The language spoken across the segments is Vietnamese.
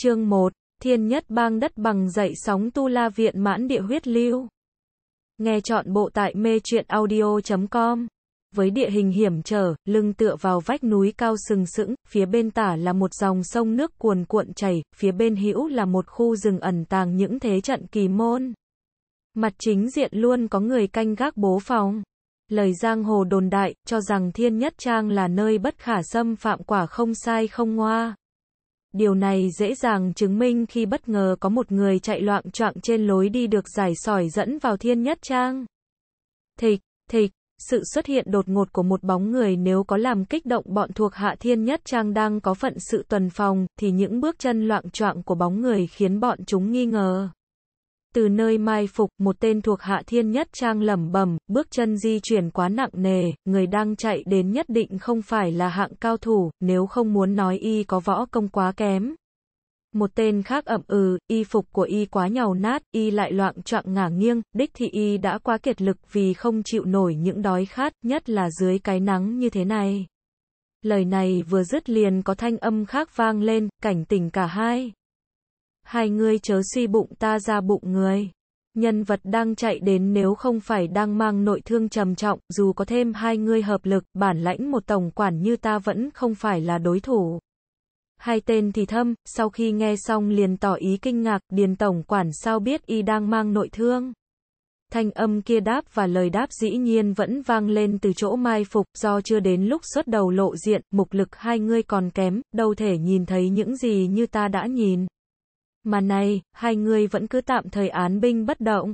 Chương 1. Thiên nhất bang đất bằng dậy sóng tu la viện mãn địa huyết lưu. Nghe chọn bộ tại mê truyện audio.com. Với địa hình hiểm trở, lưng tựa vào vách núi cao sừng sững, phía bên tả là một dòng sông nước cuồn cuộn chảy, phía bên hữu là một khu rừng ẩn tàng những thế trận kỳ môn. Mặt chính diện luôn có người canh gác bố phòng. Lời giang hồ đồn đại, cho rằng thiên nhất trang là nơi bất khả xâm phạm quả không sai không ngoa. Điều này dễ dàng chứng minh khi bất ngờ có một người chạy loạn trọng trên lối đi được giải sỏi dẫn vào thiên nhất trang. Thịch, thịch, sự xuất hiện đột ngột của một bóng người nếu có làm kích động bọn thuộc hạ thiên nhất trang đang có phận sự tuần phòng, thì những bước chân loạn trọng của bóng người khiến bọn chúng nghi ngờ từ nơi mai phục, một tên thuộc hạ thiên nhất trang lẩm bẩm, bước chân di chuyển quá nặng nề, người đang chạy đến nhất định không phải là hạng cao thủ, nếu không muốn nói y có võ công quá kém. Một tên khác ẩm ừ, y phục của y quá nhàu nát, y lại loạn trọng ngả nghiêng, đích thì y đã quá kiệt lực vì không chịu nổi những đói khát, nhất là dưới cái nắng như thế này. Lời này vừa dứt liền có thanh âm khác vang lên, cảnh tỉnh cả hai. Hai người chớ suy bụng ta ra bụng người. Nhân vật đang chạy đến nếu không phải đang mang nội thương trầm trọng, dù có thêm hai người hợp lực, bản lãnh một tổng quản như ta vẫn không phải là đối thủ. Hai tên thì thâm, sau khi nghe xong liền tỏ ý kinh ngạc, điền tổng quản sao biết y đang mang nội thương. Thanh âm kia đáp và lời đáp dĩ nhiên vẫn vang lên từ chỗ mai phục, do chưa đến lúc xuất đầu lộ diện, mục lực hai ngươi còn kém, đâu thể nhìn thấy những gì như ta đã nhìn. Mà này, hai người vẫn cứ tạm thời án binh bất động.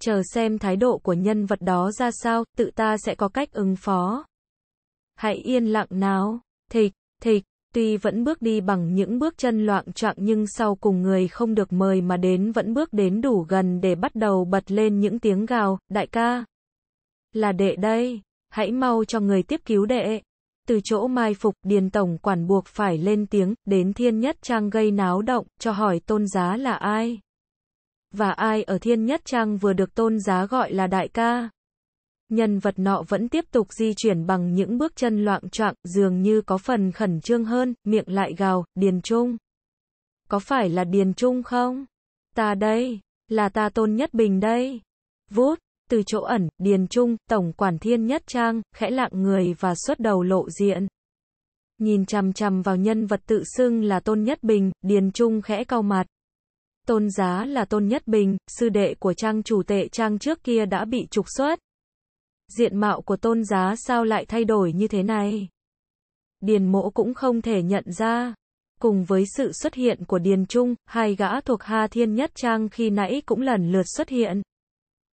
Chờ xem thái độ của nhân vật đó ra sao, tự ta sẽ có cách ứng phó. Hãy yên lặng nào, thịch, thịch, tuy vẫn bước đi bằng những bước chân loạn trọng nhưng sau cùng người không được mời mà đến vẫn bước đến đủ gần để bắt đầu bật lên những tiếng gào, đại ca. Là đệ đây, hãy mau cho người tiếp cứu đệ từ chỗ mai phục, Điền Tổng quản buộc phải lên tiếng, đến Thiên Nhất Trang gây náo động, cho hỏi tôn giá là ai? Và ai ở Thiên Nhất Trang vừa được tôn giá gọi là đại ca? Nhân vật nọ vẫn tiếp tục di chuyển bằng những bước chân loạn trọng, dường như có phần khẩn trương hơn, miệng lại gào, Điền Trung. Có phải là Điền Trung không? Ta đây, là ta tôn nhất bình đây. Vút, từ chỗ ẩn, điền trung, tổng quản thiên nhất trang, khẽ lạng người và xuất đầu lộ diện. Nhìn chằm chằm vào nhân vật tự xưng là Tôn Nhất Bình, điền trung khẽ cau mặt. Tôn giá là Tôn Nhất Bình, sư đệ của trang chủ tệ trang trước kia đã bị trục xuất. Diện mạo của tôn giá sao lại thay đổi như thế này? Điền mỗ cũng không thể nhận ra. Cùng với sự xuất hiện của Điền Trung, hai gã thuộc Ha Thiên Nhất Trang khi nãy cũng lần lượt xuất hiện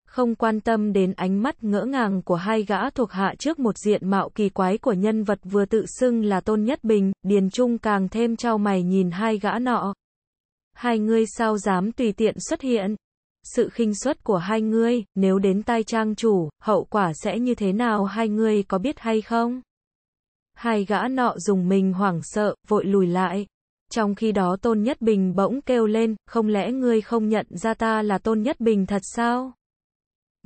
không quan tâm đến ánh mắt ngỡ ngàng của hai gã thuộc hạ trước một diện mạo kỳ quái của nhân vật vừa tự xưng là Tôn Nhất Bình, Điền Trung càng thêm trao mày nhìn hai gã nọ. Hai ngươi sao dám tùy tiện xuất hiện? Sự khinh suất của hai ngươi, nếu đến tai trang chủ, hậu quả sẽ như thế nào hai ngươi có biết hay không? Hai gã nọ dùng mình hoảng sợ, vội lùi lại. Trong khi đó Tôn Nhất Bình bỗng kêu lên, không lẽ ngươi không nhận ra ta là Tôn Nhất Bình thật sao?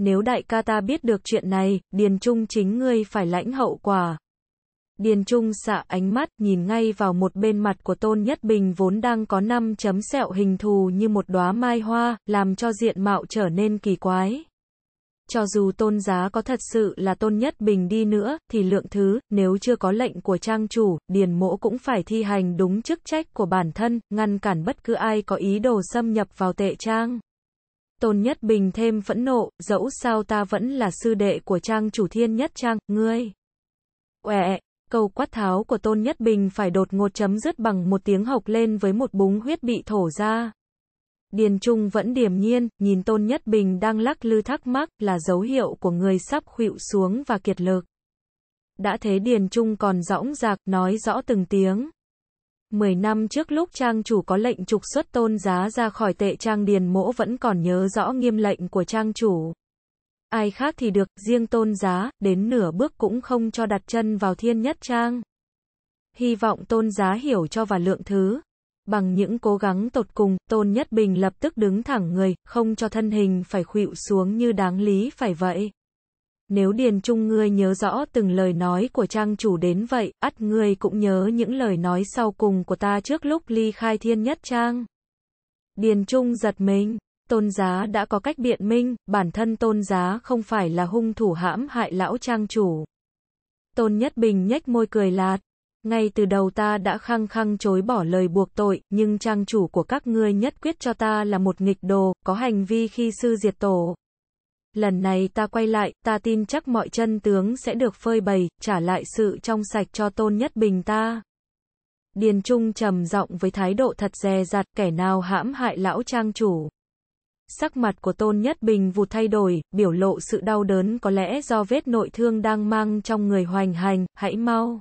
Nếu đại ca ta biết được chuyện này, Điền Trung chính ngươi phải lãnh hậu quả. Điền Trung xạ ánh mắt nhìn ngay vào một bên mặt của Tôn Nhất Bình vốn đang có năm chấm sẹo hình thù như một đóa mai hoa, làm cho diện mạo trở nên kỳ quái. Cho dù tôn giá có thật sự là Tôn Nhất Bình đi nữa, thì lượng thứ, nếu chưa có lệnh của trang chủ, Điền Mỗ cũng phải thi hành đúng chức trách của bản thân, ngăn cản bất cứ ai có ý đồ xâm nhập vào tệ trang. Tôn Nhất Bình thêm phẫn nộ, dẫu sao ta vẫn là sư đệ của trang chủ thiên nhất trang, ngươi. Uệ, câu quát tháo của Tôn Nhất Bình phải đột ngột chấm dứt bằng một tiếng hộc lên với một búng huyết bị thổ ra. Điền Trung vẫn điềm nhiên, nhìn Tôn Nhất Bình đang lắc lư thắc mắc là dấu hiệu của người sắp khuỵu xuống và kiệt lực. Đã thế Điền Trung còn rõng rạc nói rõ từng tiếng. 10 năm trước lúc trang chủ có lệnh trục xuất tôn giá ra khỏi tệ trang điền mỗ vẫn còn nhớ rõ nghiêm lệnh của trang chủ. Ai khác thì được, riêng tôn giá, đến nửa bước cũng không cho đặt chân vào thiên nhất trang. Hy vọng tôn giá hiểu cho và lượng thứ. Bằng những cố gắng tột cùng, tôn nhất bình lập tức đứng thẳng người, không cho thân hình phải khuỵu xuống như đáng lý phải vậy. Nếu Điền Trung ngươi nhớ rõ từng lời nói của trang chủ đến vậy, ắt ngươi cũng nhớ những lời nói sau cùng của ta trước lúc ly khai thiên nhất trang. Điền Trung giật mình, tôn giá đã có cách biện minh, bản thân tôn giá không phải là hung thủ hãm hại lão trang chủ. Tôn Nhất Bình nhếch môi cười lạt. Ngay từ đầu ta đã khăng khăng chối bỏ lời buộc tội, nhưng trang chủ của các ngươi nhất quyết cho ta là một nghịch đồ, có hành vi khi sư diệt tổ, Lần này ta quay lại, ta tin chắc mọi chân tướng sẽ được phơi bày, trả lại sự trong sạch cho tôn nhất bình ta. Điền Trung trầm giọng với thái độ thật dè dặt kẻ nào hãm hại lão trang chủ. Sắc mặt của Tôn Nhất Bình vụt thay đổi, biểu lộ sự đau đớn có lẽ do vết nội thương đang mang trong người hoành hành, hãy mau.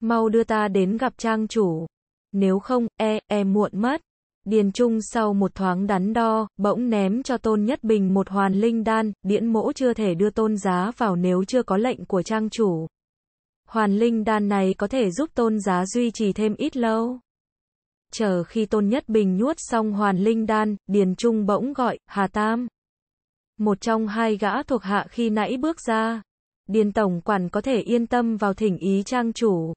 Mau đưa ta đến gặp trang chủ. Nếu không, e, e muộn mất. Điền Trung sau một thoáng đắn đo, bỗng ném cho Tôn Nhất Bình một hoàn linh đan, điễn mỗ chưa thể đưa tôn giá vào nếu chưa có lệnh của trang chủ. Hoàn linh đan này có thể giúp tôn giá duy trì thêm ít lâu. Chờ khi Tôn Nhất Bình nuốt xong hoàn linh đan, Điền Trung bỗng gọi, Hà Tam. Một trong hai gã thuộc hạ khi nãy bước ra. Điền Tổng Quản có thể yên tâm vào thỉnh ý trang chủ.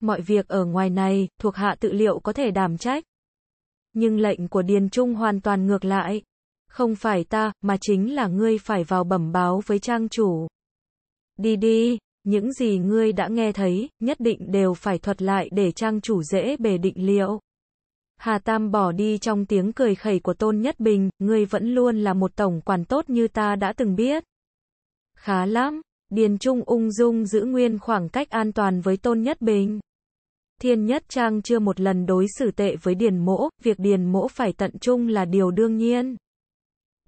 Mọi việc ở ngoài này, thuộc hạ tự liệu có thể đảm trách. Nhưng lệnh của Điền Trung hoàn toàn ngược lại. Không phải ta, mà chính là ngươi phải vào bẩm báo với trang chủ. Đi đi, những gì ngươi đã nghe thấy, nhất định đều phải thuật lại để trang chủ dễ bề định liệu. Hà Tam bỏ đi trong tiếng cười khẩy của Tôn Nhất Bình, ngươi vẫn luôn là một tổng quản tốt như ta đã từng biết. Khá lắm, Điền Trung ung dung giữ nguyên khoảng cách an toàn với Tôn Nhất Bình. Thiên Nhất Trang chưa một lần đối xử tệ với Điền Mỗ, việc Điền Mỗ phải tận trung là điều đương nhiên.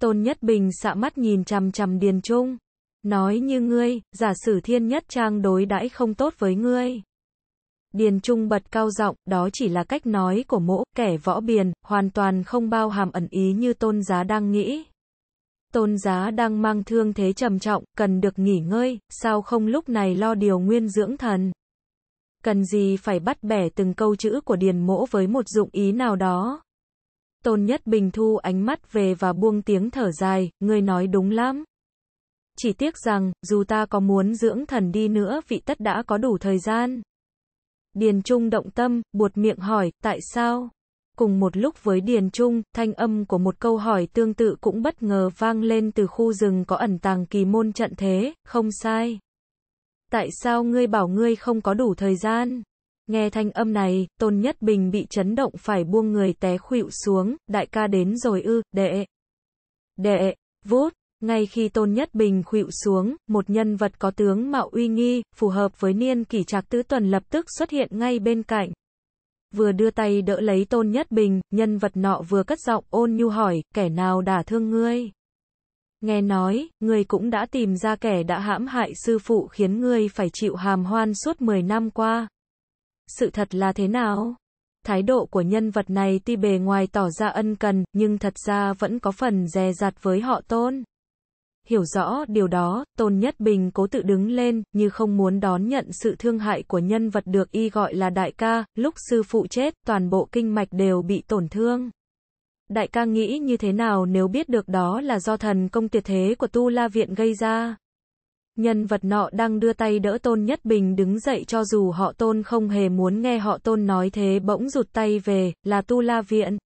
Tôn Nhất Bình xạ mắt nhìn chằm chằm Điền Trung, nói như ngươi, giả sử Thiên Nhất Trang đối đãi không tốt với ngươi. Điền Trung bật cao giọng, đó chỉ là cách nói của mỗ, kẻ võ biền, hoàn toàn không bao hàm ẩn ý như tôn giá đang nghĩ. Tôn giá đang mang thương thế trầm trọng, cần được nghỉ ngơi, sao không lúc này lo điều nguyên dưỡng thần cần gì phải bắt bẻ từng câu chữ của Điền Mỗ với một dụng ý nào đó. Tôn Nhất Bình thu ánh mắt về và buông tiếng thở dài, ngươi nói đúng lắm. Chỉ tiếc rằng, dù ta có muốn dưỡng thần đi nữa vị tất đã có đủ thời gian. Điền Trung động tâm, buột miệng hỏi, tại sao? Cùng một lúc với Điền Trung, thanh âm của một câu hỏi tương tự cũng bất ngờ vang lên từ khu rừng có ẩn tàng kỳ môn trận thế, không sai. Tại sao ngươi bảo ngươi không có đủ thời gian? Nghe thanh âm này, Tôn Nhất Bình bị chấn động phải buông người té khuỵu xuống, đại ca đến rồi ư, đệ. Đệ, vút, ngay khi Tôn Nhất Bình khuỵu xuống, một nhân vật có tướng mạo uy nghi, phù hợp với niên kỷ trạc tứ tuần lập tức xuất hiện ngay bên cạnh. Vừa đưa tay đỡ lấy Tôn Nhất Bình, nhân vật nọ vừa cất giọng ôn nhu hỏi, kẻ nào đả thương ngươi? Nghe nói, ngươi cũng đã tìm ra kẻ đã hãm hại sư phụ khiến ngươi phải chịu hàm hoan suốt 10 năm qua. Sự thật là thế nào? Thái độ của nhân vật này tuy bề ngoài tỏ ra ân cần, nhưng thật ra vẫn có phần dè dặt với họ tôn. Hiểu rõ điều đó, Tôn Nhất Bình cố tự đứng lên, như không muốn đón nhận sự thương hại của nhân vật được y gọi là đại ca, lúc sư phụ chết, toàn bộ kinh mạch đều bị tổn thương. Đại ca nghĩ như thế nào nếu biết được đó là do thần công tuyệt thế của Tu La Viện gây ra? Nhân vật nọ đang đưa tay đỡ Tôn Nhất Bình đứng dậy cho dù họ Tôn không hề muốn nghe họ Tôn nói thế bỗng rụt tay về, là Tu La Viện.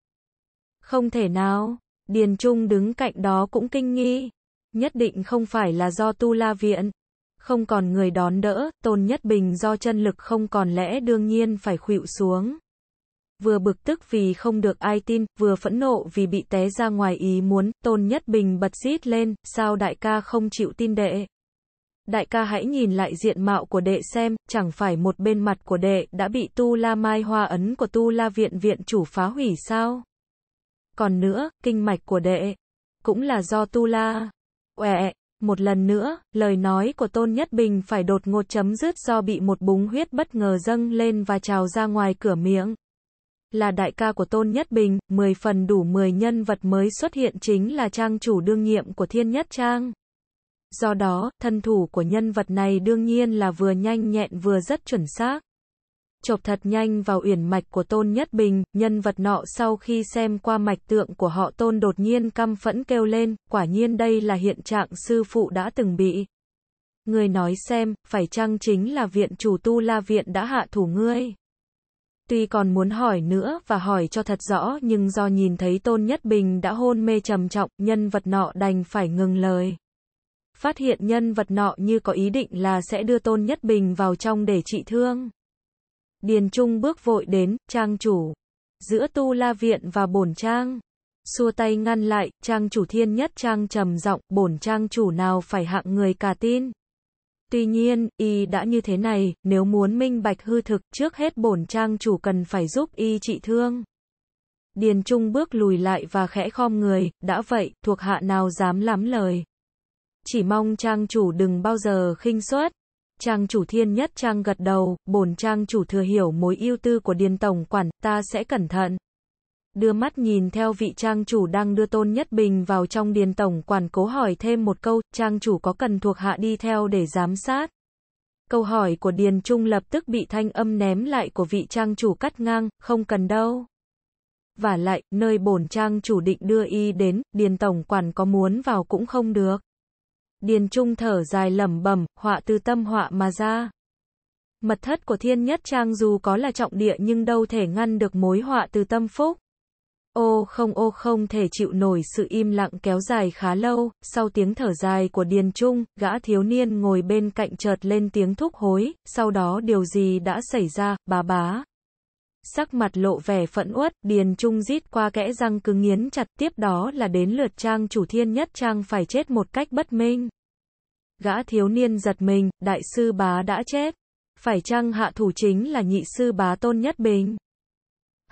Không thể nào, Điền Trung đứng cạnh đó cũng kinh nghi. Nhất định không phải là do Tu La Viện. Không còn người đón đỡ, Tôn Nhất Bình do chân lực không còn lẽ đương nhiên phải khuỵu xuống vừa bực tức vì không được ai tin, vừa phẫn nộ vì bị té ra ngoài ý muốn, Tôn Nhất Bình bật rít lên, sao đại ca không chịu tin đệ? Đại ca hãy nhìn lại diện mạo của đệ xem, chẳng phải một bên mặt của đệ đã bị tu la mai hoa ấn của tu la viện viện chủ phá hủy sao? Còn nữa, kinh mạch của đệ, cũng là do tu la. Uẹ, một lần nữa, lời nói của Tôn Nhất Bình phải đột ngột chấm dứt do bị một búng huyết bất ngờ dâng lên và trào ra ngoài cửa miệng là đại ca của Tôn Nhất Bình, 10 phần đủ 10 nhân vật mới xuất hiện chính là trang chủ đương nhiệm của Thiên Nhất Trang. Do đó, thân thủ của nhân vật này đương nhiên là vừa nhanh nhẹn vừa rất chuẩn xác. Chộp thật nhanh vào uyển mạch của Tôn Nhất Bình, nhân vật nọ sau khi xem qua mạch tượng của họ Tôn đột nhiên căm phẫn kêu lên, quả nhiên đây là hiện trạng sư phụ đã từng bị. Người nói xem, phải chăng chính là viện chủ tu la viện đã hạ thủ ngươi? tuy còn muốn hỏi nữa và hỏi cho thật rõ nhưng do nhìn thấy Tôn Nhất Bình đã hôn mê trầm trọng, nhân vật nọ đành phải ngừng lời. Phát hiện nhân vật nọ như có ý định là sẽ đưa Tôn Nhất Bình vào trong để trị thương. Điền Trung bước vội đến, trang chủ. Giữa tu la viện và bổn trang. Xua tay ngăn lại, trang chủ thiên nhất trang trầm giọng, bổn trang chủ nào phải hạng người cả tin. Tuy nhiên, y đã như thế này, nếu muốn minh bạch hư thực, trước hết bổn trang chủ cần phải giúp y trị thương. Điền Trung bước lùi lại và khẽ khom người, đã vậy, thuộc hạ nào dám lắm lời. Chỉ mong trang chủ đừng bao giờ khinh suất. Trang chủ thiên nhất trang gật đầu, bổn trang chủ thừa hiểu mối ưu tư của Điền Tổng Quản, ta sẽ cẩn thận đưa mắt nhìn theo vị trang chủ đang đưa Tôn Nhất Bình vào trong điền tổng quản cố hỏi thêm một câu, trang chủ có cần thuộc hạ đi theo để giám sát? Câu hỏi của Điền Trung lập tức bị thanh âm ném lại của vị trang chủ cắt ngang, không cần đâu. Và lại, nơi bổn trang chủ định đưa y đến, Điền Tổng quản có muốn vào cũng không được. Điền Trung thở dài lẩm bẩm, họa từ tâm họa mà ra. Mật thất của thiên nhất trang dù có là trọng địa nhưng đâu thể ngăn được mối họa từ tâm phúc. Ô không ô không thể chịu nổi sự im lặng kéo dài khá lâu, sau tiếng thở dài của Điền Trung, gã thiếu niên ngồi bên cạnh chợt lên tiếng thúc hối, sau đó điều gì đã xảy ra, bà bá. Sắc mặt lộ vẻ phẫn uất, Điền Trung rít qua kẽ răng cứng nghiến chặt tiếp đó là đến lượt trang chủ thiên nhất trang phải chết một cách bất minh. Gã thiếu niên giật mình, đại sư bá đã chết. Phải chăng hạ thủ chính là nhị sư bá tôn nhất bình?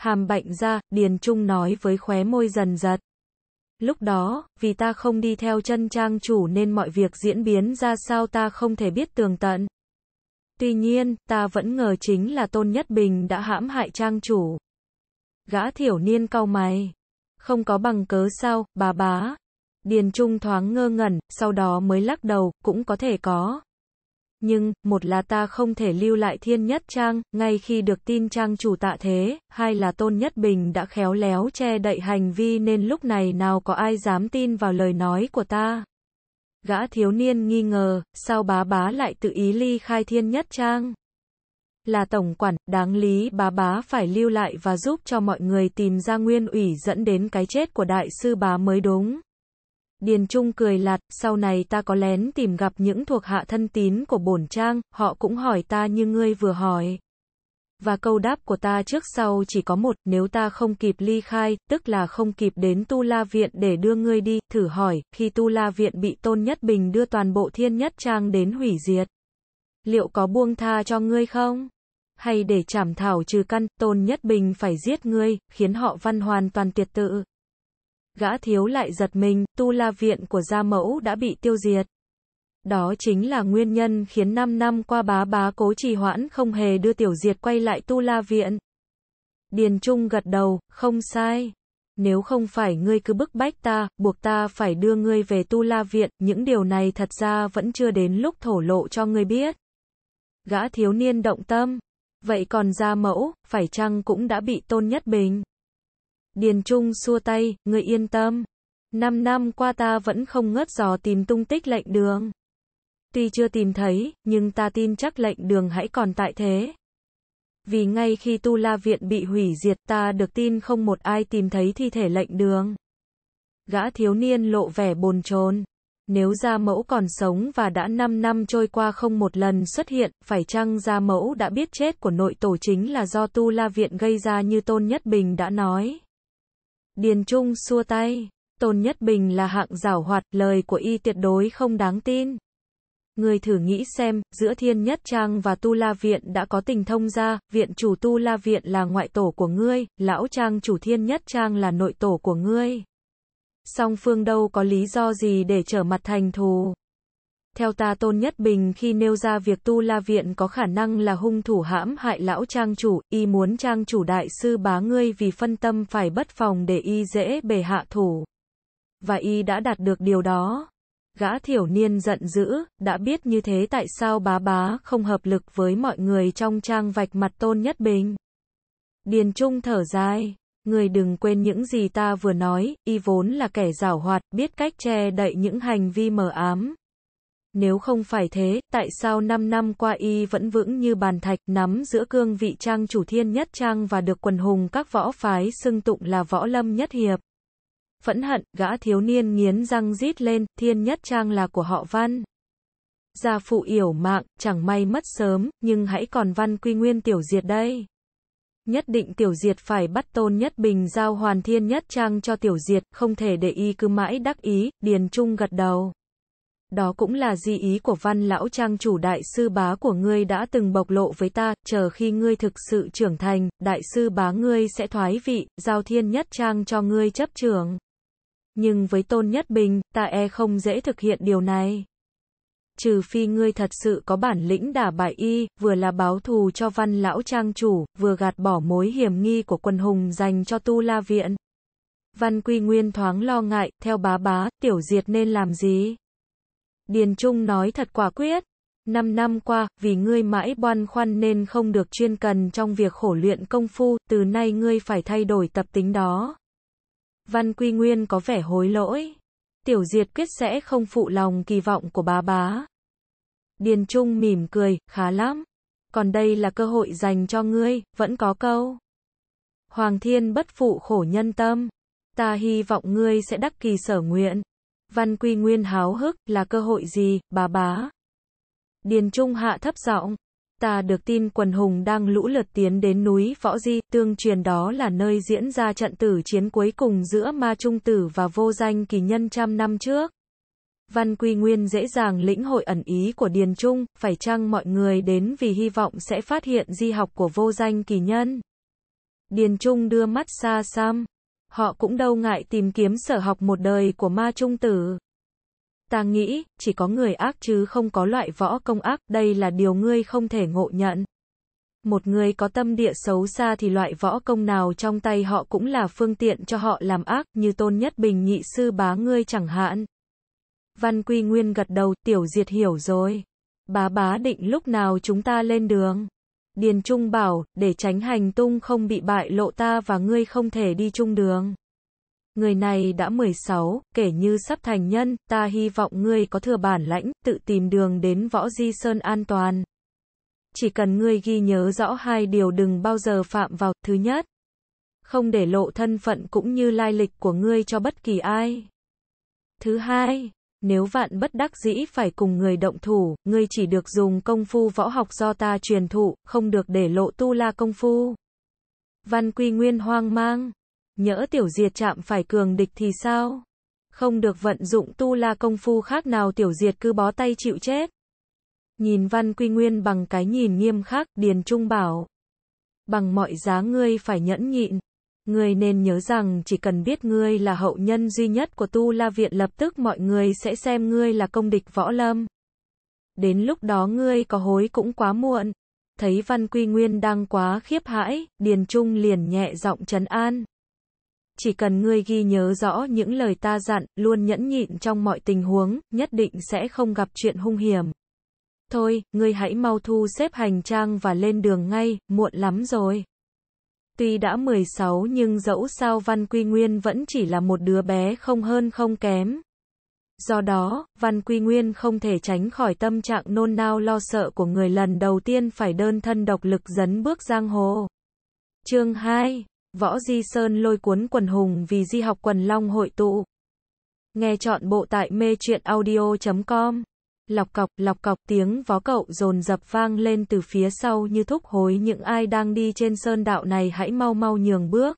Hàm bệnh ra, Điền Trung nói với khóe môi dần giật. Lúc đó, vì ta không đi theo chân trang chủ nên mọi việc diễn biến ra sao ta không thể biết tường tận. Tuy nhiên, ta vẫn ngờ chính là Tôn Nhất Bình đã hãm hại trang chủ. Gã thiểu niên cau mày. Không có bằng cớ sao, bà bá. Điền Trung thoáng ngơ ngẩn, sau đó mới lắc đầu, cũng có thể có nhưng, một là ta không thể lưu lại thiên nhất trang, ngay khi được tin trang chủ tạ thế, hai là Tôn Nhất Bình đã khéo léo che đậy hành vi nên lúc này nào có ai dám tin vào lời nói của ta. Gã thiếu niên nghi ngờ, sao bá bá lại tự ý ly khai thiên nhất trang? Là tổng quản, đáng lý bá bá phải lưu lại và giúp cho mọi người tìm ra nguyên ủy dẫn đến cái chết của đại sư bá mới đúng. Điền Trung cười lạt, sau này ta có lén tìm gặp những thuộc hạ thân tín của bổn trang, họ cũng hỏi ta như ngươi vừa hỏi. Và câu đáp của ta trước sau chỉ có một, nếu ta không kịp ly khai, tức là không kịp đến Tu La Viện để đưa ngươi đi, thử hỏi, khi Tu La Viện bị Tôn Nhất Bình đưa toàn bộ thiên nhất trang đến hủy diệt. Liệu có buông tha cho ngươi không? Hay để chảm thảo trừ căn, Tôn Nhất Bình phải giết ngươi, khiến họ văn hoàn toàn tuyệt tự gã thiếu lại giật mình, tu la viện của gia mẫu đã bị tiêu diệt. Đó chính là nguyên nhân khiến 5 năm qua bá bá cố trì hoãn không hề đưa tiểu diệt quay lại tu la viện. Điền Trung gật đầu, không sai. Nếu không phải ngươi cứ bức bách ta, buộc ta phải đưa ngươi về tu la viện, những điều này thật ra vẫn chưa đến lúc thổ lộ cho ngươi biết. Gã thiếu niên động tâm. Vậy còn gia mẫu, phải chăng cũng đã bị tôn nhất bình? Điền Trung xua tay, người yên tâm. Năm năm qua ta vẫn không ngớt dò tìm tung tích lệnh đường. Tuy chưa tìm thấy, nhưng ta tin chắc lệnh đường hãy còn tại thế. Vì ngay khi Tu La Viện bị hủy diệt ta được tin không một ai tìm thấy thi thể lệnh đường. Gã thiếu niên lộ vẻ bồn chồn. Nếu gia mẫu còn sống và đã 5 năm trôi qua không một lần xuất hiện, phải chăng gia mẫu đã biết chết của nội tổ chính là do Tu La Viện gây ra như Tôn Nhất Bình đã nói? Điền Trung xua tay, Tôn Nhất Bình là hạng giảo hoạt, lời của y tuyệt đối không đáng tin. Người thử nghĩ xem, giữa Thiên Nhất Trang và Tu La Viện đã có tình thông ra, viện chủ Tu La Viện là ngoại tổ của ngươi, lão trang chủ Thiên Nhất Trang là nội tổ của ngươi. Song phương đâu có lý do gì để trở mặt thành thù. Theo ta Tôn Nhất Bình khi nêu ra việc Tu La Viện có khả năng là hung thủ hãm hại lão trang chủ, y muốn trang chủ đại sư bá ngươi vì phân tâm phải bất phòng để y dễ bề hạ thủ. Và y đã đạt được điều đó. Gã thiểu niên giận dữ, đã biết như thế tại sao bá bá không hợp lực với mọi người trong trang vạch mặt Tôn Nhất Bình. Điền Trung thở dài. Người đừng quên những gì ta vừa nói, y vốn là kẻ giảo hoạt, biết cách che đậy những hành vi mờ ám, nếu không phải thế, tại sao 5 năm qua y vẫn vững như bàn thạch, nắm giữa cương vị trang chủ thiên nhất trang và được quần hùng các võ phái xưng tụng là võ lâm nhất hiệp? Phẫn hận, gã thiếu niên nghiến răng rít lên, thiên nhất trang là của họ văn. Gia phụ yểu mạng, chẳng may mất sớm, nhưng hãy còn văn quy nguyên tiểu diệt đây. Nhất định tiểu diệt phải bắt tôn nhất bình giao hoàn thiên nhất trang cho tiểu diệt, không thể để y cứ mãi đắc ý, điền trung gật đầu đó cũng là di ý của văn lão trang chủ đại sư bá của ngươi đã từng bộc lộ với ta, chờ khi ngươi thực sự trưởng thành, đại sư bá ngươi sẽ thoái vị, giao thiên nhất trang cho ngươi chấp trưởng. Nhưng với tôn nhất bình, ta e không dễ thực hiện điều này. Trừ phi ngươi thật sự có bản lĩnh đả bại y, vừa là báo thù cho văn lão trang chủ, vừa gạt bỏ mối hiểm nghi của quân hùng dành cho tu la viện. Văn Quy Nguyên thoáng lo ngại, theo bá bá, tiểu diệt nên làm gì? Điền Trung nói thật quả quyết. Năm năm qua, vì ngươi mãi băn khoăn nên không được chuyên cần trong việc khổ luyện công phu, từ nay ngươi phải thay đổi tập tính đó. Văn Quy Nguyên có vẻ hối lỗi. Tiểu Diệt quyết sẽ không phụ lòng kỳ vọng của bá bá. Điền Trung mỉm cười, khá lắm. Còn đây là cơ hội dành cho ngươi, vẫn có câu. Hoàng thiên bất phụ khổ nhân tâm. Ta hy vọng ngươi sẽ đắc kỳ sở nguyện. Văn Quy Nguyên háo hức, là cơ hội gì, bà bá? Điền Trung hạ thấp giọng. Ta được tin quần hùng đang lũ lượt tiến đến núi Võ Di, tương truyền đó là nơi diễn ra trận tử chiến cuối cùng giữa Ma Trung Tử và vô danh kỳ nhân trăm năm trước. Văn Quy Nguyên dễ dàng lĩnh hội ẩn ý của Điền Trung, phải chăng mọi người đến vì hy vọng sẽ phát hiện di học của vô danh kỳ nhân? Điền Trung đưa mắt xa xăm, họ cũng đâu ngại tìm kiếm sở học một đời của ma trung tử. Ta nghĩ, chỉ có người ác chứ không có loại võ công ác, đây là điều ngươi không thể ngộ nhận. Một người có tâm địa xấu xa thì loại võ công nào trong tay họ cũng là phương tiện cho họ làm ác, như tôn nhất bình nhị sư bá ngươi chẳng hạn. Văn Quy Nguyên gật đầu, tiểu diệt hiểu rồi. Bá bá định lúc nào chúng ta lên đường. Điền Trung bảo, để tránh hành tung không bị bại lộ ta và ngươi không thể đi chung đường. Người này đã 16, kể như sắp thành nhân, ta hy vọng ngươi có thừa bản lãnh, tự tìm đường đến võ di sơn an toàn. Chỉ cần ngươi ghi nhớ rõ hai điều đừng bao giờ phạm vào, thứ nhất, không để lộ thân phận cũng như lai lịch của ngươi cho bất kỳ ai. Thứ hai, nếu vạn bất đắc dĩ phải cùng người động thủ, ngươi chỉ được dùng công phu võ học do ta truyền thụ, không được để lộ tu la công phu. Văn Quy Nguyên hoang mang. Nhỡ tiểu diệt chạm phải cường địch thì sao? Không được vận dụng tu la công phu khác nào tiểu diệt cứ bó tay chịu chết. Nhìn Văn Quy Nguyên bằng cái nhìn nghiêm khắc, Điền Trung bảo. Bằng mọi giá ngươi phải nhẫn nhịn, Ngươi nên nhớ rằng chỉ cần biết ngươi là hậu nhân duy nhất của Tu La Viện lập tức mọi người sẽ xem ngươi là công địch võ lâm. Đến lúc đó ngươi có hối cũng quá muộn. Thấy Văn Quy Nguyên đang quá khiếp hãi, Điền Trung liền nhẹ giọng trấn an. Chỉ cần ngươi ghi nhớ rõ những lời ta dặn, luôn nhẫn nhịn trong mọi tình huống, nhất định sẽ không gặp chuyện hung hiểm. Thôi, ngươi hãy mau thu xếp hành trang và lên đường ngay, muộn lắm rồi tuy đã 16 nhưng dẫu sao Văn Quy Nguyên vẫn chỉ là một đứa bé không hơn không kém. Do đó, Văn Quy Nguyên không thể tránh khỏi tâm trạng nôn nao lo sợ của người lần đầu tiên phải đơn thân độc lực dấn bước giang hồ. Chương 2 Võ Di Sơn lôi cuốn quần hùng vì di học quần long hội tụ. Nghe chọn bộ tại mê chuyện audio.com lọc cọc, lọc cọc, tiếng vó cậu dồn dập vang lên từ phía sau như thúc hối những ai đang đi trên sơn đạo này hãy mau mau nhường bước.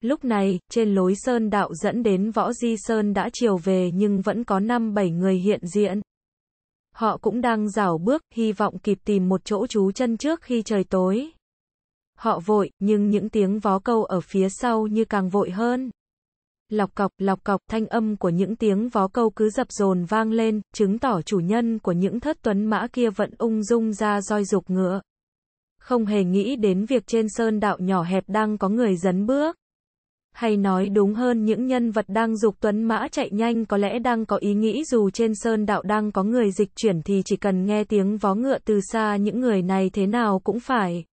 Lúc này, trên lối sơn đạo dẫn đến võ di sơn đã chiều về nhưng vẫn có 5-7 người hiện diện. Họ cũng đang rảo bước, hy vọng kịp tìm một chỗ trú chân trước khi trời tối. Họ vội, nhưng những tiếng vó câu ở phía sau như càng vội hơn lọc cọc, lọc cọc, thanh âm của những tiếng vó câu cứ dập dồn vang lên, chứng tỏ chủ nhân của những thất tuấn mã kia vẫn ung dung ra roi dục ngựa. Không hề nghĩ đến việc trên sơn đạo nhỏ hẹp đang có người dấn bước. Hay nói đúng hơn những nhân vật đang dục tuấn mã chạy nhanh có lẽ đang có ý nghĩ dù trên sơn đạo đang có người dịch chuyển thì chỉ cần nghe tiếng vó ngựa từ xa những người này thế nào cũng phải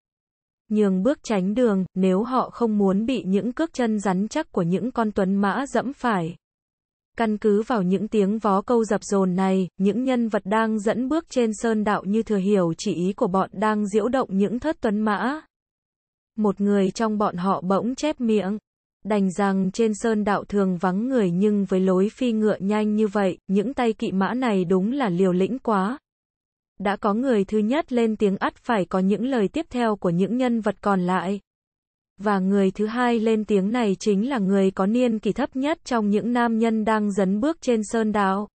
nhường bước tránh đường, nếu họ không muốn bị những cước chân rắn chắc của những con tuấn mã dẫm phải. Căn cứ vào những tiếng vó câu dập dồn này, những nhân vật đang dẫn bước trên sơn đạo như thừa hiểu chỉ ý của bọn đang diễu động những thất tuấn mã. Một người trong bọn họ bỗng chép miệng. Đành rằng trên sơn đạo thường vắng người nhưng với lối phi ngựa nhanh như vậy, những tay kỵ mã này đúng là liều lĩnh quá đã có người thứ nhất lên tiếng ắt phải có những lời tiếp theo của những nhân vật còn lại. Và người thứ hai lên tiếng này chính là người có niên kỷ thấp nhất trong những nam nhân đang dấn bước trên sơn đạo.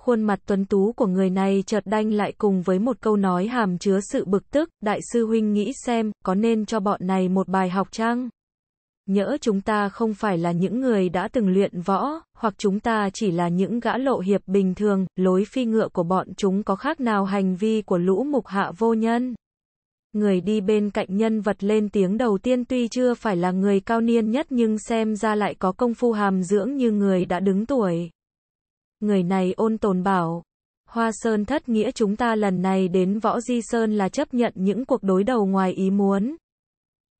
Khuôn mặt tuấn tú của người này chợt đanh lại cùng với một câu nói hàm chứa sự bực tức, đại sư huynh nghĩ xem, có nên cho bọn này một bài học chăng? nhỡ chúng ta không phải là những người đã từng luyện võ, hoặc chúng ta chỉ là những gã lộ hiệp bình thường, lối phi ngựa của bọn chúng có khác nào hành vi của lũ mục hạ vô nhân. Người đi bên cạnh nhân vật lên tiếng đầu tiên tuy chưa phải là người cao niên nhất nhưng xem ra lại có công phu hàm dưỡng như người đã đứng tuổi. Người này ôn tồn bảo, Hoa Sơn thất nghĩa chúng ta lần này đến Võ Di Sơn là chấp nhận những cuộc đối đầu ngoài ý muốn.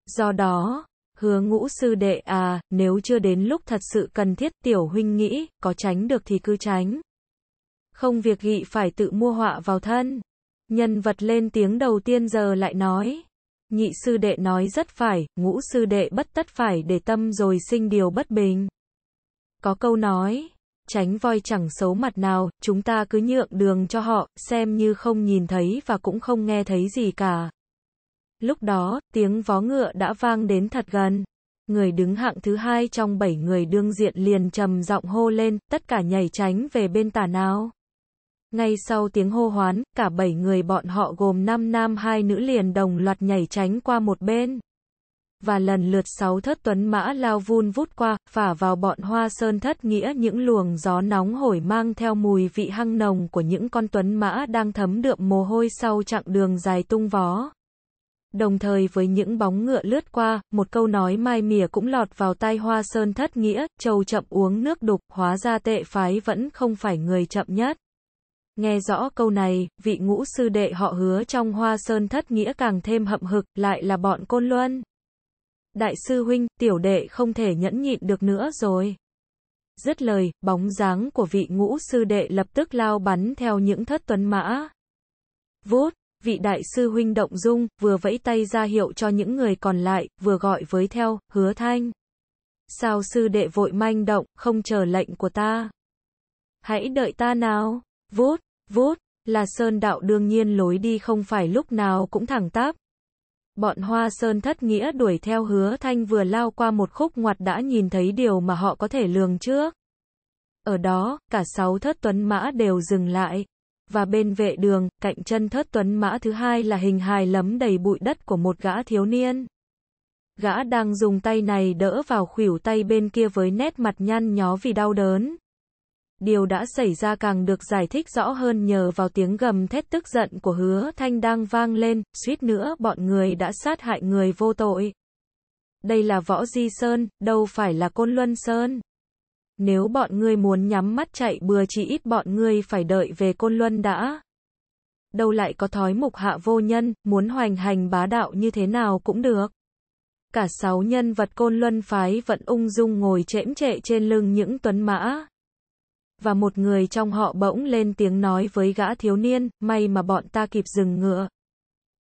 Do đó, hứa ngũ sư đệ à, nếu chưa đến lúc thật sự cần thiết tiểu huynh nghĩ, có tránh được thì cứ tránh. Không việc gị phải tự mua họa vào thân. Nhân vật lên tiếng đầu tiên giờ lại nói. Nhị sư đệ nói rất phải, ngũ sư đệ bất tất phải để tâm rồi sinh điều bất bình. Có câu nói, tránh voi chẳng xấu mặt nào, chúng ta cứ nhượng đường cho họ, xem như không nhìn thấy và cũng không nghe thấy gì cả. Lúc đó, tiếng vó ngựa đã vang đến thật gần. Người đứng hạng thứ hai trong bảy người đương diện liền trầm giọng hô lên, tất cả nhảy tránh về bên tà nào. Ngay sau tiếng hô hoán, cả bảy người bọn họ gồm 5 nam hai nữ liền đồng loạt nhảy tránh qua một bên. Và lần lượt sáu thất tuấn mã lao vun vút qua, phả vào bọn hoa sơn thất nghĩa những luồng gió nóng hổi mang theo mùi vị hăng nồng của những con tuấn mã đang thấm đượm mồ hôi sau chặng đường dài tung vó đồng thời với những bóng ngựa lướt qua, một câu nói mai mỉa cũng lọt vào tai hoa sơn thất nghĩa, Châu chậm uống nước đục, hóa ra tệ phái vẫn không phải người chậm nhất. Nghe rõ câu này, vị ngũ sư đệ họ hứa trong hoa sơn thất nghĩa càng thêm hậm hực, lại là bọn côn luân. Đại sư huynh, tiểu đệ không thể nhẫn nhịn được nữa rồi. Dứt lời, bóng dáng của vị ngũ sư đệ lập tức lao bắn theo những thất tuấn mã. Vút, vị đại sư huynh động dung, vừa vẫy tay ra hiệu cho những người còn lại, vừa gọi với theo, hứa thanh. Sao sư đệ vội manh động, không chờ lệnh của ta? Hãy đợi ta nào, Vút, vút là sơn đạo đương nhiên lối đi không phải lúc nào cũng thẳng tắp. Bọn hoa sơn thất nghĩa đuổi theo hứa thanh vừa lao qua một khúc ngoặt đã nhìn thấy điều mà họ có thể lường trước. Ở đó, cả sáu thất tuấn mã đều dừng lại và bên vệ đường, cạnh chân thất tuấn mã thứ hai là hình hài lấm đầy bụi đất của một gã thiếu niên. Gã đang dùng tay này đỡ vào khuỷu tay bên kia với nét mặt nhăn nhó vì đau đớn. Điều đã xảy ra càng được giải thích rõ hơn nhờ vào tiếng gầm thét tức giận của hứa thanh đang vang lên, suýt nữa bọn người đã sát hại người vô tội. Đây là Võ Di Sơn, đâu phải là Côn Luân Sơn. Nếu bọn ngươi muốn nhắm mắt chạy bừa chỉ ít bọn ngươi phải đợi về Côn Luân đã. Đâu lại có thói mục hạ vô nhân, muốn hoành hành bá đạo như thế nào cũng được. Cả sáu nhân vật Côn Luân phái vẫn ung dung ngồi chễm chệ trên lưng những tuấn mã. Và một người trong họ bỗng lên tiếng nói với gã thiếu niên, may mà bọn ta kịp dừng ngựa.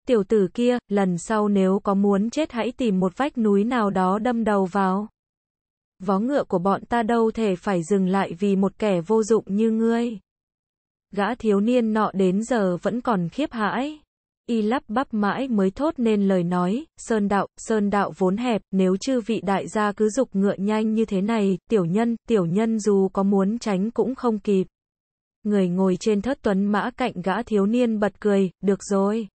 Tiểu tử kia, lần sau nếu có muốn chết hãy tìm một vách núi nào đó đâm đầu vào vó ngựa của bọn ta đâu thể phải dừng lại vì một kẻ vô dụng như ngươi. Gã thiếu niên nọ đến giờ vẫn còn khiếp hãi. Y lắp bắp mãi mới thốt nên lời nói, sơn đạo, sơn đạo vốn hẹp, nếu chư vị đại gia cứ dục ngựa nhanh như thế này, tiểu nhân, tiểu nhân dù có muốn tránh cũng không kịp. Người ngồi trên thất tuấn mã cạnh gã thiếu niên bật cười, được rồi.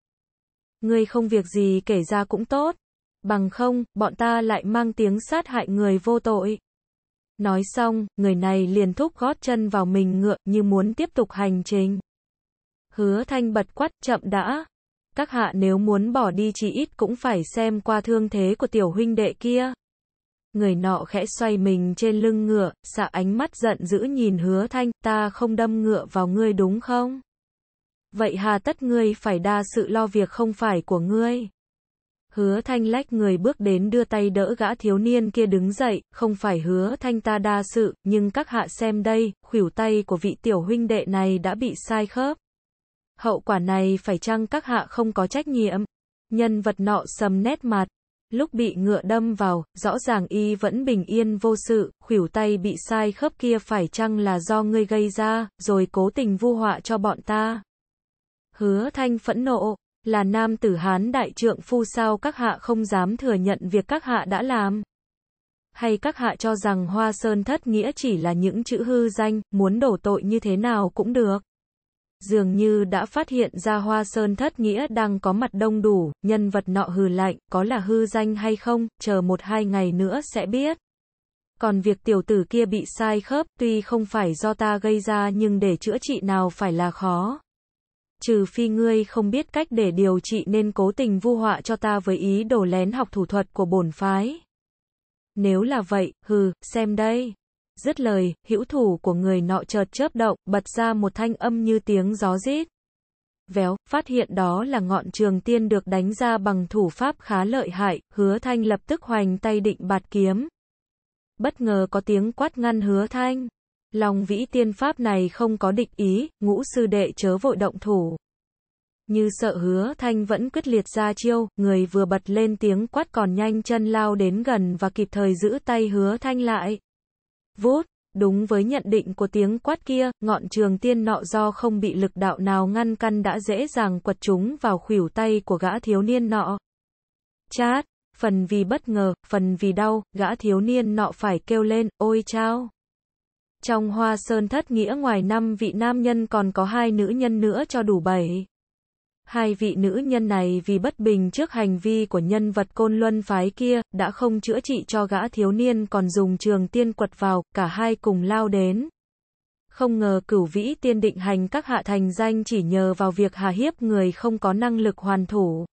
người không việc gì kể ra cũng tốt bằng không, bọn ta lại mang tiếng sát hại người vô tội. Nói xong, người này liền thúc gót chân vào mình ngựa như muốn tiếp tục hành trình. Hứa thanh bật quát chậm đã. Các hạ nếu muốn bỏ đi chỉ ít cũng phải xem qua thương thế của tiểu huynh đệ kia. Người nọ khẽ xoay mình trên lưng ngựa, xạ ánh mắt giận dữ nhìn hứa thanh, ta không đâm ngựa vào ngươi đúng không? Vậy hà tất ngươi phải đa sự lo việc không phải của ngươi. Hứa Thanh lách người bước đến đưa tay đỡ gã thiếu niên kia đứng dậy, không phải Hứa Thanh ta đa sự, nhưng các hạ xem đây, khuỷu tay của vị tiểu huynh đệ này đã bị sai khớp. Hậu quả này phải chăng các hạ không có trách nhiệm? Nhân vật nọ sầm nét mặt, lúc bị ngựa đâm vào, rõ ràng y vẫn bình yên vô sự, khuỷu tay bị sai khớp kia phải chăng là do ngươi gây ra, rồi cố tình vu họa cho bọn ta? Hứa Thanh phẫn nộ, là nam tử Hán đại trượng phu sao các hạ không dám thừa nhận việc các hạ đã làm? Hay các hạ cho rằng hoa sơn thất nghĩa chỉ là những chữ hư danh, muốn đổ tội như thế nào cũng được? Dường như đã phát hiện ra hoa sơn thất nghĩa đang có mặt đông đủ, nhân vật nọ hừ lạnh, có là hư danh hay không, chờ một hai ngày nữa sẽ biết. Còn việc tiểu tử kia bị sai khớp tuy không phải do ta gây ra nhưng để chữa trị nào phải là khó trừ phi ngươi không biết cách để điều trị nên cố tình vu họa cho ta với ý đồ lén học thủ thuật của bổn phái. Nếu là vậy, hừ, xem đây. Dứt lời, hữu thủ của người nọ chợt chớp động, bật ra một thanh âm như tiếng gió rít. Véo, phát hiện đó là ngọn trường tiên được đánh ra bằng thủ pháp khá lợi hại, hứa thanh lập tức hoành tay định bạt kiếm. Bất ngờ có tiếng quát ngăn hứa thanh. Lòng vĩ tiên pháp này không có địch ý, ngũ sư đệ chớ vội động thủ. Như sợ hứa thanh vẫn quyết liệt ra chiêu, người vừa bật lên tiếng quát còn nhanh chân lao đến gần và kịp thời giữ tay hứa thanh lại. Vút, đúng với nhận định của tiếng quát kia, ngọn trường tiên nọ do không bị lực đạo nào ngăn căn đã dễ dàng quật chúng vào khuỷu tay của gã thiếu niên nọ. Chát, phần vì bất ngờ, phần vì đau, gã thiếu niên nọ phải kêu lên, ôi chao. Trong hoa sơn thất nghĩa ngoài năm vị nam nhân còn có hai nữ nhân nữa cho đủ bảy. Hai vị nữ nhân này vì bất bình trước hành vi của nhân vật côn luân phái kia, đã không chữa trị cho gã thiếu niên còn dùng trường tiên quật vào, cả hai cùng lao đến. Không ngờ cửu vĩ tiên định hành các hạ thành danh chỉ nhờ vào việc hà hiếp người không có năng lực hoàn thủ.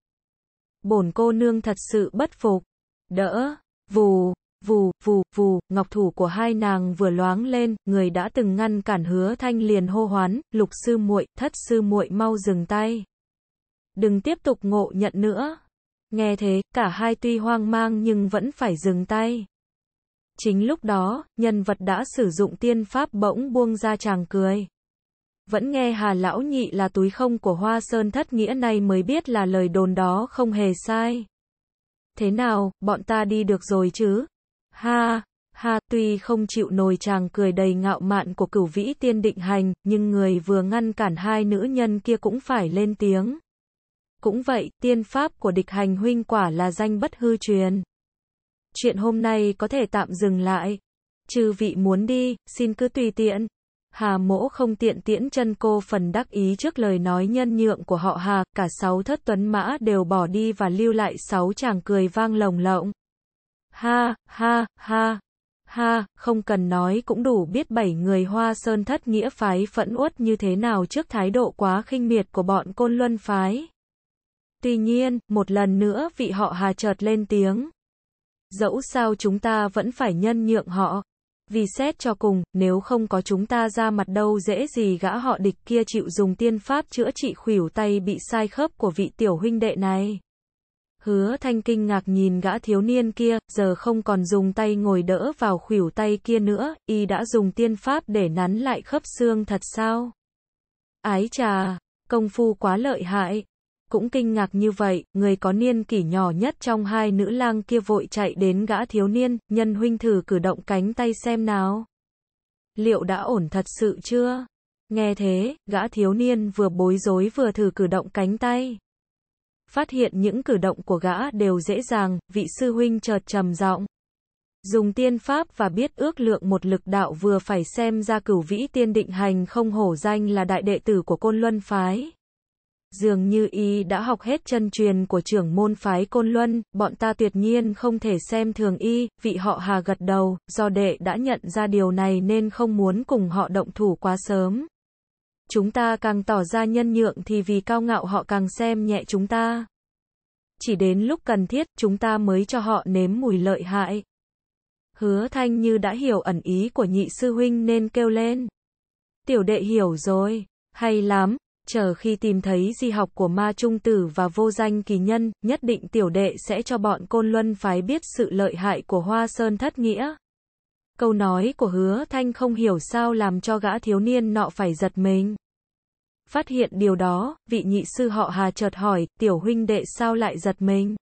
Bổn cô nương thật sự bất phục. Đỡ. Vù vù, vù, vù, ngọc thủ của hai nàng vừa loáng lên, người đã từng ngăn cản hứa thanh liền hô hoán, lục sư muội, thất sư muội mau dừng tay. Đừng tiếp tục ngộ nhận nữa. Nghe thế, cả hai tuy hoang mang nhưng vẫn phải dừng tay. Chính lúc đó, nhân vật đã sử dụng tiên pháp bỗng buông ra chàng cười. Vẫn nghe Hà Lão Nhị là túi không của Hoa Sơn Thất Nghĩa này mới biết là lời đồn đó không hề sai. Thế nào, bọn ta đi được rồi chứ, Ha, ha tuy không chịu nổi chàng cười đầy ngạo mạn của cửu vĩ tiên định hành, nhưng người vừa ngăn cản hai nữ nhân kia cũng phải lên tiếng. Cũng vậy, tiên pháp của địch hành huynh quả là danh bất hư truyền. Chuyện hôm nay có thể tạm dừng lại. Chư vị muốn đi, xin cứ tùy tiện. Hà mỗ không tiện tiễn chân cô phần đắc ý trước lời nói nhân nhượng của họ Hà, cả sáu thất tuấn mã đều bỏ đi và lưu lại sáu chàng cười vang lồng lộng. Ha, ha, ha. Ha, không cần nói cũng đủ biết bảy người Hoa Sơn thất nghĩa phái phẫn uất như thế nào trước thái độ quá khinh miệt của bọn Côn Luân phái. Tuy nhiên, một lần nữa vị họ Hà chợt lên tiếng. Dẫu sao chúng ta vẫn phải nhân nhượng họ. Vì xét cho cùng, nếu không có chúng ta ra mặt đâu dễ gì gã họ địch kia chịu dùng tiên pháp chữa trị khủyểu tay bị sai khớp của vị tiểu huynh đệ này. Hứa thanh kinh ngạc nhìn gã thiếu niên kia, giờ không còn dùng tay ngồi đỡ vào khuỷu tay kia nữa, y đã dùng tiên pháp để nắn lại khớp xương thật sao? Ái trà, công phu quá lợi hại. Cũng kinh ngạc như vậy, người có niên kỷ nhỏ nhất trong hai nữ lang kia vội chạy đến gã thiếu niên, nhân huynh thử cử động cánh tay xem nào. Liệu đã ổn thật sự chưa? Nghe thế, gã thiếu niên vừa bối rối vừa thử cử động cánh tay phát hiện những cử động của gã đều dễ dàng, vị sư huynh chợt trầm giọng. Dùng tiên pháp và biết ước lượng một lực đạo vừa phải xem ra cửu vĩ tiên định hành không hổ danh là đại đệ tử của Côn Luân Phái. Dường như y đã học hết chân truyền của trưởng môn phái Côn Luân, bọn ta tuyệt nhiên không thể xem thường y, vị họ hà gật đầu, do đệ đã nhận ra điều này nên không muốn cùng họ động thủ quá sớm. Chúng ta càng tỏ ra nhân nhượng thì vì cao ngạo họ càng xem nhẹ chúng ta. Chỉ đến lúc cần thiết, chúng ta mới cho họ nếm mùi lợi hại. Hứa Thanh như đã hiểu ẩn ý của nhị sư huynh nên kêu lên. Tiểu đệ hiểu rồi, hay lắm, chờ khi tìm thấy di học của ma trung tử và vô danh kỳ nhân, nhất định tiểu đệ sẽ cho bọn côn luân phái biết sự lợi hại của hoa sơn thất nghĩa. Câu nói của hứa thanh không hiểu sao làm cho gã thiếu niên nọ phải giật mình. Phát hiện điều đó, vị nhị sư họ Hà chợt hỏi, tiểu huynh đệ sao lại giật mình?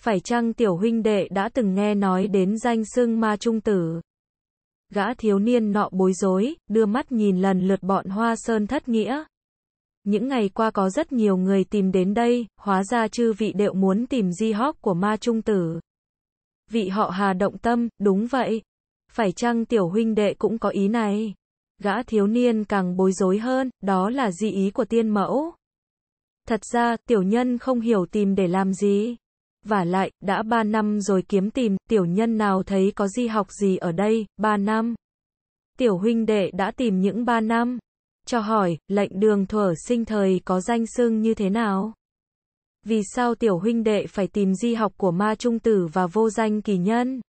Phải chăng tiểu huynh đệ đã từng nghe nói đến danh xưng ma trung tử? Gã thiếu niên nọ bối rối, đưa mắt nhìn lần lượt bọn hoa sơn thất nghĩa. Những ngày qua có rất nhiều người tìm đến đây, hóa ra chư vị đều muốn tìm di hóc của ma trung tử. Vị họ Hà động tâm, đúng vậy, phải chăng tiểu huynh đệ cũng có ý này? Gã thiếu niên càng bối rối hơn, đó là di ý của tiên mẫu. Thật ra, tiểu nhân không hiểu tìm để làm gì. Và lại, đã ba năm rồi kiếm tìm, tiểu nhân nào thấy có di học gì ở đây, ba năm. Tiểu huynh đệ đã tìm những ba năm. Cho hỏi, lệnh đường thuở sinh thời có danh xưng như thế nào? Vì sao tiểu huynh đệ phải tìm di học của ma trung tử và vô danh kỳ nhân?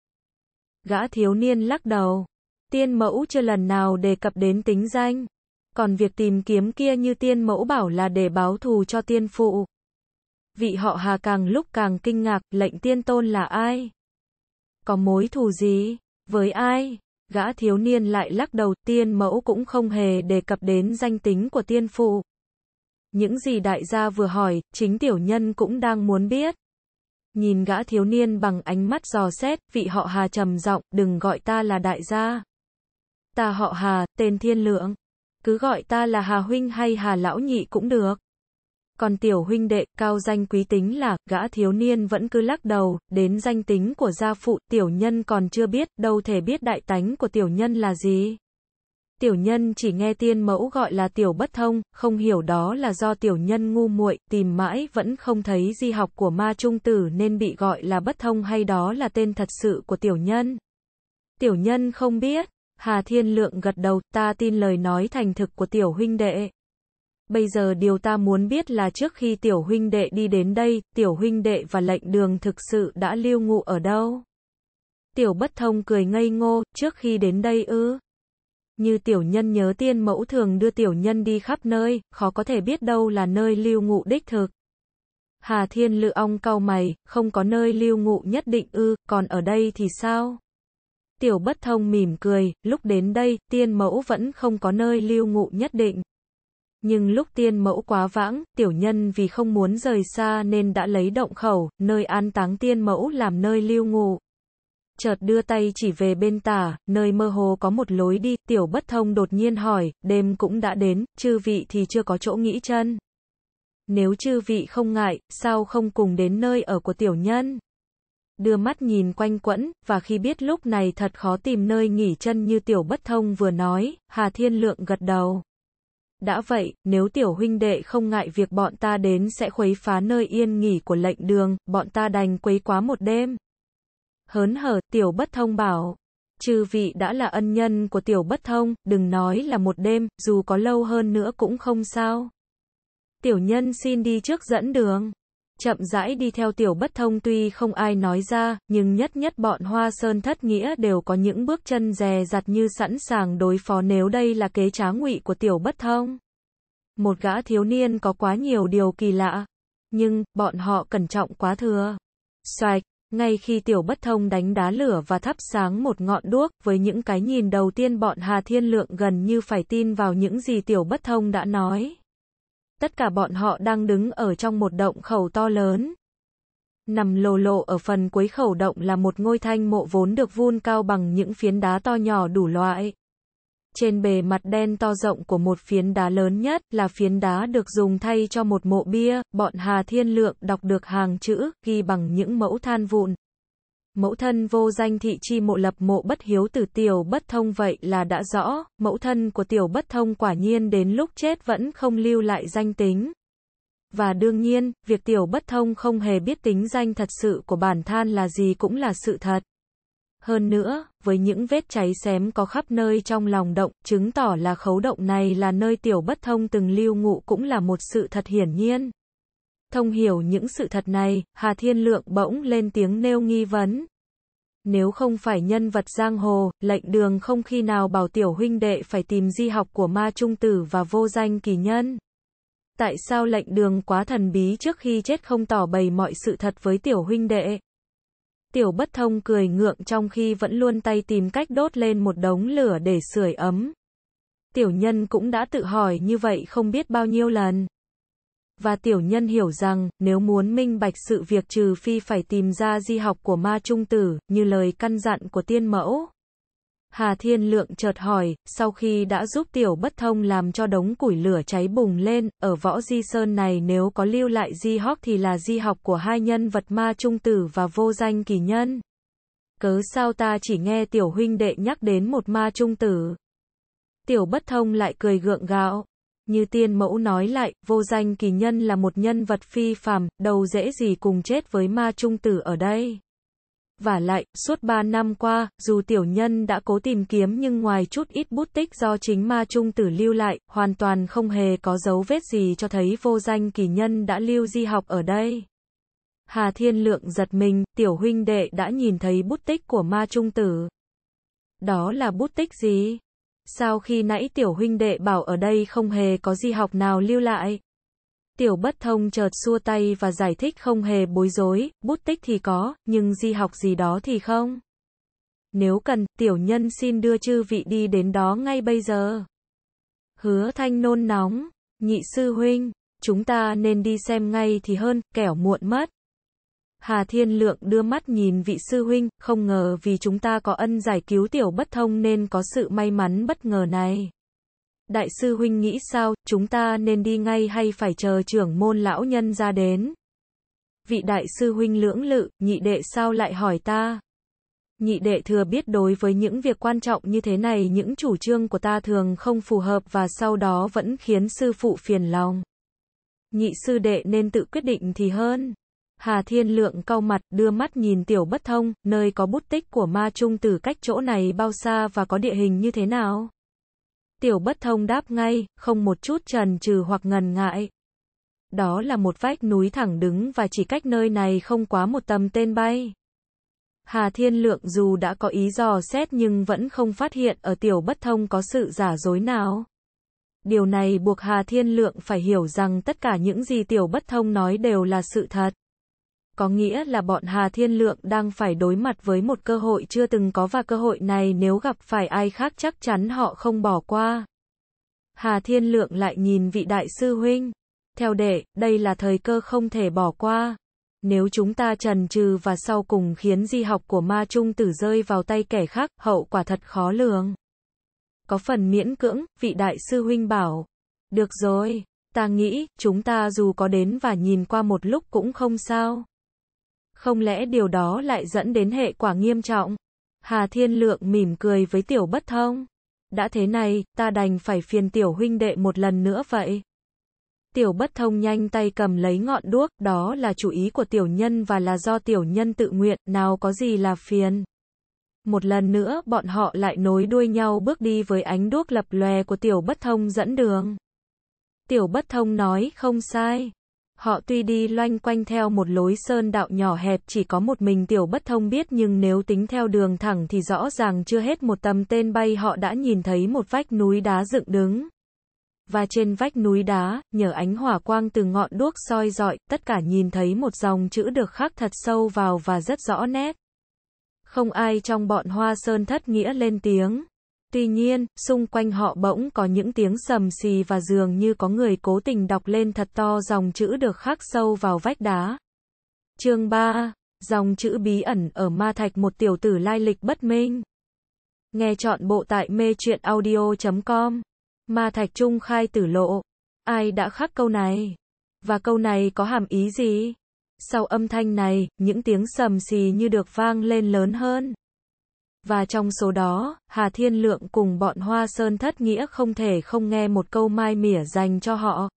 Gã thiếu niên lắc đầu. Tiên mẫu chưa lần nào đề cập đến tính danh. Còn việc tìm kiếm kia như tiên mẫu bảo là để báo thù cho tiên phụ. Vị họ hà càng lúc càng kinh ngạc, lệnh tiên tôn là ai? Có mối thù gì? Với ai? Gã thiếu niên lại lắc đầu tiên mẫu cũng không hề đề cập đến danh tính của tiên phụ. Những gì đại gia vừa hỏi, chính tiểu nhân cũng đang muốn biết nhìn gã thiếu niên bằng ánh mắt giò xét, vị họ Hà trầm giọng, đừng gọi ta là đại gia. Ta họ Hà, tên Thiên Lượng. Cứ gọi ta là Hà Huynh hay Hà Lão Nhị cũng được. Còn tiểu huynh đệ, cao danh quý tính là, gã thiếu niên vẫn cứ lắc đầu, đến danh tính của gia phụ, tiểu nhân còn chưa biết, đâu thể biết đại tánh của tiểu nhân là gì. Tiểu nhân chỉ nghe tiên mẫu gọi là tiểu bất thông, không hiểu đó là do tiểu nhân ngu muội, tìm mãi vẫn không thấy di học của ma trung tử nên bị gọi là bất thông hay đó là tên thật sự của tiểu nhân. Tiểu nhân không biết, Hà Thiên Lượng gật đầu, ta tin lời nói thành thực của tiểu huynh đệ. Bây giờ điều ta muốn biết là trước khi tiểu huynh đệ đi đến đây, tiểu huynh đệ và lệnh đường thực sự đã lưu ngụ ở đâu? Tiểu bất thông cười ngây ngô, trước khi đến đây ư? Như tiểu nhân nhớ tiên mẫu thường đưa tiểu nhân đi khắp nơi, khó có thể biết đâu là nơi lưu ngụ đích thực. Hà Thiên Lự Ong cau mày, không có nơi lưu ngụ nhất định ư, còn ở đây thì sao? Tiểu bất thông mỉm cười, lúc đến đây, tiên mẫu vẫn không có nơi lưu ngụ nhất định. Nhưng lúc tiên mẫu quá vãng, tiểu nhân vì không muốn rời xa nên đã lấy động khẩu, nơi an táng tiên mẫu làm nơi lưu ngụ chợt đưa tay chỉ về bên tả, nơi mơ hồ có một lối đi, tiểu bất thông đột nhiên hỏi, đêm cũng đã đến, chư vị thì chưa có chỗ nghỉ chân. Nếu chư vị không ngại, sao không cùng đến nơi ở của tiểu nhân? Đưa mắt nhìn quanh quẫn, và khi biết lúc này thật khó tìm nơi nghỉ chân như tiểu bất thông vừa nói, Hà Thiên Lượng gật đầu. Đã vậy, nếu tiểu huynh đệ không ngại việc bọn ta đến sẽ khuấy phá nơi yên nghỉ của lệnh đường, bọn ta đành quấy quá một đêm. Hớn hở, tiểu bất thông bảo. Chư vị đã là ân nhân của tiểu bất thông, đừng nói là một đêm, dù có lâu hơn nữa cũng không sao. Tiểu nhân xin đi trước dẫn đường. Chậm rãi đi theo tiểu bất thông tuy không ai nói ra, nhưng nhất nhất bọn hoa sơn thất nghĩa đều có những bước chân dè dặt như sẵn sàng đối phó nếu đây là kế trá ngụy của tiểu bất thông. Một gã thiếu niên có quá nhiều điều kỳ lạ, nhưng bọn họ cẩn trọng quá thừa. Xoạch, ngay khi Tiểu Bất Thông đánh đá lửa và thắp sáng một ngọn đuốc, với những cái nhìn đầu tiên bọn Hà Thiên Lượng gần như phải tin vào những gì Tiểu Bất Thông đã nói. Tất cả bọn họ đang đứng ở trong một động khẩu to lớn. Nằm lồ lộ ở phần cuối khẩu động là một ngôi thanh mộ vốn được vun cao bằng những phiến đá to nhỏ đủ loại trên bề mặt đen to rộng của một phiến đá lớn nhất, là phiến đá được dùng thay cho một mộ bia, bọn Hà Thiên Lượng đọc được hàng chữ, ghi bằng những mẫu than vụn. Mẫu thân vô danh thị chi mộ lập mộ bất hiếu từ tiểu bất thông vậy là đã rõ, mẫu thân của tiểu bất thông quả nhiên đến lúc chết vẫn không lưu lại danh tính. Và đương nhiên, việc tiểu bất thông không hề biết tính danh thật sự của bản than là gì cũng là sự thật. Hơn nữa, với những vết cháy xém có khắp nơi trong lòng động, chứng tỏ là khấu động này là nơi tiểu bất thông từng lưu ngụ cũng là một sự thật hiển nhiên. Thông hiểu những sự thật này, Hà Thiên Lượng bỗng lên tiếng nêu nghi vấn. Nếu không phải nhân vật giang hồ, lệnh đường không khi nào bảo tiểu huynh đệ phải tìm di học của ma trung tử và vô danh kỳ nhân. Tại sao lệnh đường quá thần bí trước khi chết không tỏ bày mọi sự thật với tiểu huynh đệ? tiểu bất thông cười ngượng trong khi vẫn luôn tay tìm cách đốt lên một đống lửa để sưởi ấm. Tiểu nhân cũng đã tự hỏi như vậy không biết bao nhiêu lần. Và tiểu nhân hiểu rằng, nếu muốn minh bạch sự việc trừ phi phải tìm ra di học của ma trung tử, như lời căn dặn của tiên mẫu, Hà Thiên Lượng chợt hỏi, sau khi đã giúp tiểu bất thông làm cho đống củi lửa cháy bùng lên, ở võ di sơn này nếu có lưu lại di hóc thì là di học của hai nhân vật ma trung tử và vô danh kỳ nhân. Cớ sao ta chỉ nghe tiểu huynh đệ nhắc đến một ma trung tử. Tiểu bất thông lại cười gượng gạo. Như tiên mẫu nói lại, vô danh kỳ nhân là một nhân vật phi phàm, đầu dễ gì cùng chết với ma trung tử ở đây. Và lại, suốt 3 năm qua, dù tiểu nhân đã cố tìm kiếm nhưng ngoài chút ít bút tích do chính ma trung tử lưu lại, hoàn toàn không hề có dấu vết gì cho thấy vô danh kỳ nhân đã lưu di học ở đây. Hà Thiên Lượng giật mình, tiểu huynh đệ đã nhìn thấy bút tích của ma trung tử. Đó là bút tích gì? Sao khi nãy tiểu huynh đệ bảo ở đây không hề có di học nào lưu lại? Tiểu bất thông chợt xua tay và giải thích không hề bối rối, bút tích thì có, nhưng di học gì đó thì không. Nếu cần, tiểu nhân xin đưa chư vị đi đến đó ngay bây giờ. Hứa thanh nôn nóng, nhị sư huynh, chúng ta nên đi xem ngay thì hơn, kẻo muộn mất. Hà Thiên Lượng đưa mắt nhìn vị sư huynh, không ngờ vì chúng ta có ân giải cứu tiểu bất thông nên có sự may mắn bất ngờ này. Đại sư huynh nghĩ sao, chúng ta nên đi ngay hay phải chờ trưởng môn lão nhân ra đến? Vị đại sư huynh lưỡng lự, nhị đệ sao lại hỏi ta? Nhị đệ thừa biết đối với những việc quan trọng như thế này những chủ trương của ta thường không phù hợp và sau đó vẫn khiến sư phụ phiền lòng. Nhị sư đệ nên tự quyết định thì hơn. Hà Thiên Lượng cau mặt, đưa mắt nhìn tiểu bất thông, nơi có bút tích của ma trung từ cách chỗ này bao xa và có địa hình như thế nào? Tiểu bất thông đáp ngay, không một chút trần trừ hoặc ngần ngại. Đó là một vách núi thẳng đứng và chỉ cách nơi này không quá một tầm tên bay. Hà Thiên Lượng dù đã có ý dò xét nhưng vẫn không phát hiện ở tiểu bất thông có sự giả dối nào. Điều này buộc Hà Thiên Lượng phải hiểu rằng tất cả những gì tiểu bất thông nói đều là sự thật có nghĩa là bọn Hà Thiên Lượng đang phải đối mặt với một cơ hội chưa từng có và cơ hội này nếu gặp phải ai khác chắc chắn họ không bỏ qua. Hà Thiên Lượng lại nhìn vị đại sư huynh. Theo đệ, đây là thời cơ không thể bỏ qua. Nếu chúng ta trần trừ và sau cùng khiến di học của ma trung tử rơi vào tay kẻ khác, hậu quả thật khó lường. Có phần miễn cưỡng, vị đại sư huynh bảo. Được rồi, ta nghĩ, chúng ta dù có đến và nhìn qua một lúc cũng không sao. Không lẽ điều đó lại dẫn đến hệ quả nghiêm trọng? Hà Thiên Lượng mỉm cười với tiểu bất thông. Đã thế này, ta đành phải phiền tiểu huynh đệ một lần nữa vậy. Tiểu bất thông nhanh tay cầm lấy ngọn đuốc, đó là chủ ý của tiểu nhân và là do tiểu nhân tự nguyện, nào có gì là phiền. Một lần nữa, bọn họ lại nối đuôi nhau bước đi với ánh đuốc lập lòe của tiểu bất thông dẫn đường. Tiểu bất thông nói không sai, Họ tuy đi loanh quanh theo một lối sơn đạo nhỏ hẹp chỉ có một mình tiểu bất thông biết nhưng nếu tính theo đường thẳng thì rõ ràng chưa hết một tầm tên bay họ đã nhìn thấy một vách núi đá dựng đứng. Và trên vách núi đá, nhờ ánh hỏa quang từ ngọn đuốc soi dọi, tất cả nhìn thấy một dòng chữ được khắc thật sâu vào và rất rõ nét. Không ai trong bọn hoa sơn thất nghĩa lên tiếng. Tuy nhiên, xung quanh họ bỗng có những tiếng sầm xì và dường như có người cố tình đọc lên thật to dòng chữ được khắc sâu vào vách đá. Chương 3. Dòng chữ bí ẩn ở Ma Thạch một tiểu tử lai lịch bất minh. Nghe chọn bộ tại mê truyện audio.com. Ma Thạch Trung khai tử lộ. Ai đã khắc câu này? Và câu này có hàm ý gì? Sau âm thanh này, những tiếng sầm xì như được vang lên lớn hơn và trong số đó, Hà Thiên Lượng cùng bọn Hoa Sơn Thất Nghĩa không thể không nghe một câu mai mỉa dành cho họ.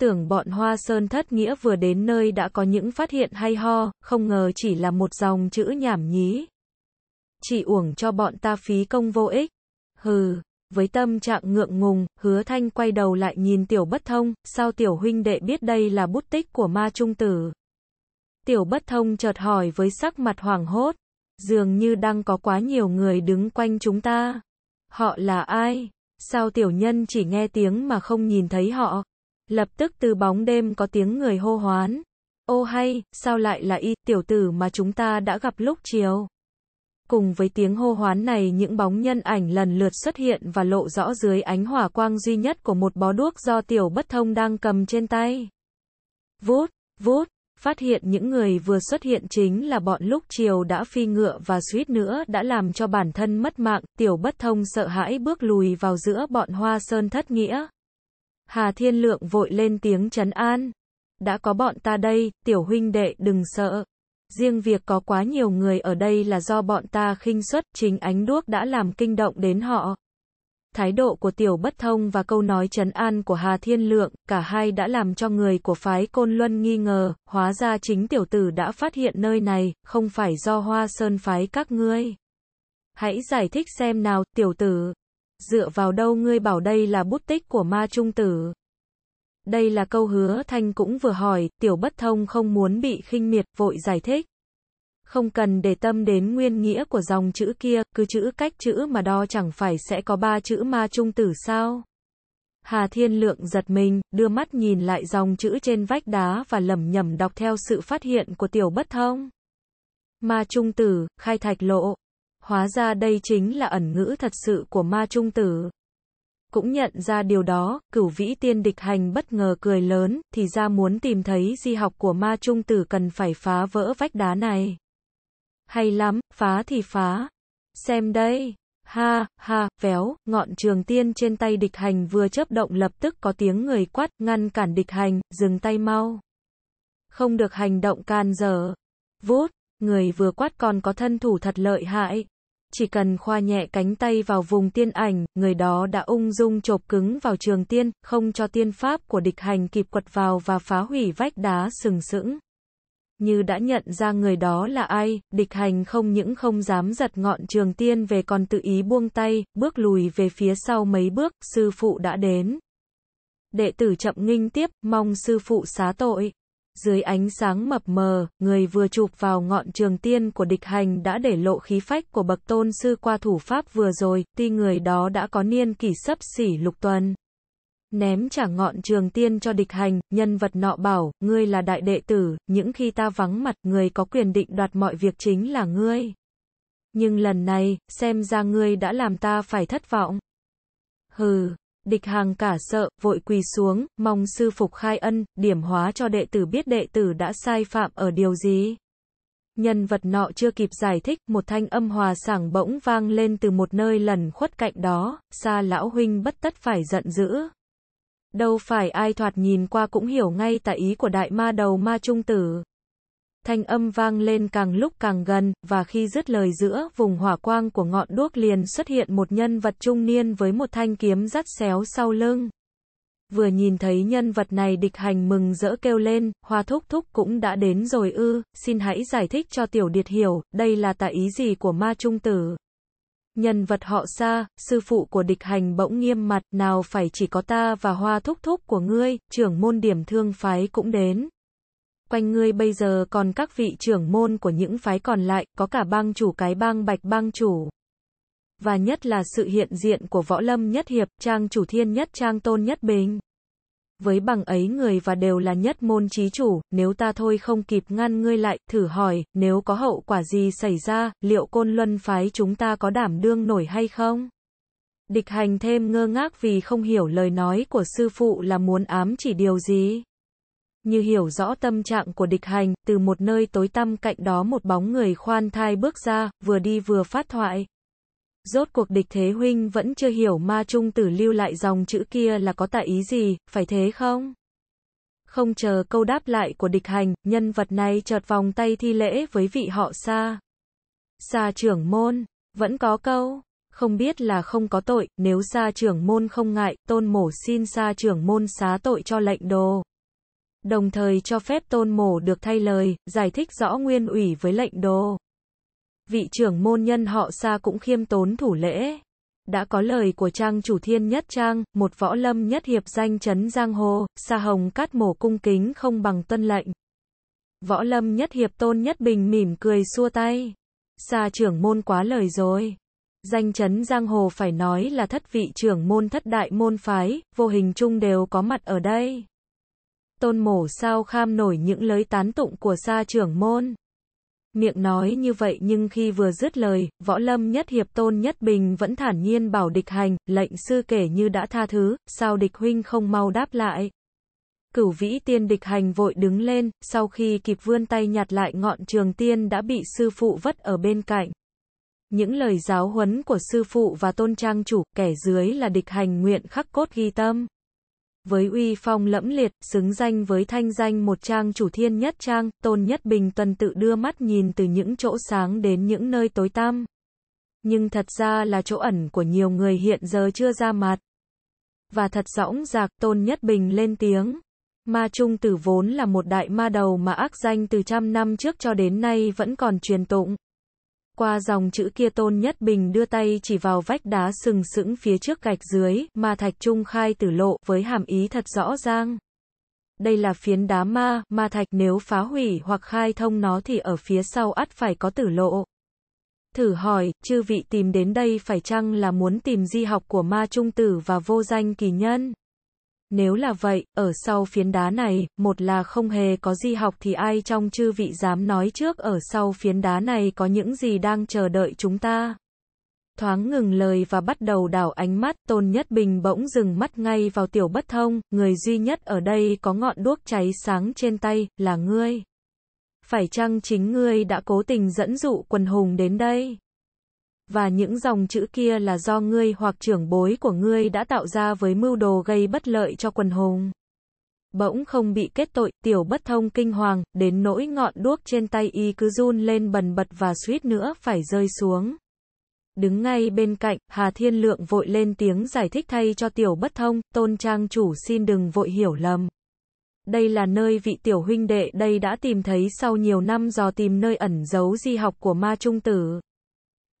Tưởng bọn Hoa Sơn Thất Nghĩa vừa đến nơi đã có những phát hiện hay ho, không ngờ chỉ là một dòng chữ nhảm nhí. Chỉ uổng cho bọn ta phí công vô ích. Hừ, với tâm trạng ngượng ngùng, hứa thanh quay đầu lại nhìn tiểu bất thông, sao tiểu huynh đệ biết đây là bút tích của ma trung tử. Tiểu bất thông chợt hỏi với sắc mặt hoàng hốt. Dường như đang có quá nhiều người đứng quanh chúng ta. Họ là ai? Sao tiểu nhân chỉ nghe tiếng mà không nhìn thấy họ? Lập tức từ bóng đêm có tiếng người hô hoán. Ô hay, sao lại là y tiểu tử mà chúng ta đã gặp lúc chiều? Cùng với tiếng hô hoán này những bóng nhân ảnh lần lượt xuất hiện và lộ rõ dưới ánh hỏa quang duy nhất của một bó đuốc do tiểu bất thông đang cầm trên tay. Vút, vút, phát hiện những người vừa xuất hiện chính là bọn lúc chiều đã phi ngựa và suýt nữa đã làm cho bản thân mất mạng, tiểu bất thông sợ hãi bước lùi vào giữa bọn hoa sơn thất nghĩa. Hà Thiên Lượng vội lên tiếng chấn an. Đã có bọn ta đây, tiểu huynh đệ đừng sợ. Riêng việc có quá nhiều người ở đây là do bọn ta khinh suất, chính ánh đuốc đã làm kinh động đến họ. Thái độ của Tiểu Bất Thông và câu nói trấn an của Hà Thiên Lượng, cả hai đã làm cho người của phái Côn Luân nghi ngờ, hóa ra chính tiểu tử đã phát hiện nơi này, không phải do Hoa Sơn phái các ngươi. Hãy giải thích xem nào, tiểu tử. Dựa vào đâu ngươi bảo đây là bút tích của ma trung tử? Đây là câu hứa Thanh cũng vừa hỏi, Tiểu Bất Thông không muốn bị khinh miệt, vội giải thích không cần để tâm đến nguyên nghĩa của dòng chữ kia, cứ chữ cách chữ mà đo chẳng phải sẽ có ba chữ ma trung tử sao? Hà Thiên Lượng giật mình, đưa mắt nhìn lại dòng chữ trên vách đá và lẩm nhẩm đọc theo sự phát hiện của tiểu bất thông. Ma Trung Tử, khai thạch lộ. Hóa ra đây chính là ẩn ngữ thật sự của Ma Trung Tử. Cũng nhận ra điều đó, cửu vĩ tiên địch hành bất ngờ cười lớn, thì ra muốn tìm thấy di học của Ma Trung Tử cần phải phá vỡ vách đá này. Hay lắm, phá thì phá. Xem đây. Ha, ha, véo, ngọn trường tiên trên tay địch hành vừa chớp động lập tức có tiếng người quát, ngăn cản địch hành, dừng tay mau. Không được hành động can dở. Vút, người vừa quát còn có thân thủ thật lợi hại. Chỉ cần khoa nhẹ cánh tay vào vùng tiên ảnh, người đó đã ung dung chộp cứng vào trường tiên, không cho tiên pháp của địch hành kịp quật vào và phá hủy vách đá sừng sững như đã nhận ra người đó là ai, địch hành không những không dám giật ngọn trường tiên về còn tự ý buông tay, bước lùi về phía sau mấy bước, sư phụ đã đến. Đệ tử chậm nghinh tiếp, mong sư phụ xá tội. Dưới ánh sáng mập mờ, người vừa chụp vào ngọn trường tiên của địch hành đã để lộ khí phách của bậc tôn sư qua thủ pháp vừa rồi, tuy người đó đã có niên kỷ sấp xỉ lục tuần ném trả ngọn trường tiên cho địch hành, nhân vật nọ bảo, ngươi là đại đệ tử, những khi ta vắng mặt, ngươi có quyền định đoạt mọi việc chính là ngươi. Nhưng lần này, xem ra ngươi đã làm ta phải thất vọng. Hừ, địch hàng cả sợ, vội quỳ xuống, mong sư phục khai ân, điểm hóa cho đệ tử biết đệ tử đã sai phạm ở điều gì. Nhân vật nọ chưa kịp giải thích, một thanh âm hòa sảng bỗng vang lên từ một nơi lần khuất cạnh đó, xa lão huynh bất tất phải giận dữ, Đâu phải ai thoạt nhìn qua cũng hiểu ngay tại ý của đại ma đầu ma trung tử. Thanh âm vang lên càng lúc càng gần, và khi dứt lời giữa vùng hỏa quang của ngọn đuốc liền xuất hiện một nhân vật trung niên với một thanh kiếm rắt xéo sau lưng. Vừa nhìn thấy nhân vật này địch hành mừng rỡ kêu lên, hoa thúc thúc cũng đã đến rồi ư, xin hãy giải thích cho tiểu điệt hiểu, đây là tại ý gì của ma trung tử. Nhân vật họ xa, sư phụ của địch hành bỗng nghiêm mặt, nào phải chỉ có ta và hoa thúc thúc của ngươi, trưởng môn điểm thương phái cũng đến. Quanh ngươi bây giờ còn các vị trưởng môn của những phái còn lại, có cả bang chủ cái bang bạch bang chủ. Và nhất là sự hiện diện của võ lâm nhất hiệp, trang chủ thiên nhất trang tôn nhất bình với bằng ấy người và đều là nhất môn trí chủ, nếu ta thôi không kịp ngăn ngươi lại, thử hỏi, nếu có hậu quả gì xảy ra, liệu côn luân phái chúng ta có đảm đương nổi hay không? Địch hành thêm ngơ ngác vì không hiểu lời nói của sư phụ là muốn ám chỉ điều gì. Như hiểu rõ tâm trạng của địch hành, từ một nơi tối tăm cạnh đó một bóng người khoan thai bước ra, vừa đi vừa phát thoại, rốt cuộc địch thế huynh vẫn chưa hiểu ma trung tử lưu lại dòng chữ kia là có tại ý gì, phải thế không? Không chờ câu đáp lại của địch hành, nhân vật này chợt vòng tay thi lễ với vị họ xa. Xa trưởng môn, vẫn có câu, không biết là không có tội, nếu xa trưởng môn không ngại, tôn mổ xin xa trưởng môn xá tội cho lệnh đồ. Đồng thời cho phép tôn mổ được thay lời, giải thích rõ nguyên ủy với lệnh đồ vị trưởng môn nhân họ xa cũng khiêm tốn thủ lễ. Đã có lời của trang chủ thiên nhất trang, một võ lâm nhất hiệp danh chấn giang hồ, xa hồng cát mổ cung kính không bằng tuân lệnh. Võ lâm nhất hiệp tôn nhất bình mỉm cười xua tay. Xa trưởng môn quá lời rồi. Danh chấn giang hồ phải nói là thất vị trưởng môn thất đại môn phái, vô hình chung đều có mặt ở đây. Tôn mổ sao kham nổi những lời tán tụng của xa trưởng môn. Miệng nói như vậy nhưng khi vừa dứt lời, võ lâm nhất hiệp tôn nhất bình vẫn thản nhiên bảo địch hành, lệnh sư kể như đã tha thứ, sao địch huynh không mau đáp lại. Cửu vĩ tiên địch hành vội đứng lên, sau khi kịp vươn tay nhặt lại ngọn trường tiên đã bị sư phụ vất ở bên cạnh. Những lời giáo huấn của sư phụ và tôn trang chủ, kẻ dưới là địch hành nguyện khắc cốt ghi tâm với uy phong lẫm liệt, xứng danh với thanh danh một trang chủ thiên nhất trang, Tôn Nhất Bình tuần tự đưa mắt nhìn từ những chỗ sáng đến những nơi tối tăm. Nhưng thật ra là chỗ ẩn của nhiều người hiện giờ chưa ra mặt. Và thật rõng rạc, Tôn Nhất Bình lên tiếng. Ma Trung Tử vốn là một đại ma đầu mà ác danh từ trăm năm trước cho đến nay vẫn còn truyền tụng. Qua dòng chữ kia Tôn Nhất Bình đưa tay chỉ vào vách đá sừng sững phía trước gạch dưới, mà Thạch Trung khai tử lộ, với hàm ý thật rõ ràng. Đây là phiến đá ma, ma thạch nếu phá hủy hoặc khai thông nó thì ở phía sau ắt phải có tử lộ. Thử hỏi, chư vị tìm đến đây phải chăng là muốn tìm di học của ma trung tử và vô danh kỳ nhân? Nếu là vậy, ở sau phiến đá này, một là không hề có di học thì ai trong chư vị dám nói trước ở sau phiến đá này có những gì đang chờ đợi chúng ta. Thoáng ngừng lời và bắt đầu đảo ánh mắt, Tôn Nhất Bình bỗng dừng mắt ngay vào tiểu bất thông, người duy nhất ở đây có ngọn đuốc cháy sáng trên tay, là ngươi. Phải chăng chính ngươi đã cố tình dẫn dụ quần hùng đến đây? và những dòng chữ kia là do ngươi hoặc trưởng bối của ngươi đã tạo ra với mưu đồ gây bất lợi cho quần hùng. Bỗng không bị kết tội, tiểu bất thông kinh hoàng, đến nỗi ngọn đuốc trên tay y cứ run lên bần bật và suýt nữa phải rơi xuống. Đứng ngay bên cạnh, Hà Thiên Lượng vội lên tiếng giải thích thay cho tiểu bất thông, tôn trang chủ xin đừng vội hiểu lầm. Đây là nơi vị tiểu huynh đệ đây đã tìm thấy sau nhiều năm dò tìm nơi ẩn giấu di học của ma trung tử.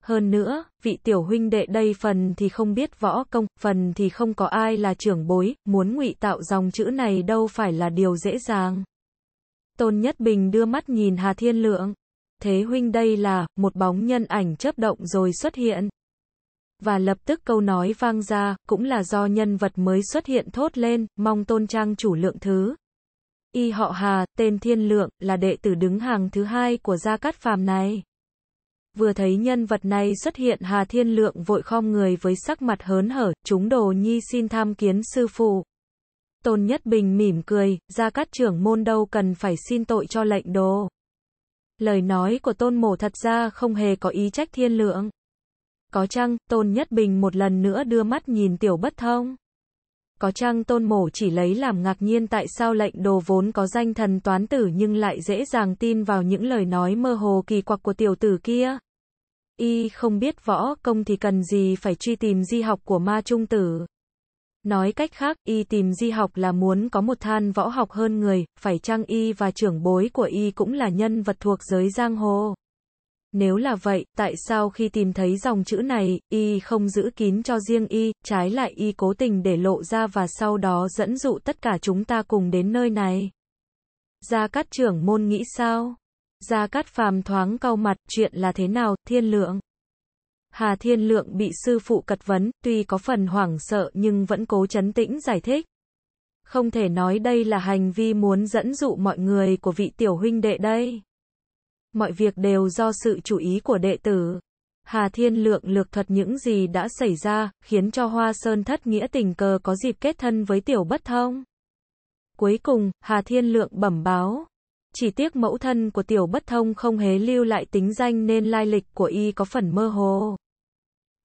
Hơn nữa, vị tiểu huynh đệ đây phần thì không biết võ công, phần thì không có ai là trưởng bối, muốn ngụy tạo dòng chữ này đâu phải là điều dễ dàng. Tôn Nhất Bình đưa mắt nhìn Hà Thiên Lượng. Thế huynh đây là, một bóng nhân ảnh chớp động rồi xuất hiện. Và lập tức câu nói vang ra, cũng là do nhân vật mới xuất hiện thốt lên, mong tôn trang chủ lượng thứ. Y họ Hà, tên Thiên Lượng, là đệ tử đứng hàng thứ hai của Gia Cát Phàm này. Vừa thấy nhân vật này xuất hiện Hà Thiên Lượng vội khom người với sắc mặt hớn hở, chúng đồ nhi xin tham kiến sư phụ. Tôn Nhất Bình mỉm cười, ra cắt trưởng môn đâu cần phải xin tội cho lệnh đồ. Lời nói của tôn mổ thật ra không hề có ý trách thiên lượng. Có chăng, tôn nhất bình một lần nữa đưa mắt nhìn tiểu bất thông. Có chăng tôn mổ chỉ lấy làm ngạc nhiên tại sao lệnh đồ vốn có danh thần toán tử nhưng lại dễ dàng tin vào những lời nói mơ hồ kỳ quặc của tiểu tử kia y không biết võ công thì cần gì phải truy tìm di học của ma trung tử. Nói cách khác, y tìm di học là muốn có một than võ học hơn người, phải chăng y và trưởng bối của y cũng là nhân vật thuộc giới giang hồ. Nếu là vậy, tại sao khi tìm thấy dòng chữ này, y không giữ kín cho riêng y, trái lại y cố tình để lộ ra và sau đó dẫn dụ tất cả chúng ta cùng đến nơi này? Gia Cát trưởng môn nghĩ sao? Gia Cát Phàm thoáng cau mặt, chuyện là thế nào, thiên lượng? Hà Thiên Lượng bị sư phụ cật vấn, tuy có phần hoảng sợ nhưng vẫn cố chấn tĩnh giải thích. Không thể nói đây là hành vi muốn dẫn dụ mọi người của vị tiểu huynh đệ đây. Mọi việc đều do sự chú ý của đệ tử. Hà Thiên Lượng lược thuật những gì đã xảy ra, khiến cho Hoa Sơn thất nghĩa tình cờ có dịp kết thân với tiểu bất thông. Cuối cùng, Hà Thiên Lượng bẩm báo, chỉ tiếc mẫu thân của tiểu bất thông không hề lưu lại tính danh nên lai lịch của y có phần mơ hồ.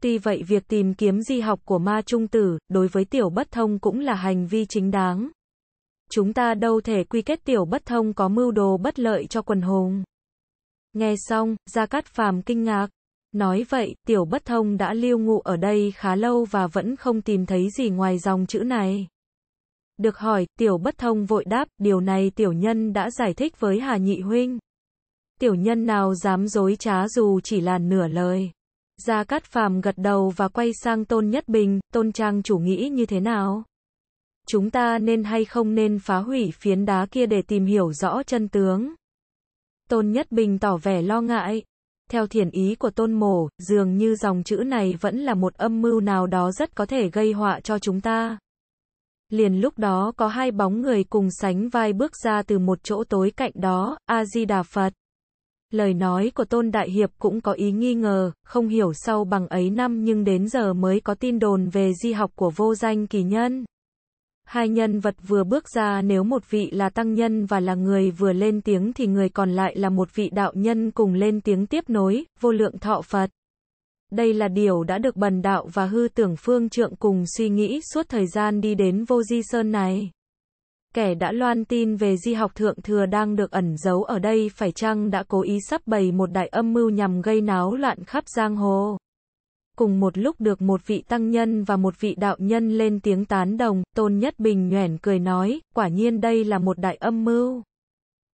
Tuy vậy việc tìm kiếm di học của ma trung tử, đối với tiểu bất thông cũng là hành vi chính đáng. Chúng ta đâu thể quy kết tiểu bất thông có mưu đồ bất lợi cho quần hùng. Nghe xong, Gia Cát Phàm kinh ngạc. Nói vậy, tiểu bất thông đã lưu ngụ ở đây khá lâu và vẫn không tìm thấy gì ngoài dòng chữ này. Được hỏi, tiểu bất thông vội đáp, điều này tiểu nhân đã giải thích với Hà Nhị Huynh. Tiểu nhân nào dám dối trá dù chỉ là nửa lời. Gia Cát Phàm gật đầu và quay sang Tôn Nhất Bình, Tôn Trang chủ nghĩ như thế nào? Chúng ta nên hay không nên phá hủy phiến đá kia để tìm hiểu rõ chân tướng? Tôn Nhất Bình tỏ vẻ lo ngại. Theo thiền ý của Tôn Mổ, dường như dòng chữ này vẫn là một âm mưu nào đó rất có thể gây họa cho chúng ta. Liền lúc đó có hai bóng người cùng sánh vai bước ra từ một chỗ tối cạnh đó, A-di-đà Phật. Lời nói của Tôn Đại Hiệp cũng có ý nghi ngờ, không hiểu sau bằng ấy năm nhưng đến giờ mới có tin đồn về di học của vô danh kỳ nhân. Hai nhân vật vừa bước ra nếu một vị là tăng nhân và là người vừa lên tiếng thì người còn lại là một vị đạo nhân cùng lên tiếng tiếp nối, vô lượng thọ Phật. Đây là điều đã được bần đạo và hư tưởng phương trượng cùng suy nghĩ suốt thời gian đi đến vô di sơn này. Kẻ đã loan tin về di học thượng thừa đang được ẩn giấu ở đây phải chăng đã cố ý sắp bày một đại âm mưu nhằm gây náo loạn khắp giang hồ. Cùng một lúc được một vị tăng nhân và một vị đạo nhân lên tiếng tán đồng, Tôn Nhất Bình nhoẻn cười nói, quả nhiên đây là một đại âm mưu.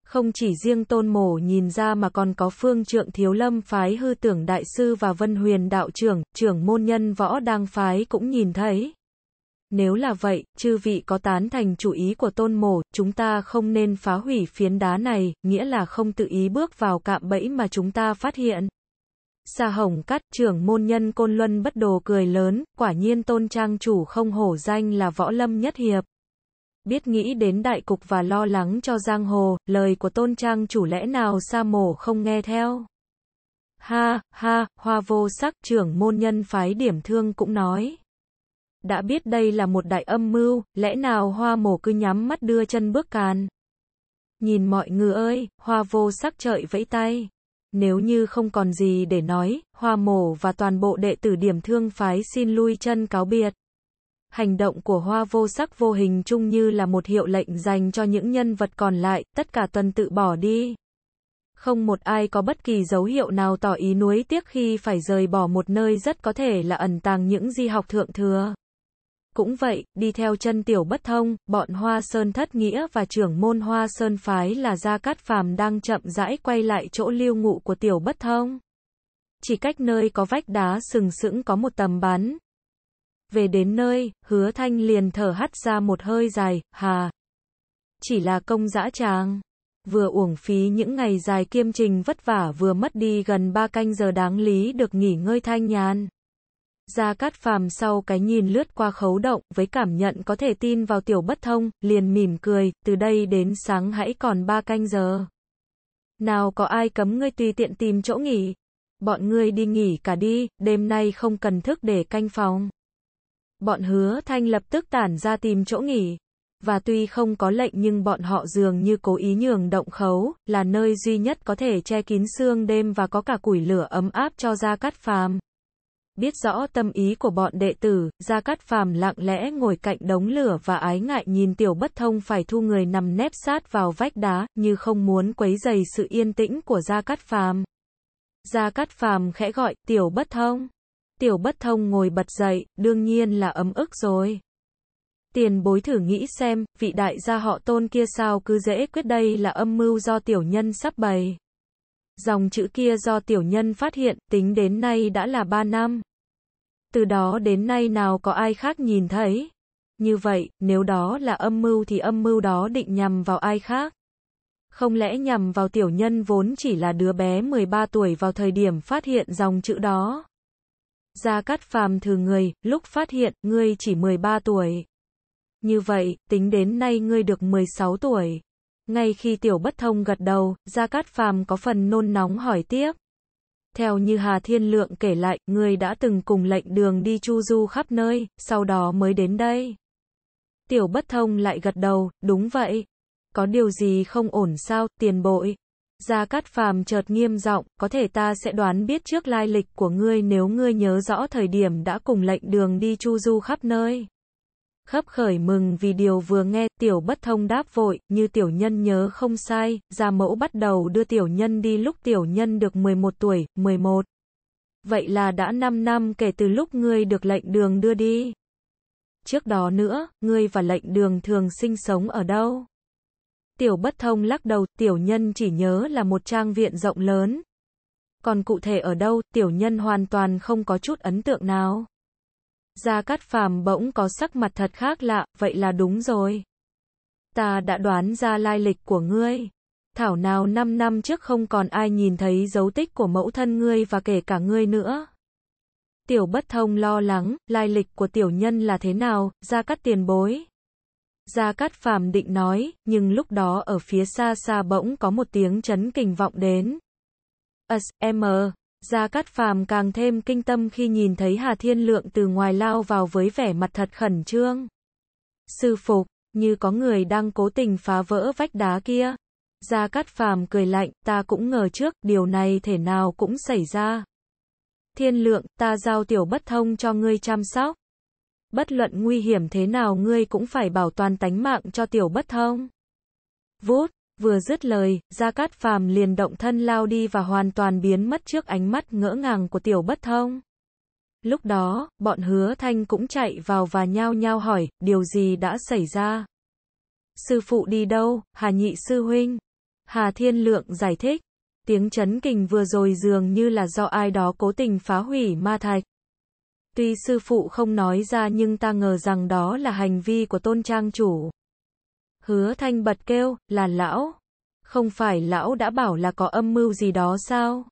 Không chỉ riêng tôn mổ nhìn ra mà còn có phương trượng thiếu lâm phái hư tưởng đại sư và vân huyền đạo trưởng, trưởng môn nhân võ đang phái cũng nhìn thấy. Nếu là vậy, chư vị có tán thành chủ ý của tôn mổ, chúng ta không nên phá hủy phiến đá này, nghĩa là không tự ý bước vào cạm bẫy mà chúng ta phát hiện. Sa hồng cắt trưởng môn nhân côn luân bất đồ cười lớn, quả nhiên tôn trang chủ không hổ danh là võ lâm nhất hiệp biết nghĩ đến đại cục và lo lắng cho giang hồ, lời của tôn trang chủ lẽ nào sa mổ không nghe theo. Ha, ha, hoa vô sắc trưởng môn nhân phái điểm thương cũng nói. Đã biết đây là một đại âm mưu, lẽ nào hoa mổ cứ nhắm mắt đưa chân bước càn. Nhìn mọi người ơi, hoa vô sắc trợi vẫy tay. Nếu như không còn gì để nói, hoa mổ và toàn bộ đệ tử điểm thương phái xin lui chân cáo biệt hành động của hoa vô sắc vô hình chung như là một hiệu lệnh dành cho những nhân vật còn lại, tất cả tuần tự bỏ đi. Không một ai có bất kỳ dấu hiệu nào tỏ ý nuối tiếc khi phải rời bỏ một nơi rất có thể là ẩn tàng những di học thượng thừa. Cũng vậy, đi theo chân tiểu bất thông, bọn Hoa Sơn Thất Nghĩa và trưởng môn Hoa Sơn Phái là Gia Cát Phàm đang chậm rãi quay lại chỗ lưu ngụ của tiểu bất thông. Chỉ cách nơi có vách đá sừng sững có một tầm bắn, về đến nơi, hứa thanh liền thở hắt ra một hơi dài, hà. Chỉ là công dã tràng. Vừa uổng phí những ngày dài kiêm trình vất vả vừa mất đi gần ba canh giờ đáng lý được nghỉ ngơi thanh nhàn. Gia Cát Phàm sau cái nhìn lướt qua khấu động, với cảm nhận có thể tin vào tiểu bất thông, liền mỉm cười, từ đây đến sáng hãy còn ba canh giờ. Nào có ai cấm ngươi tùy tiện tìm chỗ nghỉ. Bọn ngươi đi nghỉ cả đi, đêm nay không cần thức để canh phòng. Bọn hứa thanh lập tức tản ra tìm chỗ nghỉ. Và tuy không có lệnh nhưng bọn họ dường như cố ý nhường động khấu, là nơi duy nhất có thể che kín xương đêm và có cả củi lửa ấm áp cho Gia Cát Phàm. Biết rõ tâm ý của bọn đệ tử, Gia Cát Phàm lặng lẽ ngồi cạnh đống lửa và ái ngại nhìn tiểu bất thông phải thu người nằm nép sát vào vách đá, như không muốn quấy dày sự yên tĩnh của Gia Cát Phàm. Gia Cát Phàm khẽ gọi, tiểu bất thông. Tiểu bất thông ngồi bật dậy, đương nhiên là ấm ức rồi. Tiền bối thử nghĩ xem, vị đại gia họ tôn kia sao cứ dễ quyết đây là âm mưu do tiểu nhân sắp bày. Dòng chữ kia do tiểu nhân phát hiện, tính đến nay đã là ba năm. Từ đó đến nay nào có ai khác nhìn thấy. Như vậy, nếu đó là âm mưu thì âm mưu đó định nhằm vào ai khác. Không lẽ nhằm vào tiểu nhân vốn chỉ là đứa bé 13 tuổi vào thời điểm phát hiện dòng chữ đó. Gia Cát Phàm thử người, lúc phát hiện, ngươi chỉ 13 tuổi. Như vậy, tính đến nay ngươi được 16 tuổi. Ngay khi Tiểu Bất Thông gật đầu, Gia Cát Phàm có phần nôn nóng hỏi tiếp. Theo như Hà Thiên Lượng kể lại, ngươi đã từng cùng lệnh đường đi chu du khắp nơi, sau đó mới đến đây. Tiểu Bất Thông lại gật đầu, đúng vậy. Có điều gì không ổn sao, tiền bội? Gia Cát Phàm chợt nghiêm giọng, có thể ta sẽ đoán biết trước lai lịch của ngươi nếu ngươi nhớ rõ thời điểm đã cùng lệnh đường đi chu du khắp nơi. Khấp khởi mừng vì điều vừa nghe, tiểu bất thông đáp vội, như tiểu nhân nhớ không sai, gia mẫu bắt đầu đưa tiểu nhân đi lúc tiểu nhân được 11 tuổi, 11. Vậy là đã 5 năm kể từ lúc ngươi được lệnh đường đưa đi. Trước đó nữa, ngươi và lệnh đường thường sinh sống ở đâu? Tiểu bất thông lắc đầu, tiểu nhân chỉ nhớ là một trang viện rộng lớn. Còn cụ thể ở đâu, tiểu nhân hoàn toàn không có chút ấn tượng nào. Gia Cát Phàm bỗng có sắc mặt thật khác lạ, vậy là đúng rồi. Ta đã đoán ra lai lịch của ngươi. Thảo nào năm năm trước không còn ai nhìn thấy dấu tích của mẫu thân ngươi và kể cả ngươi nữa. Tiểu bất thông lo lắng, lai lịch của tiểu nhân là thế nào, ra cắt tiền bối. Gia Cát Phàm định nói, nhưng lúc đó ở phía xa xa bỗng có một tiếng chấn kinh vọng đến. As, M. Gia Cát Phàm càng thêm kinh tâm khi nhìn thấy Hà Thiên Lượng từ ngoài lao vào với vẻ mặt thật khẩn trương. Sư phục, như có người đang cố tình phá vỡ vách đá kia. Gia Cát Phàm cười lạnh, ta cũng ngờ trước, điều này thể nào cũng xảy ra. Thiên Lượng, ta giao tiểu bất thông cho ngươi chăm sóc bất luận nguy hiểm thế nào ngươi cũng phải bảo toàn tánh mạng cho tiểu bất thông. Vút, vừa dứt lời, Gia Cát Phàm liền động thân lao đi và hoàn toàn biến mất trước ánh mắt ngỡ ngàng của tiểu bất thông. Lúc đó, bọn hứa thanh cũng chạy vào và nhao nhao hỏi, điều gì đã xảy ra? Sư phụ đi đâu, Hà Nhị Sư Huynh? Hà Thiên Lượng giải thích, tiếng chấn kình vừa rồi dường như là do ai đó cố tình phá hủy ma thạch. Tuy sư phụ không nói ra nhưng ta ngờ rằng đó là hành vi của tôn trang chủ. Hứa thanh bật kêu, là lão. Không phải lão đã bảo là có âm mưu gì đó sao?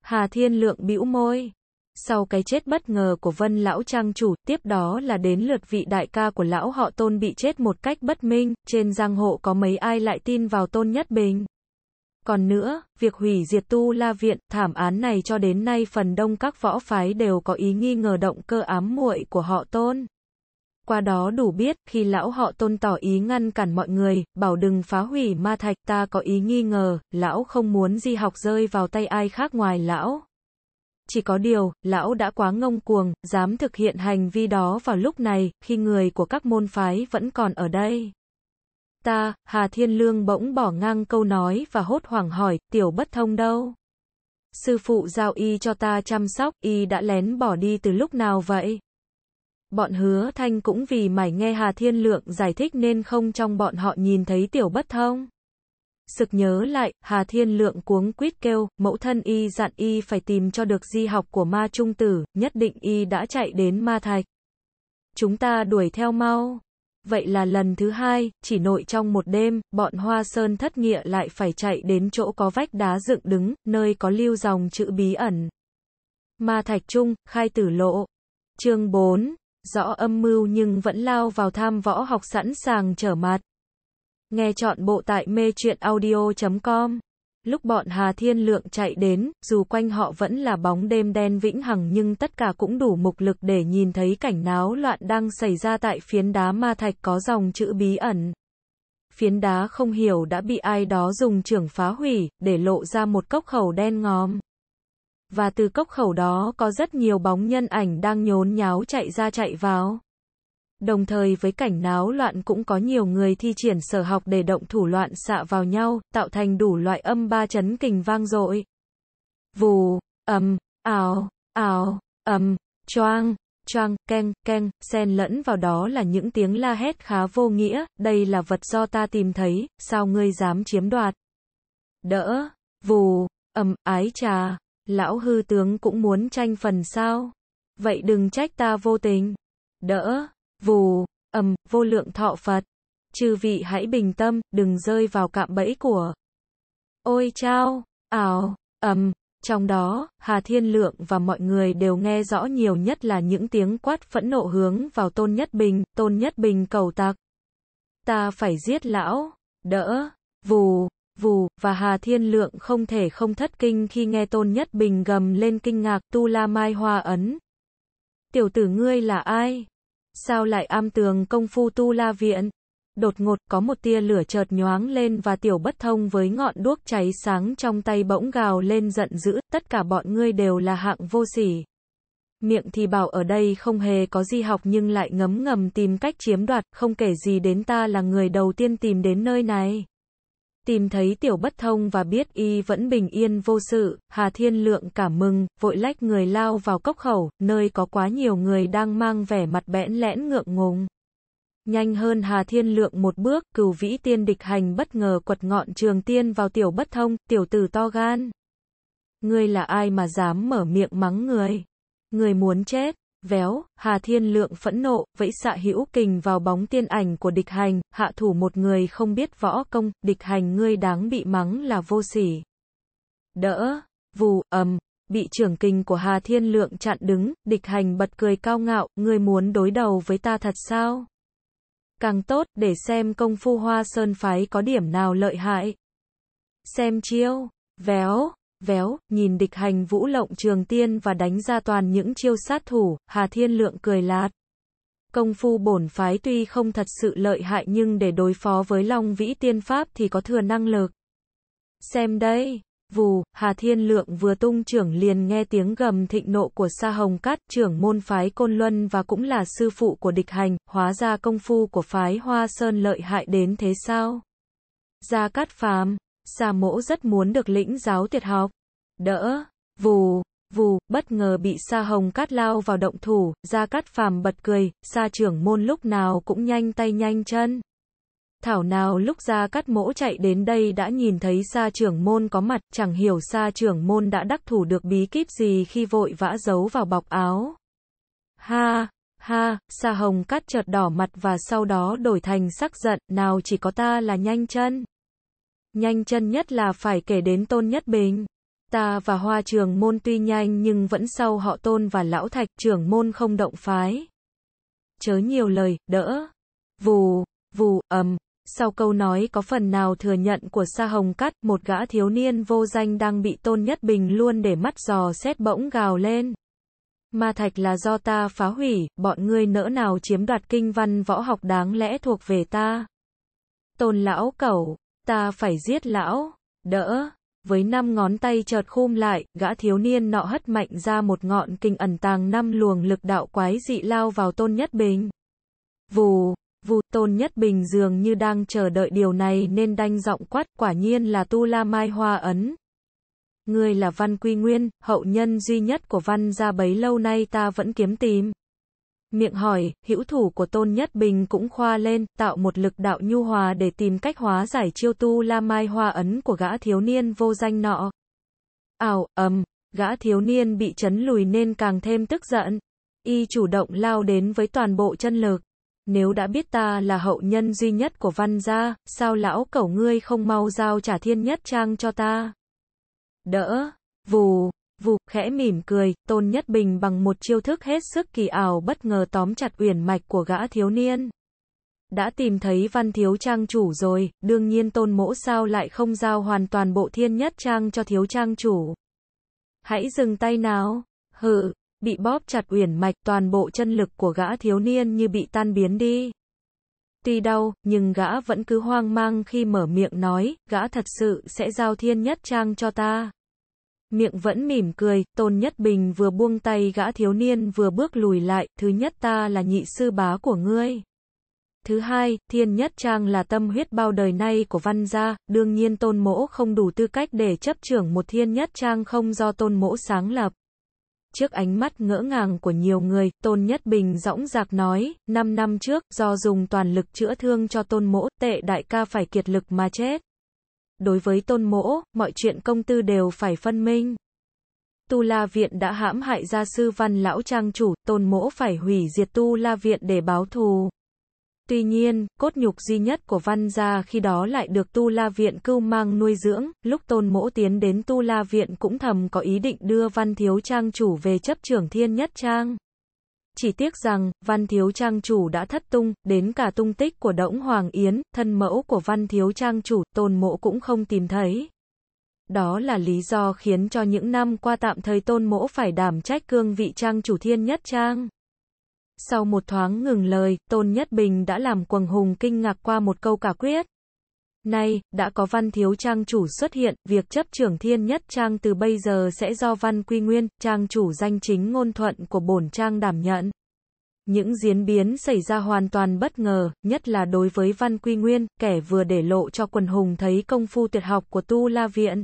Hà Thiên Lượng bĩu môi. Sau cái chết bất ngờ của vân lão trang chủ, tiếp đó là đến lượt vị đại ca của lão họ tôn bị chết một cách bất minh, trên giang hộ có mấy ai lại tin vào tôn nhất bình. Còn nữa, việc hủy diệt tu la viện, thảm án này cho đến nay phần đông các võ phái đều có ý nghi ngờ động cơ ám muội của họ tôn. Qua đó đủ biết, khi lão họ tôn tỏ ý ngăn cản mọi người, bảo đừng phá hủy ma thạch ta có ý nghi ngờ, lão không muốn di học rơi vào tay ai khác ngoài lão. Chỉ có điều, lão đã quá ngông cuồng, dám thực hiện hành vi đó vào lúc này, khi người của các môn phái vẫn còn ở đây ta, Hà Thiên Lương bỗng bỏ ngang câu nói và hốt hoảng hỏi, tiểu bất thông đâu? Sư phụ giao y cho ta chăm sóc, y đã lén bỏ đi từ lúc nào vậy? Bọn hứa thanh cũng vì mải nghe Hà Thiên Lượng giải thích nên không trong bọn họ nhìn thấy tiểu bất thông. Sực nhớ lại, Hà Thiên Lượng cuống quýt kêu, mẫu thân y dặn y phải tìm cho được di học của ma trung tử, nhất định y đã chạy đến ma thạch. Chúng ta đuổi theo mau vậy là lần thứ hai, chỉ nội trong một đêm, bọn hoa sơn thất nghĩa lại phải chạy đến chỗ có vách đá dựng đứng, nơi có lưu dòng chữ bí ẩn. Ma Thạch Trung, khai tử lộ. Chương 4, rõ âm mưu nhưng vẫn lao vào tham võ học sẵn sàng trở mặt. Nghe chọn bộ tại mê truyện audio.com Lúc bọn Hà Thiên Lượng chạy đến, dù quanh họ vẫn là bóng đêm đen vĩnh hằng nhưng tất cả cũng đủ mục lực để nhìn thấy cảnh náo loạn đang xảy ra tại phiến đá ma thạch có dòng chữ bí ẩn. Phiến đá không hiểu đã bị ai đó dùng trưởng phá hủy, để lộ ra một cốc khẩu đen ngòm. Và từ cốc khẩu đó có rất nhiều bóng nhân ảnh đang nhốn nháo chạy ra chạy vào. Đồng thời với cảnh náo loạn cũng có nhiều người thi triển sở học để động thủ loạn xạ vào nhau, tạo thành đủ loại âm ba chấn kình vang dội. Vù, ầm, ảo ảo ầm, choang, choang, keng, keng, xen lẫn vào đó là những tiếng la hét khá vô nghĩa, đây là vật do ta tìm thấy, sao ngươi dám chiếm đoạt. Đỡ, vù, ầm, ái trà, lão hư tướng cũng muốn tranh phần sao. Vậy đừng trách ta vô tình. Đỡ. Vù, ầm, vô lượng thọ Phật. Chư vị hãy bình tâm, đừng rơi vào cạm bẫy của. Ôi chao, ảo, ầm. Trong đó, Hà Thiên Lượng và mọi người đều nghe rõ nhiều nhất là những tiếng quát phẫn nộ hướng vào Tôn Nhất Bình, Tôn Nhất Bình cầu tặc. Ta phải giết lão, đỡ, vù, vù, và Hà Thiên Lượng không thể không thất kinh khi nghe Tôn Nhất Bình gầm lên kinh ngạc Tu La Mai Hoa Ấn. Tiểu tử ngươi là ai? Sao lại am tường công phu tu la viện? Đột ngột có một tia lửa chợt nhoáng lên và tiểu bất thông với ngọn đuốc cháy sáng trong tay bỗng gào lên giận dữ, tất cả bọn ngươi đều là hạng vô sỉ. Miệng thì bảo ở đây không hề có di học nhưng lại ngấm ngầm tìm cách chiếm đoạt, không kể gì đến ta là người đầu tiên tìm đến nơi này tìm thấy tiểu bất thông và biết y vẫn bình yên vô sự, Hà Thiên Lượng cảm mừng, vội lách người lao vào cốc khẩu, nơi có quá nhiều người đang mang vẻ mặt bẽn lẽn ngượng ngùng. Nhanh hơn Hà Thiên Lượng một bước, cửu vĩ tiên địch hành bất ngờ quật ngọn trường tiên vào tiểu bất thông, tiểu tử to gan. Ngươi là ai mà dám mở miệng mắng người? Người muốn chết, Véo, Hà Thiên Lượng phẫn nộ, vẫy xạ hữu kình vào bóng tiên ảnh của địch hành, hạ thủ một người không biết võ công, địch hành ngươi đáng bị mắng là vô sỉ. Đỡ, vù, ầm, bị trưởng kình của Hà Thiên Lượng chặn đứng, địch hành bật cười cao ngạo, ngươi muốn đối đầu với ta thật sao? Càng tốt, để xem công phu hoa sơn phái có điểm nào lợi hại. Xem chiêu, véo, Véo, nhìn địch hành vũ lộng trường tiên và đánh ra toàn những chiêu sát thủ, Hà Thiên Lượng cười lạt. Công phu bổn phái tuy không thật sự lợi hại nhưng để đối phó với Long Vĩ Tiên Pháp thì có thừa năng lực. Xem đây, vù, Hà Thiên Lượng vừa tung trưởng liền nghe tiếng gầm thịnh nộ của Sa Hồng Cát, trưởng môn phái Côn Luân và cũng là sư phụ của địch hành, hóa ra công phu của phái Hoa Sơn lợi hại đến thế sao? Gia Cát Phàm Sa mỗ rất muốn được lĩnh giáo tuyệt học. Đỡ, vù, vù, bất ngờ bị sa hồng cát lao vào động thủ, ra cát phàm bật cười, sa trưởng môn lúc nào cũng nhanh tay nhanh chân. Thảo nào lúc ra cát mỗ chạy đến đây đã nhìn thấy sa trưởng môn có mặt, chẳng hiểu sa trưởng môn đã đắc thủ được bí kíp gì khi vội vã giấu vào bọc áo. Ha, ha, sa hồng cát chợt đỏ mặt và sau đó đổi thành sắc giận, nào chỉ có ta là nhanh chân. Nhanh chân nhất là phải kể đến Tôn Nhất Bình. Ta và Hoa trường môn tuy nhanh nhưng vẫn sau họ Tôn và Lão Thạch trưởng môn không động phái. Chớ nhiều lời, đỡ. Vù, vù, ầm. Sau câu nói có phần nào thừa nhận của Sa Hồng Cắt, một gã thiếu niên vô danh đang bị Tôn Nhất Bình luôn để mắt giò xét bỗng gào lên. Ma thạch là do ta phá hủy, bọn ngươi nỡ nào chiếm đoạt kinh văn võ học đáng lẽ thuộc về ta. Tôn lão cẩu, ta phải giết lão, đỡ, với năm ngón tay chợt khum lại, gã thiếu niên nọ hất mạnh ra một ngọn kinh ẩn tàng năm luồng lực đạo quái dị lao vào Tôn Nhất Bình. Vù, vù, Tôn Nhất Bình dường như đang chờ đợi điều này nên đanh giọng quát, quả nhiên là Tu La Mai Hoa Ấn. Ngươi là Văn Quy Nguyên, hậu nhân duy nhất của Văn gia bấy lâu nay ta vẫn kiếm tìm. Miệng hỏi, hữu thủ của Tôn Nhất Bình cũng khoa lên, tạo một lực đạo nhu hòa để tìm cách hóa giải chiêu tu la mai hoa ấn của gã thiếu niên vô danh nọ. Ảo, ầm, gã thiếu niên bị chấn lùi nên càng thêm tức giận. Y chủ động lao đến với toàn bộ chân lực. Nếu đã biết ta là hậu nhân duy nhất của văn gia, sao lão cẩu ngươi không mau giao trả thiên nhất trang cho ta? Đỡ, vù, vụt khẽ mỉm cười, Tôn Nhất Bình bằng một chiêu thức hết sức kỳ ảo bất ngờ tóm chặt uyển mạch của gã thiếu niên. Đã tìm thấy văn thiếu trang chủ rồi, đương nhiên tôn mỗ sao lại không giao hoàn toàn bộ thiên nhất trang cho thiếu trang chủ. Hãy dừng tay nào, hự, bị bóp chặt uyển mạch toàn bộ chân lực của gã thiếu niên như bị tan biến đi. Tuy đau, nhưng gã vẫn cứ hoang mang khi mở miệng nói, gã thật sự sẽ giao thiên nhất trang cho ta. Miệng vẫn mỉm cười, Tôn Nhất Bình vừa buông tay gã thiếu niên vừa bước lùi lại, thứ nhất ta là nhị sư bá của ngươi. Thứ hai, Thiên Nhất Trang là tâm huyết bao đời nay của văn gia, đương nhiên Tôn Mỗ không đủ tư cách để chấp trưởng một Thiên Nhất Trang không do Tôn Mỗ sáng lập. Trước ánh mắt ngỡ ngàng của nhiều người, Tôn Nhất Bình dõng dạc nói, 5 năm trước, do dùng toàn lực chữa thương cho Tôn Mỗ, tệ đại ca phải kiệt lực mà chết đối với tôn mỗ, mọi chuyện công tư đều phải phân minh. Tu La Viện đã hãm hại gia sư văn lão trang chủ, tôn mỗ phải hủy diệt Tu La Viện để báo thù. Tuy nhiên, cốt nhục duy nhất của văn gia khi đó lại được Tu La Viện cưu mang nuôi dưỡng, lúc tôn mỗ tiến đến Tu La Viện cũng thầm có ý định đưa văn thiếu trang chủ về chấp trưởng thiên nhất trang. Chỉ tiếc rằng, Văn Thiếu Trang Chủ đã thất tung, đến cả tung tích của Đỗng Hoàng Yến, thân mẫu của Văn Thiếu Trang Chủ, tôn mộ cũng không tìm thấy. Đó là lý do khiến cho những năm qua tạm thời tôn mỗ phải đảm trách cương vị trang chủ thiên nhất trang. Sau một thoáng ngừng lời, Tôn Nhất Bình đã làm quần hùng kinh ngạc qua một câu cả quyết. Nay, đã có văn thiếu trang chủ xuất hiện, việc chấp trưởng thiên nhất trang từ bây giờ sẽ do văn quy nguyên, trang chủ danh chính ngôn thuận của bổn trang đảm nhận. Những diễn biến xảy ra hoàn toàn bất ngờ, nhất là đối với văn quy nguyên, kẻ vừa để lộ cho quần hùng thấy công phu tuyệt học của tu la viện.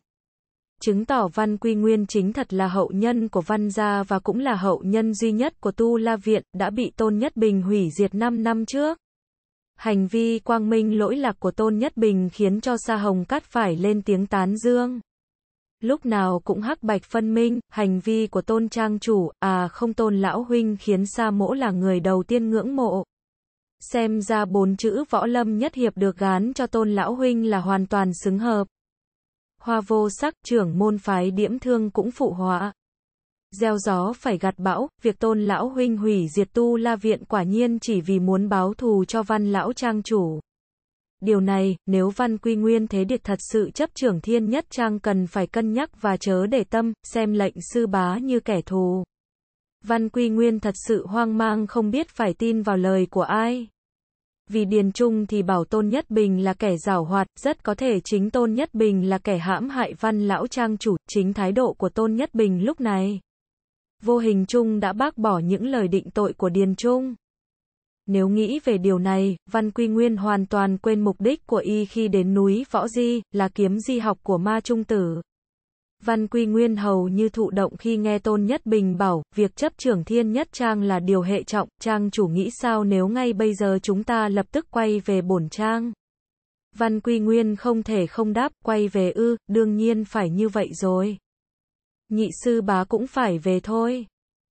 Chứng tỏ văn quy nguyên chính thật là hậu nhân của văn gia và cũng là hậu nhân duy nhất của tu la viện, đã bị tôn nhất bình hủy diệt 5 năm trước. Hành vi quang minh lỗi lạc của Tôn Nhất Bình khiến cho Sa Hồng Cát phải lên tiếng tán dương. Lúc nào cũng hắc bạch phân minh, hành vi của Tôn Trang Chủ, à không Tôn Lão Huynh khiến Sa Mỗ là người đầu tiên ngưỡng mộ. Xem ra bốn chữ võ lâm nhất hiệp được gán cho Tôn Lão Huynh là hoàn toàn xứng hợp. Hoa vô sắc trưởng môn phái điễm thương cũng phụ họa. Gieo gió phải gặt bão, việc tôn lão huynh hủy diệt tu la viện quả nhiên chỉ vì muốn báo thù cho văn lão trang chủ. Điều này, nếu văn quy nguyên thế điệt thật sự chấp trưởng thiên nhất trang cần phải cân nhắc và chớ để tâm, xem lệnh sư bá như kẻ thù. Văn quy nguyên thật sự hoang mang không biết phải tin vào lời của ai. Vì Điền Trung thì bảo Tôn Nhất Bình là kẻ giảo hoạt, rất có thể chính Tôn Nhất Bình là kẻ hãm hại văn lão trang chủ, chính thái độ của Tôn Nhất Bình lúc này vô hình chung đã bác bỏ những lời định tội của Điền Trung. Nếu nghĩ về điều này, Văn Quy Nguyên hoàn toàn quên mục đích của y khi đến núi Võ Di, là kiếm di học của ma trung tử. Văn Quy Nguyên hầu như thụ động khi nghe Tôn Nhất Bình bảo, việc chấp trưởng thiên nhất trang là điều hệ trọng, trang chủ nghĩ sao nếu ngay bây giờ chúng ta lập tức quay về bổn trang. Văn Quy Nguyên không thể không đáp, quay về ư, đương nhiên phải như vậy rồi nhị sư bá cũng phải về thôi.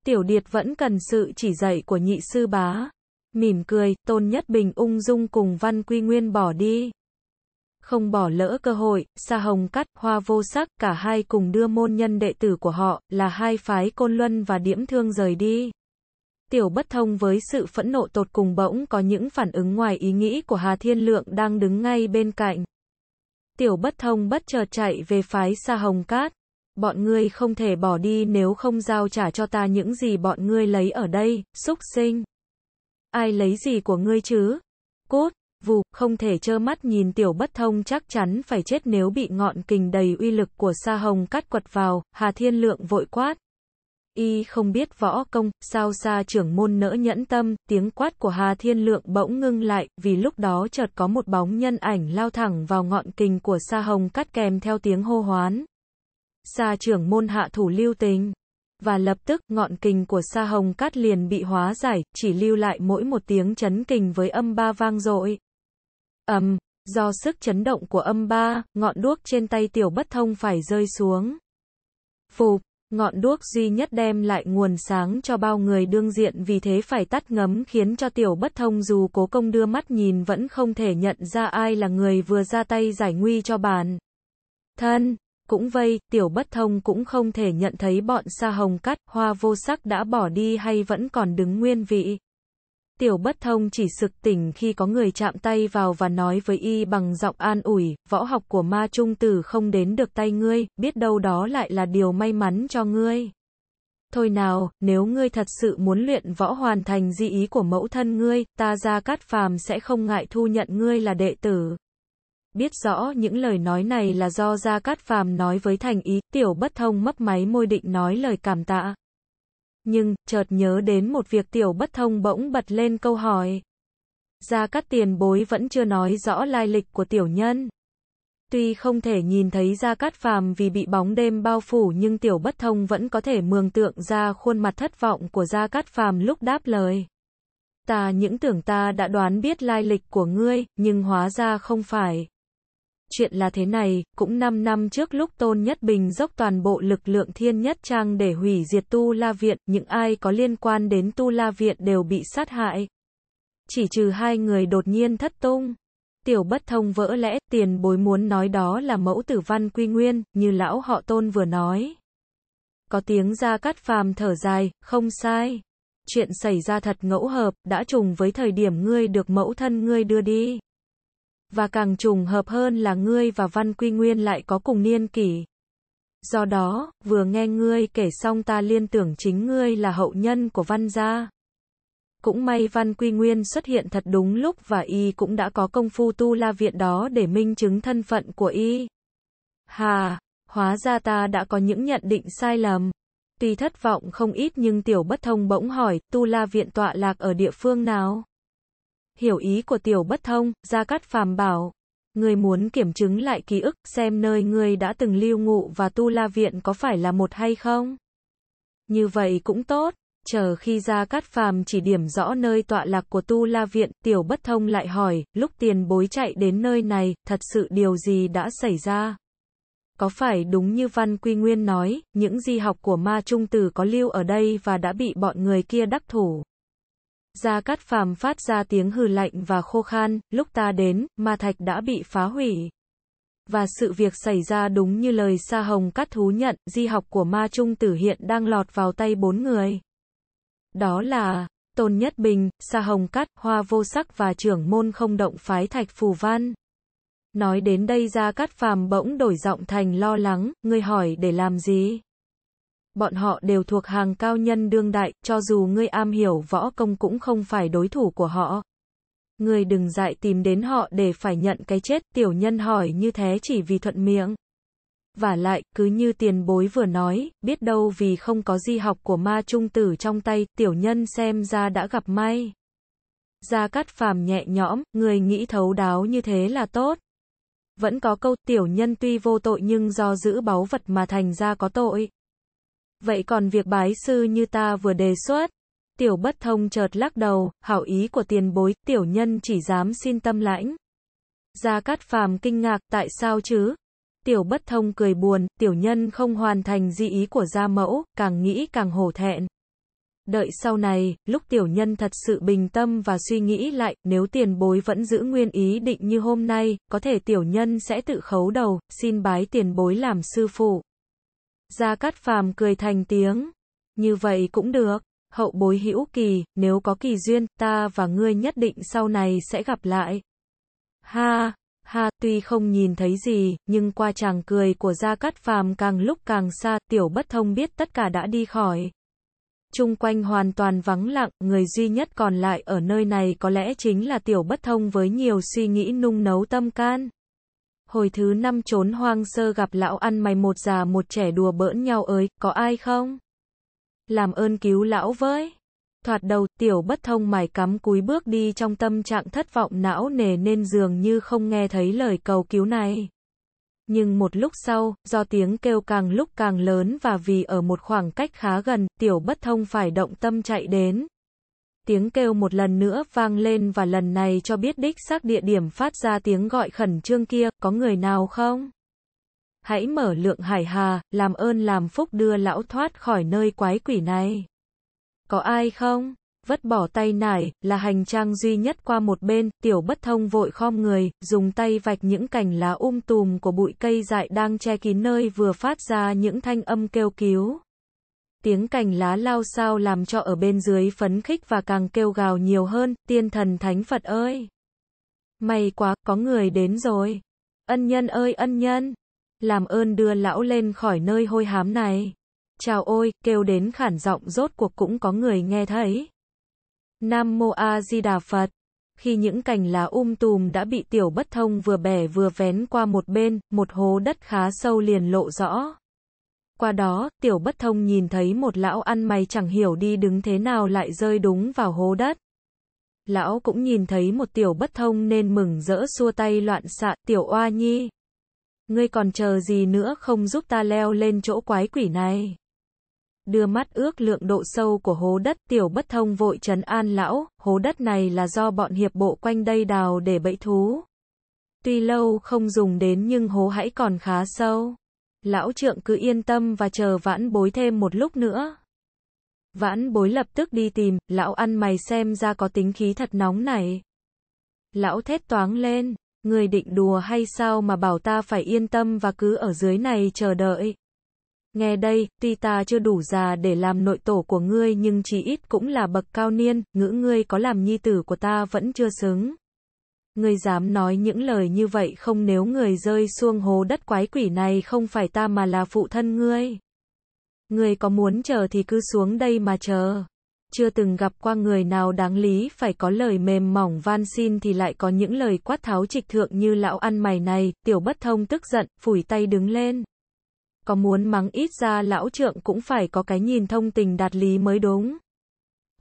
Tiểu Điệt vẫn cần sự chỉ dạy của nhị sư bá. Mỉm cười, Tôn Nhất Bình ung dung cùng Văn Quy Nguyên bỏ đi. Không bỏ lỡ cơ hội, Sa Hồng Cắt, Hoa Vô Sắc, cả hai cùng đưa môn nhân đệ tử của họ, là hai phái Côn Luân và Điễm Thương rời đi. Tiểu bất thông với sự phẫn nộ tột cùng bỗng có những phản ứng ngoài ý nghĩ của Hà Thiên Lượng đang đứng ngay bên cạnh. Tiểu bất thông bất chợt chạy về phái Sa Hồng Cát bọn ngươi không thể bỏ đi nếu không giao trả cho ta những gì bọn ngươi lấy ở đây, xúc sinh. Ai lấy gì của ngươi chứ? Cốt, vù, không thể trơ mắt nhìn tiểu bất thông chắc chắn phải chết nếu bị ngọn kình đầy uy lực của sa hồng cắt quật vào, Hà Thiên Lượng vội quát. Y không biết võ công, sao xa trưởng môn nỡ nhẫn tâm, tiếng quát của Hà Thiên Lượng bỗng ngưng lại, vì lúc đó chợt có một bóng nhân ảnh lao thẳng vào ngọn kình của sa hồng cắt kèm theo tiếng hô hoán xa trưởng môn hạ thủ lưu tình. Và lập tức, ngọn kình của sa hồng cát liền bị hóa giải, chỉ lưu lại mỗi một tiếng chấn kình với âm ba vang dội. ầm do sức chấn động của âm ba, ngọn đuốc trên tay tiểu bất thông phải rơi xuống. Phục, ngọn đuốc duy nhất đem lại nguồn sáng cho bao người đương diện vì thế phải tắt ngấm khiến cho tiểu bất thông dù cố công đưa mắt nhìn vẫn không thể nhận ra ai là người vừa ra tay giải nguy cho bàn. thân cũng vây, tiểu bất thông cũng không thể nhận thấy bọn sa hồng cắt, hoa vô sắc đã bỏ đi hay vẫn còn đứng nguyên vị. Tiểu bất thông chỉ sực tỉnh khi có người chạm tay vào và nói với y bằng giọng an ủi, võ học của ma trung tử không đến được tay ngươi, biết đâu đó lại là điều may mắn cho ngươi. Thôi nào, nếu ngươi thật sự muốn luyện võ hoàn thành di ý của mẫu thân ngươi, ta ra cát phàm sẽ không ngại thu nhận ngươi là đệ tử biết rõ những lời nói này là do Gia Cát Phàm nói với thành ý, tiểu bất thông mấp máy môi định nói lời cảm tạ. Nhưng, chợt nhớ đến một việc tiểu bất thông bỗng bật lên câu hỏi. Gia Cát tiền bối vẫn chưa nói rõ lai lịch của tiểu nhân. Tuy không thể nhìn thấy Gia Cát Phàm vì bị bóng đêm bao phủ nhưng tiểu bất thông vẫn có thể mường tượng ra khuôn mặt thất vọng của Gia Cát Phàm lúc đáp lời. Ta những tưởng ta đã đoán biết lai lịch của ngươi, nhưng hóa ra không phải. Chuyện là thế này, cũng 5 năm trước lúc Tôn Nhất Bình dốc toàn bộ lực lượng thiên nhất trang để hủy diệt Tu La Viện, những ai có liên quan đến Tu La Viện đều bị sát hại. Chỉ trừ hai người đột nhiên thất tung. Tiểu bất thông vỡ lẽ, tiền bối muốn nói đó là mẫu tử văn quy nguyên, như lão họ Tôn vừa nói. Có tiếng ra cắt phàm thở dài, không sai. Chuyện xảy ra thật ngẫu hợp, đã trùng với thời điểm ngươi được mẫu thân ngươi đưa đi và càng trùng hợp hơn là ngươi và Văn Quy Nguyên lại có cùng niên kỷ. Do đó, vừa nghe ngươi kể xong ta liên tưởng chính ngươi là hậu nhân của Văn gia. Cũng may Văn Quy Nguyên xuất hiện thật đúng lúc và y cũng đã có công phu tu la viện đó để minh chứng thân phận của y. Hà, hóa ra ta đã có những nhận định sai lầm. Tuy thất vọng không ít nhưng tiểu bất thông bỗng hỏi, tu la viện tọa lạc ở địa phương nào? Hiểu ý của tiểu bất thông, Gia Cát Phàm bảo. người muốn kiểm chứng lại ký ức, xem nơi người đã từng lưu ngụ và tu la viện có phải là một hay không? Như vậy cũng tốt. Chờ khi Gia Cát Phàm chỉ điểm rõ nơi tọa lạc của tu la viện, tiểu bất thông lại hỏi, lúc tiền bối chạy đến nơi này, thật sự điều gì đã xảy ra? Có phải đúng như Văn Quy Nguyên nói, những di học của ma trung tử có lưu ở đây và đã bị bọn người kia đắc thủ? Gia Cát Phàm phát ra tiếng hừ lạnh và khô khan, lúc ta đến, ma thạch đã bị phá hủy. Và sự việc xảy ra đúng như lời Sa Hồng Cát thú nhận, di học của ma trung tử hiện đang lọt vào tay bốn người. Đó là, Tôn Nhất Bình, Sa Hồng Cát, Hoa Vô Sắc và trưởng môn không động phái thạch phù văn. Nói đến đây Gia Cát Phàm bỗng đổi giọng thành lo lắng, người hỏi để làm gì? bọn họ đều thuộc hàng cao nhân đương đại, cho dù ngươi am hiểu võ công cũng không phải đối thủ của họ. Ngươi đừng dại tìm đến họ để phải nhận cái chết, tiểu nhân hỏi như thế chỉ vì thuận miệng. Và lại, cứ như tiền bối vừa nói, biết đâu vì không có di học của ma trung tử trong tay, tiểu nhân xem ra đã gặp may. Gia Cát Phàm nhẹ nhõm, người nghĩ thấu đáo như thế là tốt. Vẫn có câu tiểu nhân tuy vô tội nhưng do giữ báu vật mà thành ra có tội. Vậy còn việc bái sư như ta vừa đề xuất? Tiểu bất thông chợt lắc đầu, hảo ý của tiền bối, tiểu nhân chỉ dám xin tâm lãnh. Gia Cát Phàm kinh ngạc, tại sao chứ? Tiểu bất thông cười buồn, tiểu nhân không hoàn thành di ý của gia mẫu, càng nghĩ càng hổ thẹn. Đợi sau này, lúc tiểu nhân thật sự bình tâm và suy nghĩ lại, nếu tiền bối vẫn giữ nguyên ý định như hôm nay, có thể tiểu nhân sẽ tự khấu đầu, xin bái tiền bối làm sư phụ. Gia Cát Phàm cười thành tiếng. Như vậy cũng được. Hậu bối hữu kỳ, nếu có kỳ duyên, ta và ngươi nhất định sau này sẽ gặp lại. Ha, ha, tuy không nhìn thấy gì, nhưng qua chàng cười của Gia Cát Phàm càng lúc càng xa, tiểu bất thông biết tất cả đã đi khỏi. Trung quanh hoàn toàn vắng lặng, người duy nhất còn lại ở nơi này có lẽ chính là tiểu bất thông với nhiều suy nghĩ nung nấu tâm can. Hồi thứ năm trốn hoang sơ gặp lão ăn mày một già một trẻ đùa bỡn nhau ới, có ai không? Làm ơn cứu lão với. Thoạt đầu, tiểu bất thông mày cắm cúi bước đi trong tâm trạng thất vọng não nề nên dường như không nghe thấy lời cầu cứu này. Nhưng một lúc sau, do tiếng kêu càng lúc càng lớn và vì ở một khoảng cách khá gần, tiểu bất thông phải động tâm chạy đến, tiếng kêu một lần nữa vang lên và lần này cho biết đích xác địa điểm phát ra tiếng gọi khẩn trương kia, có người nào không? Hãy mở lượng hải hà, làm ơn làm phúc đưa lão thoát khỏi nơi quái quỷ này. Có ai không? Vất bỏ tay nải, là hành trang duy nhất qua một bên, tiểu bất thông vội khom người, dùng tay vạch những cành lá um tùm của bụi cây dại đang che kín nơi vừa phát ra những thanh âm kêu cứu tiếng cành lá lao sao làm cho ở bên dưới phấn khích và càng kêu gào nhiều hơn, tiên thần thánh Phật ơi! May quá, có người đến rồi! Ân nhân ơi ân nhân! Làm ơn đưa lão lên khỏi nơi hôi hám này! Chào ôi, kêu đến khản giọng rốt cuộc cũng có người nghe thấy. Nam Mô A Di Đà Phật khi những cành lá um tùm đã bị tiểu bất thông vừa bẻ vừa vén qua một bên, một hố đất khá sâu liền lộ rõ. Qua đó, tiểu bất thông nhìn thấy một lão ăn mày chẳng hiểu đi đứng thế nào lại rơi đúng vào hố đất. Lão cũng nhìn thấy một tiểu bất thông nên mừng rỡ xua tay loạn xạ, tiểu oa nhi. Ngươi còn chờ gì nữa không giúp ta leo lên chỗ quái quỷ này. Đưa mắt ước lượng độ sâu của hố đất tiểu bất thông vội trấn an lão, hố đất này là do bọn hiệp bộ quanh đây đào để bẫy thú. Tuy lâu không dùng đến nhưng hố hãy còn khá sâu. Lão trượng cứ yên tâm và chờ vãn bối thêm một lúc nữa. Vãn bối lập tức đi tìm, lão ăn mày xem ra có tính khí thật nóng này. Lão thét toáng lên, người định đùa hay sao mà bảo ta phải yên tâm và cứ ở dưới này chờ đợi. Nghe đây, tuy ta chưa đủ già để làm nội tổ của ngươi nhưng chỉ ít cũng là bậc cao niên, ngữ ngươi có làm nhi tử của ta vẫn chưa xứng. Ngươi dám nói những lời như vậy không nếu người rơi xuông hố đất quái quỷ này không phải ta mà là phụ thân ngươi. Ngươi có muốn chờ thì cứ xuống đây mà chờ. Chưa từng gặp qua người nào đáng lý phải có lời mềm mỏng van xin thì lại có những lời quát tháo trịch thượng như lão ăn mày này, tiểu bất thông tức giận, phủi tay đứng lên. Có muốn mắng ít ra lão trượng cũng phải có cái nhìn thông tình đạt lý mới đúng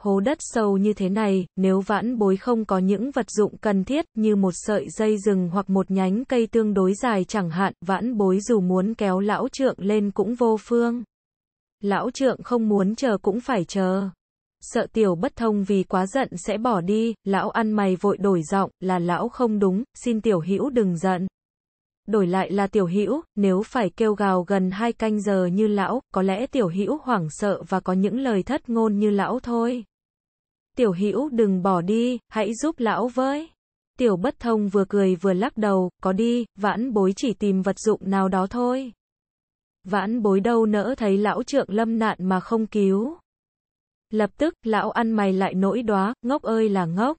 hố đất sâu như thế này, nếu vãn bối không có những vật dụng cần thiết như một sợi dây rừng hoặc một nhánh cây tương đối dài chẳng hạn, vãn bối dù muốn kéo lão trượng lên cũng vô phương. Lão trượng không muốn chờ cũng phải chờ. Sợ tiểu bất thông vì quá giận sẽ bỏ đi, lão ăn mày vội đổi giọng, là lão không đúng, xin tiểu hữu đừng giận. Đổi lại là tiểu hữu, nếu phải kêu gào gần hai canh giờ như lão, có lẽ tiểu hữu hoảng sợ và có những lời thất ngôn như lão thôi. Tiểu Hữu đừng bỏ đi, hãy giúp lão với. Tiểu bất thông vừa cười vừa lắc đầu, có đi, vãn bối chỉ tìm vật dụng nào đó thôi. Vãn bối đâu nỡ thấy lão trượng lâm nạn mà không cứu. Lập tức, lão ăn mày lại nỗi đóa, ngốc ơi là ngốc.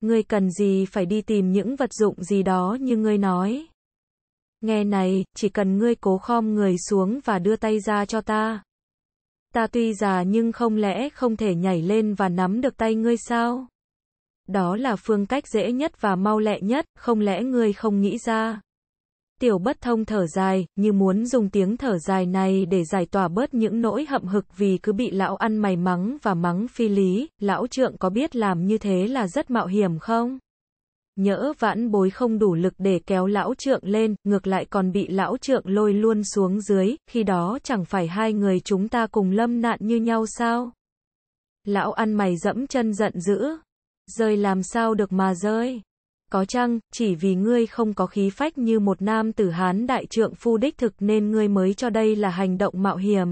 Ngươi cần gì phải đi tìm những vật dụng gì đó như ngươi nói. Nghe này, chỉ cần ngươi cố khom người xuống và đưa tay ra cho ta. Ta tuy già nhưng không lẽ không thể nhảy lên và nắm được tay ngươi sao? Đó là phương cách dễ nhất và mau lẹ nhất, không lẽ ngươi không nghĩ ra? Tiểu bất thông thở dài, như muốn dùng tiếng thở dài này để giải tỏa bớt những nỗi hậm hực vì cứ bị lão ăn mày mắng và mắng phi lý, lão trượng có biết làm như thế là rất mạo hiểm không? Nhỡ vãn bối không đủ lực để kéo lão trượng lên, ngược lại còn bị lão trượng lôi luôn xuống dưới, khi đó chẳng phải hai người chúng ta cùng lâm nạn như nhau sao? Lão ăn mày dẫm chân giận dữ. Rơi làm sao được mà rơi? Có chăng, chỉ vì ngươi không có khí phách như một nam tử hán đại trượng phu đích thực nên ngươi mới cho đây là hành động mạo hiểm.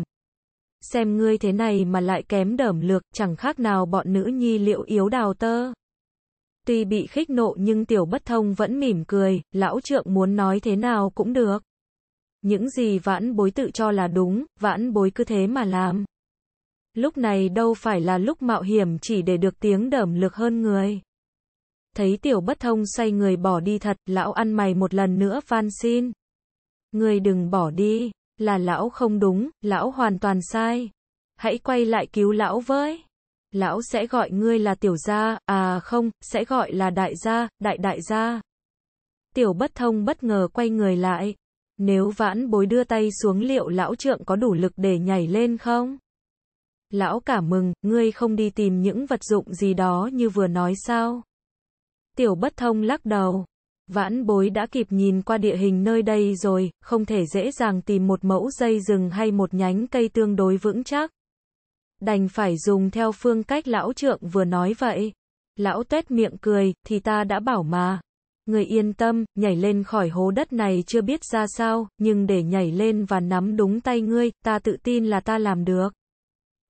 Xem ngươi thế này mà lại kém đởm lược, chẳng khác nào bọn nữ nhi liệu yếu đào tơ. Tuy bị khích nộ nhưng tiểu bất thông vẫn mỉm cười, lão trượng muốn nói thế nào cũng được. Những gì vãn bối tự cho là đúng, vãn bối cứ thế mà làm. Lúc này đâu phải là lúc mạo hiểm chỉ để được tiếng đẩm lực hơn người. Thấy tiểu bất thông say người bỏ đi thật, lão ăn mày một lần nữa van xin. Người đừng bỏ đi, là lão không đúng, lão hoàn toàn sai. Hãy quay lại cứu lão với lão sẽ gọi ngươi là tiểu gia, à không, sẽ gọi là đại gia, đại đại gia. Tiểu bất thông bất ngờ quay người lại. Nếu vãn bối đưa tay xuống liệu lão trượng có đủ lực để nhảy lên không? Lão cả mừng, ngươi không đi tìm những vật dụng gì đó như vừa nói sao? Tiểu bất thông lắc đầu. Vãn bối đã kịp nhìn qua địa hình nơi đây rồi, không thể dễ dàng tìm một mẫu dây rừng hay một nhánh cây tương đối vững chắc đành phải dùng theo phương cách lão trượng vừa nói vậy. Lão tuét miệng cười, thì ta đã bảo mà. Người yên tâm, nhảy lên khỏi hố đất này chưa biết ra sao, nhưng để nhảy lên và nắm đúng tay ngươi, ta tự tin là ta làm được.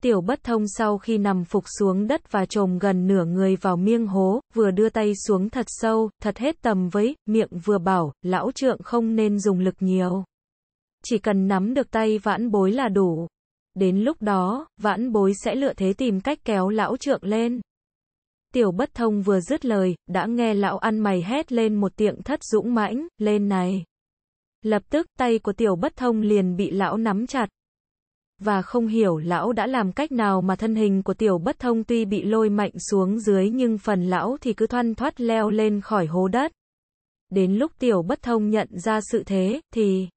Tiểu bất thông sau khi nằm phục xuống đất và trồm gần nửa người vào miêng hố, vừa đưa tay xuống thật sâu, thật hết tầm với, miệng vừa bảo, lão trượng không nên dùng lực nhiều. Chỉ cần nắm được tay vãn bối là đủ. Đến lúc đó, vãn bối sẽ lựa thế tìm cách kéo lão trượng lên. Tiểu bất thông vừa dứt lời, đã nghe lão ăn mày hét lên một tiếng thất dũng mãnh, lên này. Lập tức, tay của tiểu bất thông liền bị lão nắm chặt. Và không hiểu lão đã làm cách nào mà thân hình của tiểu bất thông tuy bị lôi mạnh xuống dưới nhưng phần lão thì cứ thoăn thoát leo lên khỏi hố đất. Đến lúc tiểu bất thông nhận ra sự thế, thì...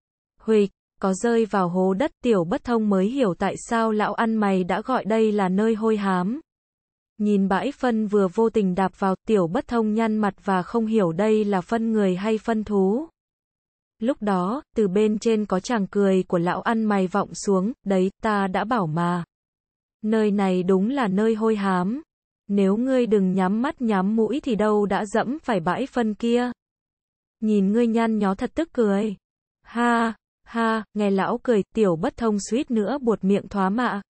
Huỵch! có rơi vào hố đất tiểu bất thông mới hiểu tại sao lão ăn mày đã gọi đây là nơi hôi hám. Nhìn bãi phân vừa vô tình đạp vào tiểu bất thông nhăn mặt và không hiểu đây là phân người hay phân thú. Lúc đó, từ bên trên có chàng cười của lão ăn mày vọng xuống, đấy, ta đã bảo mà. Nơi này đúng là nơi hôi hám. Nếu ngươi đừng nhắm mắt nhắm mũi thì đâu đã dẫm phải bãi phân kia. Nhìn ngươi nhăn nhó thật tức cười. Ha, Ha, nghe lão cười, tiểu bất thông suýt nữa buột miệng thoá mạ.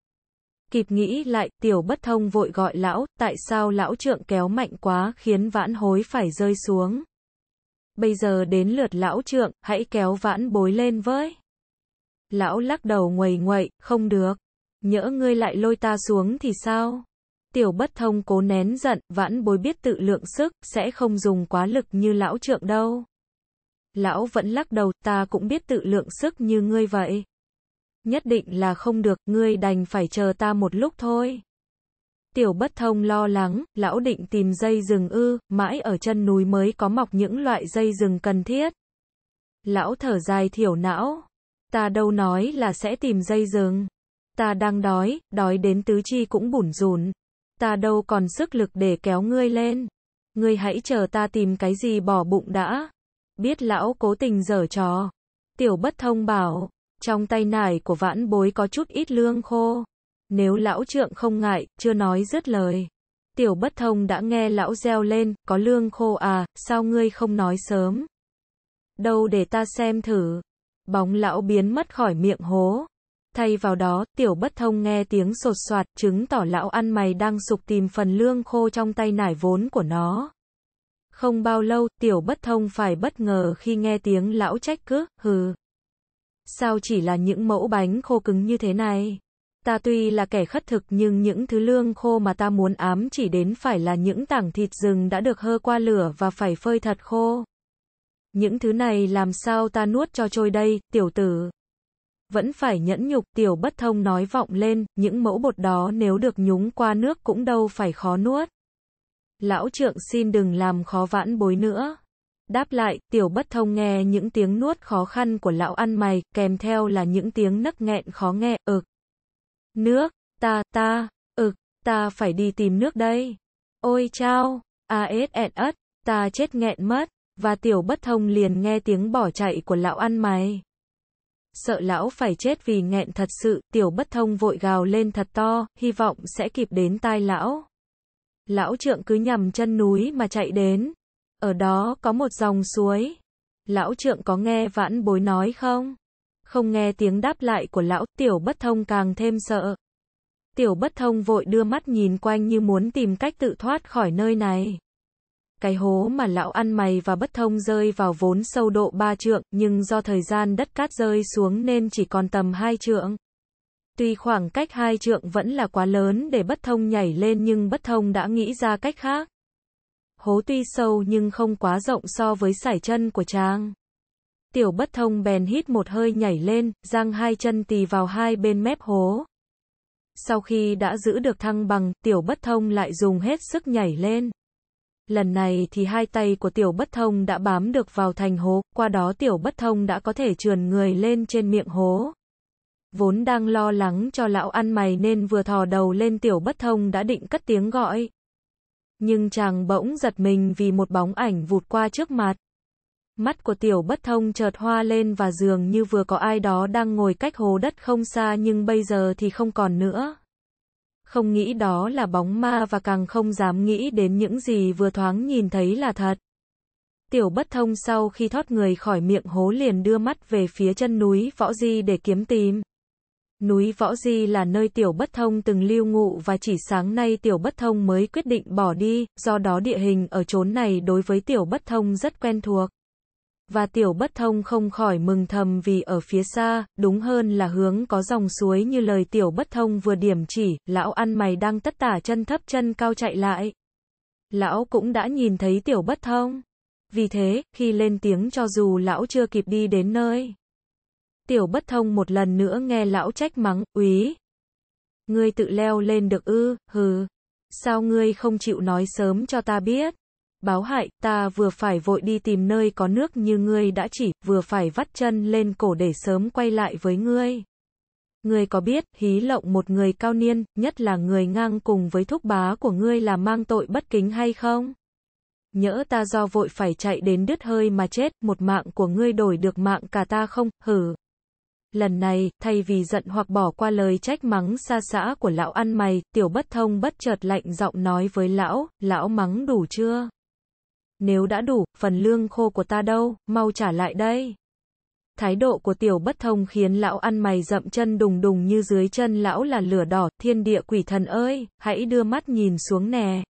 Kịp nghĩ lại, tiểu bất thông vội gọi lão, tại sao lão trượng kéo mạnh quá khiến vãn hối phải rơi xuống. Bây giờ đến lượt lão trượng, hãy kéo vãn bối lên với. Lão lắc đầu nguầy nguậy, không được. Nhỡ ngươi lại lôi ta xuống thì sao? Tiểu bất thông cố nén giận, vãn bối biết tự lượng sức, sẽ không dùng quá lực như lão trượng đâu lão vẫn lắc đầu, ta cũng biết tự lượng sức như ngươi vậy. Nhất định là không được, ngươi đành phải chờ ta một lúc thôi. Tiểu bất thông lo lắng, lão định tìm dây rừng ư, mãi ở chân núi mới có mọc những loại dây rừng cần thiết. Lão thở dài thiểu não. Ta đâu nói là sẽ tìm dây rừng. Ta đang đói, đói đến tứ chi cũng bủn rùn. Ta đâu còn sức lực để kéo ngươi lên. Ngươi hãy chờ ta tìm cái gì bỏ bụng đã. Biết lão cố tình dở trò. Tiểu bất thông bảo, trong tay nải của vãn bối có chút ít lương khô. Nếu lão trượng không ngại, chưa nói dứt lời. Tiểu bất thông đã nghe lão reo lên, có lương khô à, sao ngươi không nói sớm. Đâu để ta xem thử. Bóng lão biến mất khỏi miệng hố. Thay vào đó, tiểu bất thông nghe tiếng sột soạt, chứng tỏ lão ăn mày đang sục tìm phần lương khô trong tay nải vốn của nó. Không bao lâu, tiểu bất thông phải bất ngờ khi nghe tiếng lão trách cứ, hừ. Sao chỉ là những mẫu bánh khô cứng như thế này? Ta tuy là kẻ khất thực nhưng những thứ lương khô mà ta muốn ám chỉ đến phải là những tảng thịt rừng đã được hơ qua lửa và phải phơi thật khô. Những thứ này làm sao ta nuốt cho trôi đây, tiểu tử. Vẫn phải nhẫn nhục, tiểu bất thông nói vọng lên, những mẫu bột đó nếu được nhúng qua nước cũng đâu phải khó nuốt. Lão trượng xin đừng làm khó vãn bối nữa. Đáp lại, tiểu bất thông nghe những tiếng nuốt khó khăn của lão ăn mày, kèm theo là những tiếng nấc nghẹn khó nghe, ực. Nước, ta, ta, ực, ta phải đi tìm nước đây. Ôi chao, a ết ẹn ất, ta chết nghẹn mất, và tiểu bất thông liền nghe tiếng bỏ chạy của lão ăn mày. Sợ lão phải chết vì nghẹn thật sự, tiểu bất thông vội gào lên thật to, hy vọng sẽ kịp đến tai lão lão trượng cứ nhằm chân núi mà chạy đến. Ở đó có một dòng suối. Lão trượng có nghe vãn bối nói không? Không nghe tiếng đáp lại của lão, tiểu bất thông càng thêm sợ. Tiểu bất thông vội đưa mắt nhìn quanh như muốn tìm cách tự thoát khỏi nơi này. Cái hố mà lão ăn mày và bất thông rơi vào vốn sâu độ ba trượng, nhưng do thời gian đất cát rơi xuống nên chỉ còn tầm hai trượng. Tuy khoảng cách hai trượng vẫn là quá lớn để bất thông nhảy lên nhưng bất thông đã nghĩ ra cách khác. Hố tuy sâu nhưng không quá rộng so với sải chân của trang Tiểu bất thông bèn hít một hơi nhảy lên, giang hai chân tì vào hai bên mép hố. Sau khi đã giữ được thăng bằng, tiểu bất thông lại dùng hết sức nhảy lên. Lần này thì hai tay của tiểu bất thông đã bám được vào thành hố, qua đó tiểu bất thông đã có thể trườn người lên trên miệng hố vốn đang lo lắng cho lão ăn mày nên vừa thò đầu lên tiểu bất thông đã định cất tiếng gọi. Nhưng chàng bỗng giật mình vì một bóng ảnh vụt qua trước mặt. Mắt của tiểu bất thông chợt hoa lên và dường như vừa có ai đó đang ngồi cách hố đất không xa nhưng bây giờ thì không còn nữa. Không nghĩ đó là bóng ma và càng không dám nghĩ đến những gì vừa thoáng nhìn thấy là thật. Tiểu bất thông sau khi thoát người khỏi miệng hố liền đưa mắt về phía chân núi võ di để kiếm tìm. Núi Võ Di là nơi Tiểu Bất Thông từng lưu ngụ và chỉ sáng nay Tiểu Bất Thông mới quyết định bỏ đi, do đó địa hình ở chốn này đối với Tiểu Bất Thông rất quen thuộc. Và Tiểu Bất Thông không khỏi mừng thầm vì ở phía xa, đúng hơn là hướng có dòng suối như lời Tiểu Bất Thông vừa điểm chỉ, lão ăn mày đang tất tả chân thấp chân cao chạy lại. Lão cũng đã nhìn thấy Tiểu Bất Thông. Vì thế, khi lên tiếng cho dù lão chưa kịp đi đến nơi, Tiểu bất thông một lần nữa nghe lão trách mắng, úy. Ngươi tự leo lên được ư, hừ. Sao ngươi không chịu nói sớm cho ta biết? Báo hại, ta vừa phải vội đi tìm nơi có nước như ngươi đã chỉ, vừa phải vắt chân lên cổ để sớm quay lại với ngươi. Ngươi có biết, hí lộng một người cao niên, nhất là người ngang cùng với thúc bá của ngươi là mang tội bất kính hay không? Nhỡ ta do vội phải chạy đến đứt hơi mà chết, một mạng của ngươi đổi được mạng cả ta không, Hừ. Lần này, thay vì giận hoặc bỏ qua lời trách mắng xa xã của lão ăn mày, tiểu bất thông bất chợt lạnh giọng nói với lão, lão mắng đủ chưa? Nếu đã đủ, phần lương khô của ta đâu, mau trả lại đây. Thái độ của tiểu bất thông khiến lão ăn mày dậm chân đùng đùng như dưới chân lão là lửa đỏ, thiên địa quỷ thần ơi, hãy đưa mắt nhìn xuống nè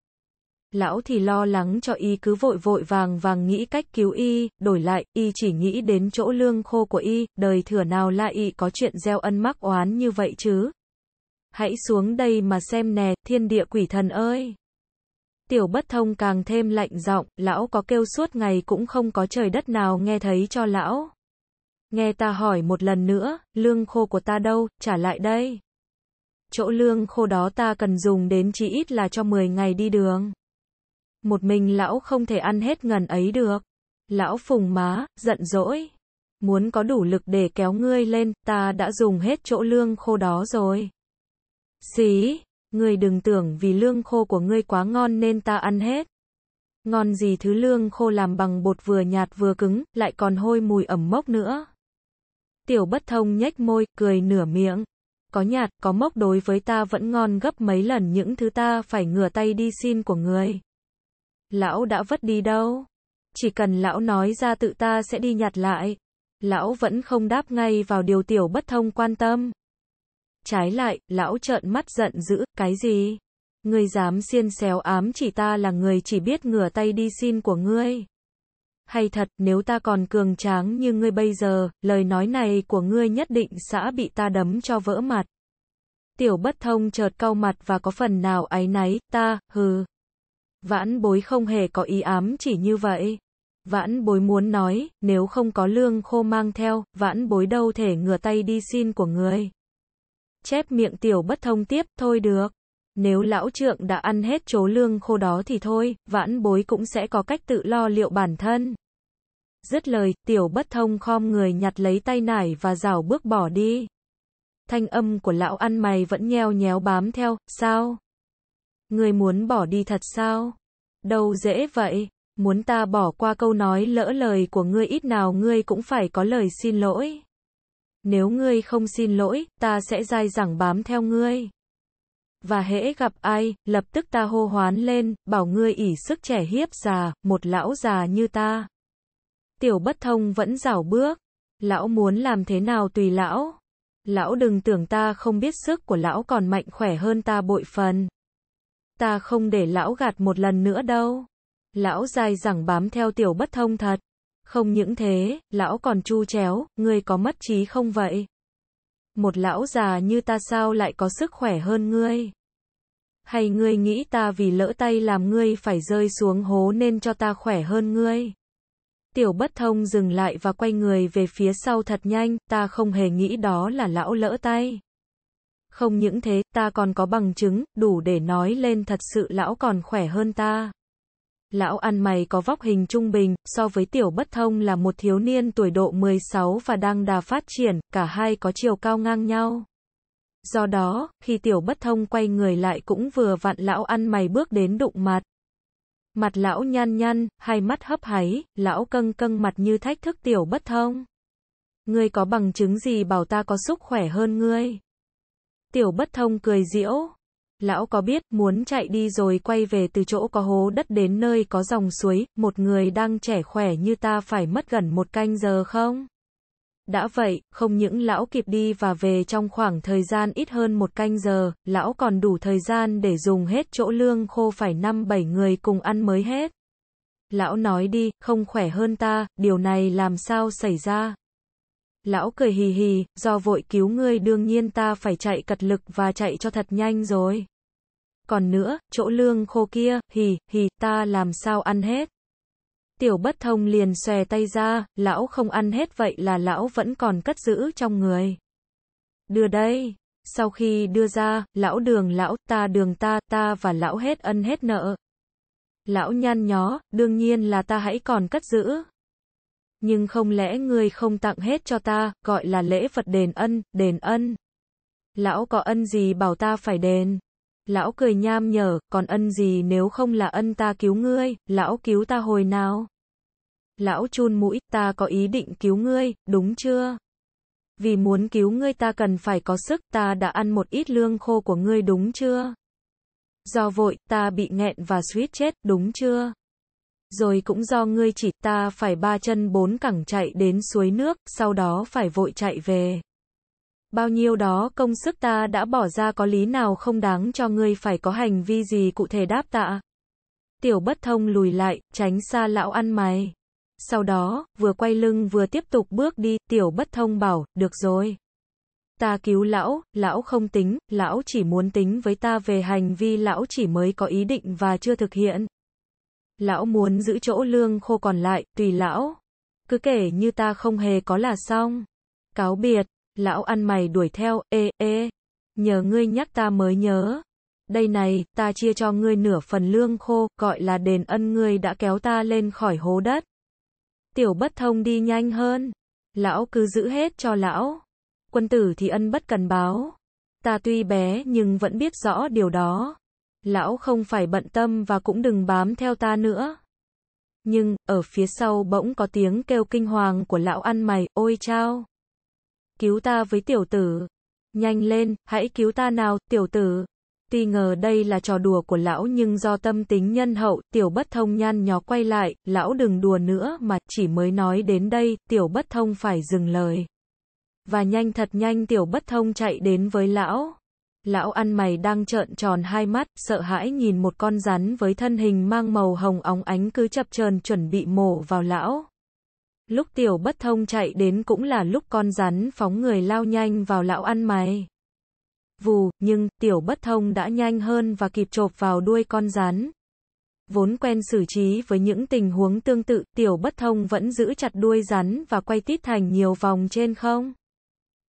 lão thì lo lắng cho y cứ vội vội vàng vàng nghĩ cách cứu y, đổi lại, y chỉ nghĩ đến chỗ lương khô của y, đời thừa nào là y có chuyện gieo ân mắc oán như vậy chứ. Hãy xuống đây mà xem nè, thiên địa quỷ thần ơi. Tiểu bất thông càng thêm lạnh giọng, lão có kêu suốt ngày cũng không có trời đất nào nghe thấy cho lão. Nghe ta hỏi một lần nữa, lương khô của ta đâu, trả lại đây. Chỗ lương khô đó ta cần dùng đến chỉ ít là cho 10 ngày đi đường một mình lão không thể ăn hết ngần ấy được. Lão phùng má, giận dỗi. Muốn có đủ lực để kéo ngươi lên, ta đã dùng hết chỗ lương khô đó rồi. Xí, ngươi đừng tưởng vì lương khô của ngươi quá ngon nên ta ăn hết. Ngon gì thứ lương khô làm bằng bột vừa nhạt vừa cứng, lại còn hôi mùi ẩm mốc nữa. Tiểu bất thông nhếch môi, cười nửa miệng. Có nhạt, có mốc đối với ta vẫn ngon gấp mấy lần những thứ ta phải ngửa tay đi xin của người. Lão đã vất đi đâu? Chỉ cần lão nói ra tự ta sẽ đi nhặt lại. Lão vẫn không đáp ngay vào điều tiểu bất thông quan tâm. Trái lại, lão trợn mắt giận dữ, cái gì? Ngươi dám xiên xéo ám chỉ ta là người chỉ biết ngửa tay đi xin của ngươi. Hay thật, nếu ta còn cường tráng như ngươi bây giờ, lời nói này của ngươi nhất định sẽ bị ta đấm cho vỡ mặt. Tiểu bất thông chợt cau mặt và có phần nào áy náy, ta, hừ. Vãn bối không hề có ý ám chỉ như vậy. Vãn bối muốn nói, nếu không có lương khô mang theo, vãn bối đâu thể ngửa tay đi xin của người. Chép miệng tiểu bất thông tiếp, thôi được. Nếu lão trượng đã ăn hết chố lương khô đó thì thôi, vãn bối cũng sẽ có cách tự lo liệu bản thân. Dứt lời, tiểu bất thông khom người nhặt lấy tay nải và rảo bước bỏ đi. Thanh âm của lão ăn mày vẫn nheo nhéo bám theo, sao? Người muốn bỏ đi thật sao? Đâu dễ vậy, muốn ta bỏ qua câu nói lỡ lời của ngươi ít nào ngươi cũng phải có lời xin lỗi. Nếu ngươi không xin lỗi, ta sẽ dai dẳng bám theo ngươi. Và hễ gặp ai, lập tức ta hô hoán lên, bảo ngươi ỉ sức trẻ hiếp già, một lão già như ta. Tiểu bất thông vẫn rảo bước. Lão muốn làm thế nào tùy lão. Lão đừng tưởng ta không biết sức của lão còn mạnh khỏe hơn ta bội phần ta không để lão gạt một lần nữa đâu. Lão dài rằng bám theo tiểu bất thông thật. Không những thế, lão còn chu chéo, ngươi có mất trí không vậy? Một lão già như ta sao lại có sức khỏe hơn ngươi? Hay ngươi nghĩ ta vì lỡ tay làm ngươi phải rơi xuống hố nên cho ta khỏe hơn ngươi? Tiểu bất thông dừng lại và quay người về phía sau thật nhanh, ta không hề nghĩ đó là lão lỡ tay. Không những thế, ta còn có bằng chứng, đủ để nói lên thật sự lão còn khỏe hơn ta. Lão ăn mày có vóc hình trung bình, so với tiểu bất thông là một thiếu niên tuổi độ 16 và đang đà phát triển, cả hai có chiều cao ngang nhau. Do đó, khi tiểu bất thông quay người lại cũng vừa vặn lão ăn mày bước đến đụng mặt. Mặt lão nhăn nhăn, hai mắt hấp háy, lão căng căng mặt như thách thức tiểu bất thông. Ngươi có bằng chứng gì bảo ta có sức khỏe hơn ngươi? tiểu bất thông cười diễu. Lão có biết, muốn chạy đi rồi quay về từ chỗ có hố đất đến nơi có dòng suối, một người đang trẻ khỏe như ta phải mất gần một canh giờ không? Đã vậy, không những lão kịp đi và về trong khoảng thời gian ít hơn một canh giờ, lão còn đủ thời gian để dùng hết chỗ lương khô phải năm bảy người cùng ăn mới hết. Lão nói đi, không khỏe hơn ta, điều này làm sao xảy ra? Lão cười hì hì, do vội cứu ngươi đương nhiên ta phải chạy cật lực và chạy cho thật nhanh rồi. Còn nữa, chỗ lương khô kia, hì, hì, ta làm sao ăn hết. Tiểu bất thông liền xòe tay ra, lão không ăn hết vậy là lão vẫn còn cất giữ trong người. Đưa đây. Sau khi đưa ra, lão đường lão, ta đường ta, ta và lão hết ân hết nợ. Lão nhăn nhó, đương nhiên là ta hãy còn cất giữ nhưng không lẽ ngươi không tặng hết cho ta, gọi là lễ Phật đền ân, đền ân. Lão có ân gì bảo ta phải đền? Lão cười nham nhở, còn ân gì nếu không là ân ta cứu ngươi, lão cứu ta hồi nào? Lão chun mũi, ta có ý định cứu ngươi, đúng chưa? Vì muốn cứu ngươi ta cần phải có sức, ta đã ăn một ít lương khô của ngươi đúng chưa? Do vội, ta bị nghẹn và suýt chết, đúng chưa? Rồi cũng do ngươi chỉ ta phải ba chân bốn cẳng chạy đến suối nước, sau đó phải vội chạy về. Bao nhiêu đó công sức ta đã bỏ ra có lý nào không đáng cho ngươi phải có hành vi gì cụ thể đáp tạ. Tiểu bất thông lùi lại, tránh xa lão ăn mày. Sau đó, vừa quay lưng vừa tiếp tục bước đi, tiểu bất thông bảo, được rồi. Ta cứu lão, lão không tính, lão chỉ muốn tính với ta về hành vi lão chỉ mới có ý định và chưa thực hiện. Lão muốn giữ chỗ lương khô còn lại, tùy lão. Cứ kể như ta không hề có là xong. Cáo biệt, lão ăn mày đuổi theo, ê, ê. Nhờ ngươi nhắc ta mới nhớ. Đây này, ta chia cho ngươi nửa phần lương khô, gọi là đền ân ngươi đã kéo ta lên khỏi hố đất. Tiểu bất thông đi nhanh hơn. Lão cứ giữ hết cho lão. Quân tử thì ân bất cần báo. Ta tuy bé nhưng vẫn biết rõ điều đó lão không phải bận tâm và cũng đừng bám theo ta nữa. Nhưng, ở phía sau bỗng có tiếng kêu kinh hoàng của lão ăn mày, ôi chao. Cứu ta với tiểu tử. Nhanh lên, hãy cứu ta nào, tiểu tử. Tuy ngờ đây là trò đùa của lão nhưng do tâm tính nhân hậu, tiểu bất thông nhăn nhó quay lại, lão đừng đùa nữa mà chỉ mới nói đến đây, tiểu bất thông phải dừng lời. Và nhanh thật nhanh tiểu bất thông chạy đến với lão. Lão ăn mày đang trợn tròn hai mắt, sợ hãi nhìn một con rắn với thân hình mang màu hồng óng ánh cứ chập chờn chuẩn bị mổ vào lão. Lúc tiểu bất thông chạy đến cũng là lúc con rắn phóng người lao nhanh vào lão ăn mày. Vù, nhưng, tiểu bất thông đã nhanh hơn và kịp chộp vào đuôi con rắn. Vốn quen xử trí với những tình huống tương tự, tiểu bất thông vẫn giữ chặt đuôi rắn và quay tít thành nhiều vòng trên không.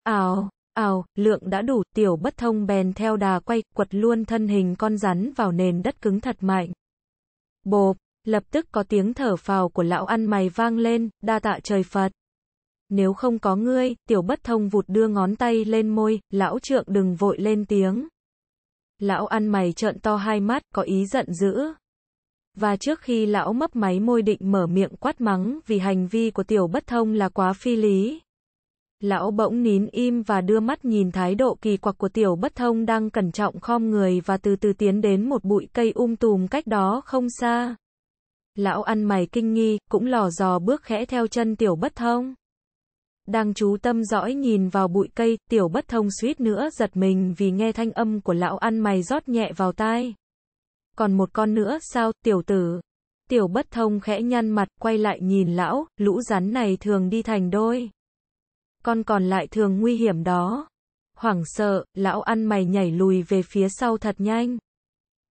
Ảo, ào, lượng đã đủ, tiểu bất thông bèn theo đà quay, quật luôn thân hình con rắn vào nền đất cứng thật mạnh. Bộp, lập tức có tiếng thở phào của lão ăn mày vang lên, đa tạ trời Phật. Nếu không có ngươi, tiểu bất thông vụt đưa ngón tay lên môi, lão trượng đừng vội lên tiếng. Lão ăn mày trợn to hai mắt, có ý giận dữ. Và trước khi lão mấp máy môi định mở miệng quát mắng vì hành vi của tiểu bất thông là quá phi lý. Lão bỗng nín im và đưa mắt nhìn thái độ kỳ quặc của tiểu bất thông đang cẩn trọng khom người và từ từ tiến đến một bụi cây um tùm cách đó không xa. Lão ăn mày kinh nghi, cũng lò dò bước khẽ theo chân tiểu bất thông. Đang chú tâm dõi nhìn vào bụi cây, tiểu bất thông suýt nữa giật mình vì nghe thanh âm của lão ăn mày rót nhẹ vào tai. Còn một con nữa sao, tiểu tử? Tiểu bất thông khẽ nhăn mặt, quay lại nhìn lão, lũ rắn này thường đi thành đôi con còn lại thường nguy hiểm đó. Hoảng sợ, lão ăn mày nhảy lùi về phía sau thật nhanh.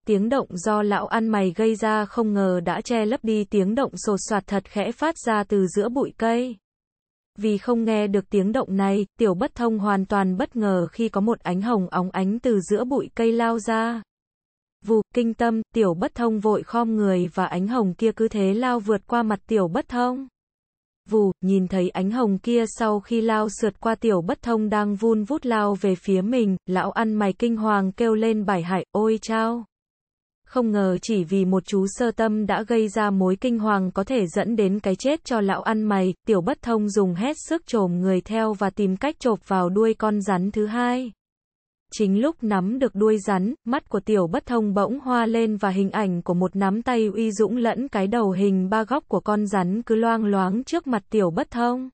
Tiếng động do lão ăn mày gây ra không ngờ đã che lấp đi tiếng động sột soạt thật khẽ phát ra từ giữa bụi cây. Vì không nghe được tiếng động này, tiểu bất thông hoàn toàn bất ngờ khi có một ánh hồng óng ánh từ giữa bụi cây lao ra. Vù, kinh tâm, tiểu bất thông vội khom người và ánh hồng kia cứ thế lao vượt qua mặt tiểu bất thông vù, nhìn thấy ánh hồng kia sau khi lao sượt qua tiểu bất thông đang vun vút lao về phía mình, lão ăn mày kinh hoàng kêu lên bài hải, ôi chao. Không ngờ chỉ vì một chú sơ tâm đã gây ra mối kinh hoàng có thể dẫn đến cái chết cho lão ăn mày, tiểu bất thông dùng hết sức trồm người theo và tìm cách chộp vào đuôi con rắn thứ hai. Chính lúc nắm được đuôi rắn, mắt của tiểu bất thông bỗng hoa lên và hình ảnh của một nắm tay uy dũng lẫn cái đầu hình ba góc của con rắn cứ loang loáng trước mặt tiểu bất thông.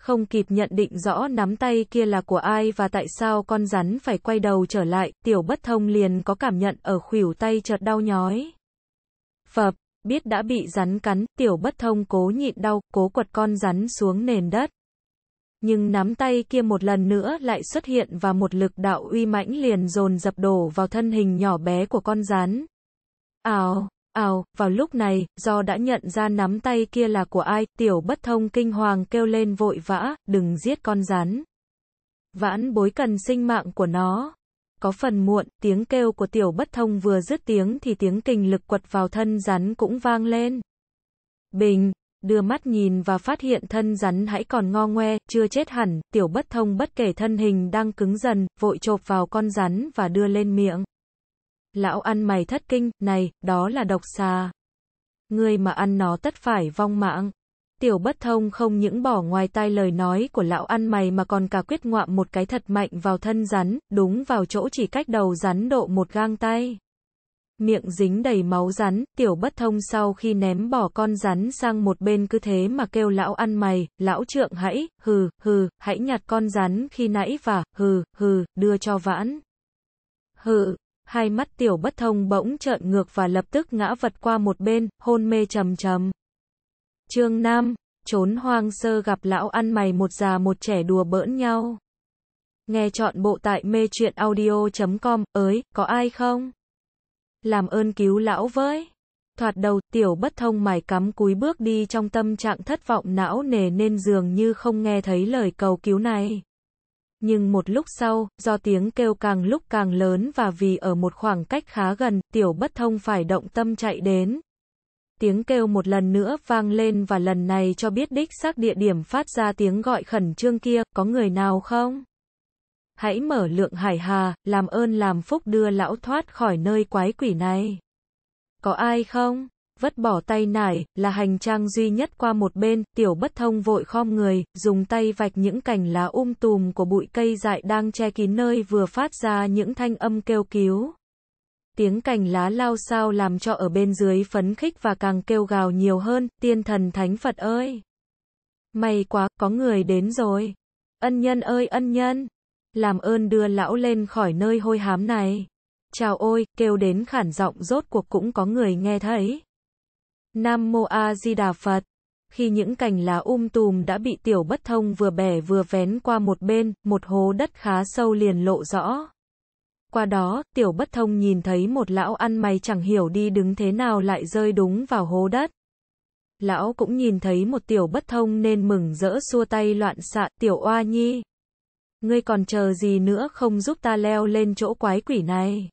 Không kịp nhận định rõ nắm tay kia là của ai và tại sao con rắn phải quay đầu trở lại, tiểu bất thông liền có cảm nhận ở khuỷu tay chợt đau nhói. Phập, biết đã bị rắn cắn, tiểu bất thông cố nhịn đau, cố quật con rắn xuống nền đất. Nhưng nắm tay kia một lần nữa lại xuất hiện và một lực đạo uy mãnh liền dồn dập đổ vào thân hình nhỏ bé của con rắn. Ào, ào, vào lúc này, do đã nhận ra nắm tay kia là của ai, tiểu bất thông kinh hoàng kêu lên vội vã, đừng giết con rắn. Vãn bối cần sinh mạng của nó. Có phần muộn, tiếng kêu của tiểu bất thông vừa dứt tiếng thì tiếng kình lực quật vào thân rắn cũng vang lên. Bình, đưa mắt nhìn và phát hiện thân rắn hãy còn ngo ngoe, chưa chết hẳn, tiểu bất thông bất kể thân hình đang cứng dần, vội chộp vào con rắn và đưa lên miệng. Lão ăn mày thất kinh, này, đó là độc xà. Người mà ăn nó tất phải vong mạng. Tiểu bất thông không những bỏ ngoài tai lời nói của lão ăn mày mà còn cả quyết ngoạm một cái thật mạnh vào thân rắn, đúng vào chỗ chỉ cách đầu rắn độ một gang tay miệng dính đầy máu rắn, tiểu bất thông sau khi ném bỏ con rắn sang một bên cứ thế mà kêu lão ăn mày, lão trượng hãy, hừ, hừ, hãy nhặt con rắn khi nãy và, hừ, hừ, đưa cho vãn. Hừ, hai mắt tiểu bất thông bỗng trợn ngược và lập tức ngã vật qua một bên, hôn mê trầm trầm. Trương Nam, trốn hoang sơ gặp lão ăn mày một già một trẻ đùa bỡn nhau. Nghe chọn bộ tại mê truyện audio.com, ới, có ai không? Làm ơn cứu lão với. Thoạt đầu, tiểu bất thông mải cắm cúi bước đi trong tâm trạng thất vọng não nề nên dường như không nghe thấy lời cầu cứu này. Nhưng một lúc sau, do tiếng kêu càng lúc càng lớn và vì ở một khoảng cách khá gần, tiểu bất thông phải động tâm chạy đến. Tiếng kêu một lần nữa vang lên và lần này cho biết đích xác địa điểm phát ra tiếng gọi khẩn trương kia, có người nào không? hãy mở lượng hải hà, làm ơn làm phúc đưa lão thoát khỏi nơi quái quỷ này. Có ai không? Vất bỏ tay nải, là hành trang duy nhất qua một bên, tiểu bất thông vội khom người, dùng tay vạch những cành lá um tùm của bụi cây dại đang che kín nơi vừa phát ra những thanh âm kêu cứu. Tiếng cành lá lao sao làm cho ở bên dưới phấn khích và càng kêu gào nhiều hơn, tiên thần thánh Phật ơi! May quá, có người đến rồi! Ân nhân ơi ân nhân! làm ơn đưa lão lên khỏi nơi hôi hám này. Chào ôi, kêu đến khản giọng rốt cuộc cũng có người nghe thấy. Nam Mô A Di Đà Phật. Khi những cành lá um tùm đã bị tiểu bất thông vừa bẻ vừa vén qua một bên, một hố đất khá sâu liền lộ rõ. Qua đó, tiểu bất thông nhìn thấy một lão ăn mày chẳng hiểu đi đứng thế nào lại rơi đúng vào hố đất. Lão cũng nhìn thấy một tiểu bất thông nên mừng rỡ xua tay loạn xạ tiểu oa nhi. Ngươi còn chờ gì nữa không giúp ta leo lên chỗ quái quỷ này?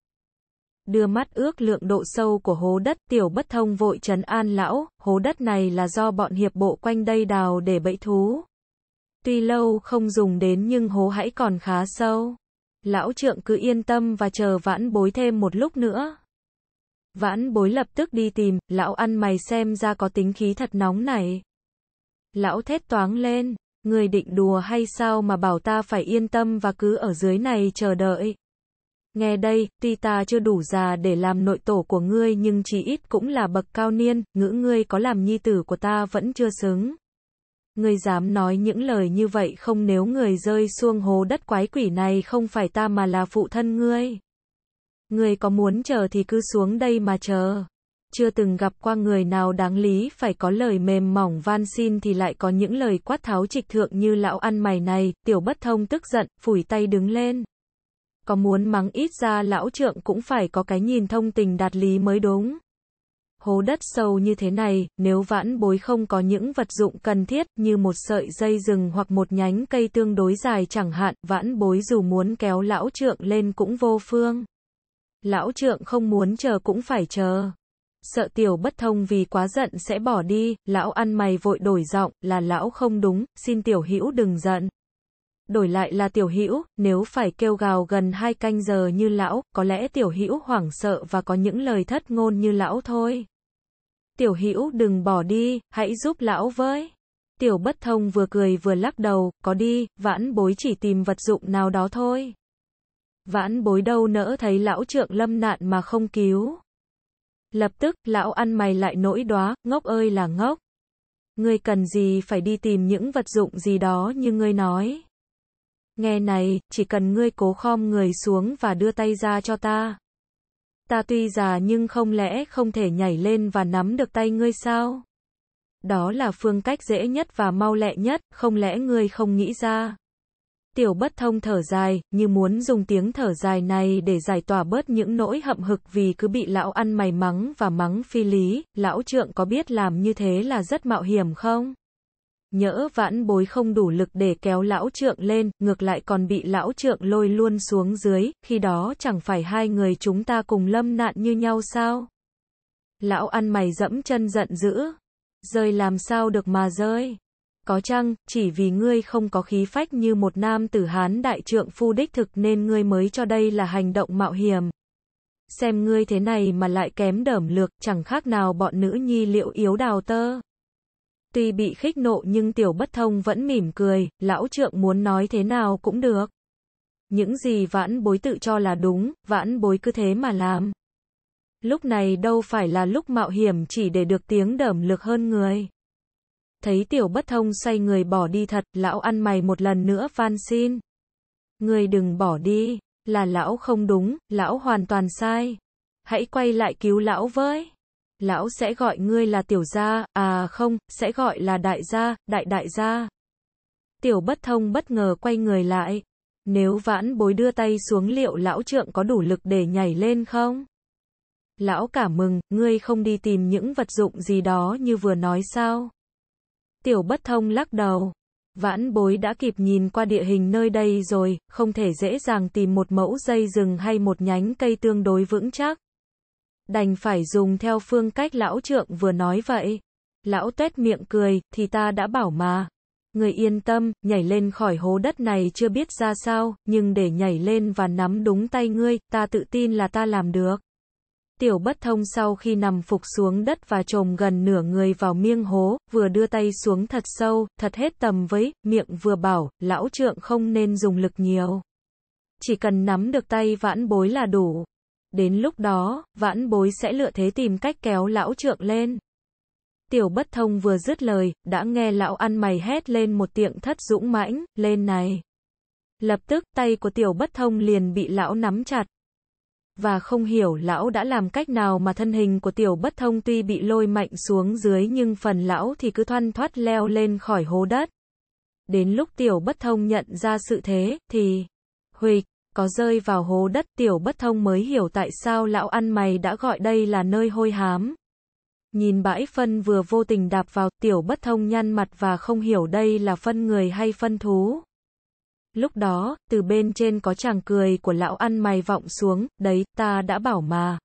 Đưa mắt ước lượng độ sâu của hố đất tiểu bất thông vội trấn an lão, hố đất này là do bọn hiệp bộ quanh đây đào để bẫy thú. Tuy lâu không dùng đến nhưng hố hãy còn khá sâu. Lão trượng cứ yên tâm và chờ vãn bối thêm một lúc nữa. Vãn bối lập tức đi tìm, lão ăn mày xem ra có tính khí thật nóng này. Lão thét toáng lên, người định đùa hay sao mà bảo ta phải yên tâm và cứ ở dưới này chờ đợi. Nghe đây, tuy ta chưa đủ già để làm nội tổ của ngươi nhưng chỉ ít cũng là bậc cao niên, ngữ ngươi có làm nhi tử của ta vẫn chưa xứng. Ngươi dám nói những lời như vậy không nếu người rơi xuông hố đất quái quỷ này không phải ta mà là phụ thân ngươi. Ngươi có muốn chờ thì cứ xuống đây mà chờ chưa từng gặp qua người nào đáng lý phải có lời mềm mỏng van xin thì lại có những lời quát tháo trịch thượng như lão ăn mày này, tiểu bất thông tức giận, phủi tay đứng lên. Có muốn mắng ít ra lão trượng cũng phải có cái nhìn thông tình đạt lý mới đúng. Hố đất sâu như thế này, nếu vãn bối không có những vật dụng cần thiết như một sợi dây rừng hoặc một nhánh cây tương đối dài chẳng hạn, vãn bối dù muốn kéo lão trượng lên cũng vô phương. Lão trượng không muốn chờ cũng phải chờ sợ tiểu bất thông vì quá giận sẽ bỏ đi, lão ăn mày vội đổi giọng, là lão không đúng, xin tiểu hữu đừng giận. Đổi lại là tiểu hữu, nếu phải kêu gào gần hai canh giờ như lão, có lẽ tiểu hữu hoảng sợ và có những lời thất ngôn như lão thôi. Tiểu hữu đừng bỏ đi, hãy giúp lão với. Tiểu bất thông vừa cười vừa lắc đầu, có đi, vãn bối chỉ tìm vật dụng nào đó thôi. Vãn bối đâu nỡ thấy lão trượng lâm nạn mà không cứu. Lập tức, lão ăn mày lại nỗi đóa, ngốc ơi là ngốc. Ngươi cần gì phải đi tìm những vật dụng gì đó như ngươi nói. Nghe này, chỉ cần ngươi cố khom người xuống và đưa tay ra cho ta. Ta tuy già nhưng không lẽ không thể nhảy lên và nắm được tay ngươi sao? Đó là phương cách dễ nhất và mau lẹ nhất, không lẽ ngươi không nghĩ ra? Tiểu bất thông thở dài, như muốn dùng tiếng thở dài này để giải tỏa bớt những nỗi hậm hực vì cứ bị lão ăn mày mắng và mắng phi lý, lão trượng có biết làm như thế là rất mạo hiểm không? Nhỡ vãn bối không đủ lực để kéo lão trượng lên, ngược lại còn bị lão trượng lôi luôn xuống dưới, khi đó chẳng phải hai người chúng ta cùng lâm nạn như nhau sao? Lão ăn mày dẫm chân giận dữ, rơi làm sao được mà rơi? Có chăng, chỉ vì ngươi không có khí phách như một nam tử Hán đại trượng phu đích thực nên ngươi mới cho đây là hành động mạo hiểm. Xem ngươi thế này mà lại kém đởm lược, chẳng khác nào bọn nữ nhi liệu yếu đào tơ. Tuy bị khích nộ nhưng tiểu bất thông vẫn mỉm cười, lão trượng muốn nói thế nào cũng được. Những gì vãn bối tự cho là đúng, vãn bối cứ thế mà làm. Lúc này đâu phải là lúc mạo hiểm chỉ để được tiếng đẩm lược hơn người. Thấy tiểu bất thông xoay người bỏ đi thật, lão ăn mày một lần nữa van xin. Người đừng bỏ đi, là lão không đúng, lão hoàn toàn sai. Hãy quay lại cứu lão với. Lão sẽ gọi ngươi là tiểu gia, à không, sẽ gọi là đại gia, đại đại gia. Tiểu bất thông bất ngờ quay người lại. Nếu vãn bối đưa tay xuống liệu lão trượng có đủ lực để nhảy lên không? Lão cả mừng, ngươi không đi tìm những vật dụng gì đó như vừa nói sao? Tiểu bất thông lắc đầu. Vãn bối đã kịp nhìn qua địa hình nơi đây rồi, không thể dễ dàng tìm một mẫu dây rừng hay một nhánh cây tương đối vững chắc. Đành phải dùng theo phương cách lão trượng vừa nói vậy. Lão tuét miệng cười, thì ta đã bảo mà. Người yên tâm, nhảy lên khỏi hố đất này chưa biết ra sao, nhưng để nhảy lên và nắm đúng tay ngươi, ta tự tin là ta làm được. Tiểu bất thông sau khi nằm phục xuống đất và trồm gần nửa người vào miêng hố, vừa đưa tay xuống thật sâu, thật hết tầm với, miệng vừa bảo, lão trượng không nên dùng lực nhiều. Chỉ cần nắm được tay vãn bối là đủ. Đến lúc đó, vãn bối sẽ lựa thế tìm cách kéo lão trượng lên. Tiểu bất thông vừa dứt lời, đã nghe lão ăn mày hét lên một tiệm thất dũng mãnh, lên này. Lập tức tay của tiểu bất thông liền bị lão nắm chặt và không hiểu lão đã làm cách nào mà thân hình của tiểu bất thông tuy bị lôi mạnh xuống dưới nhưng phần lão thì cứ thoăn thoát leo lên khỏi hố đất. Đến lúc tiểu bất thông nhận ra sự thế, thì, huỵch, có rơi vào hố đất tiểu bất thông mới hiểu tại sao lão ăn mày đã gọi đây là nơi hôi hám. Nhìn bãi phân vừa vô tình đạp vào, tiểu bất thông nhăn mặt và không hiểu đây là phân người hay phân thú. Lúc đó, từ bên trên có chàng cười của lão ăn mày vọng xuống, đấy, ta đã bảo mà.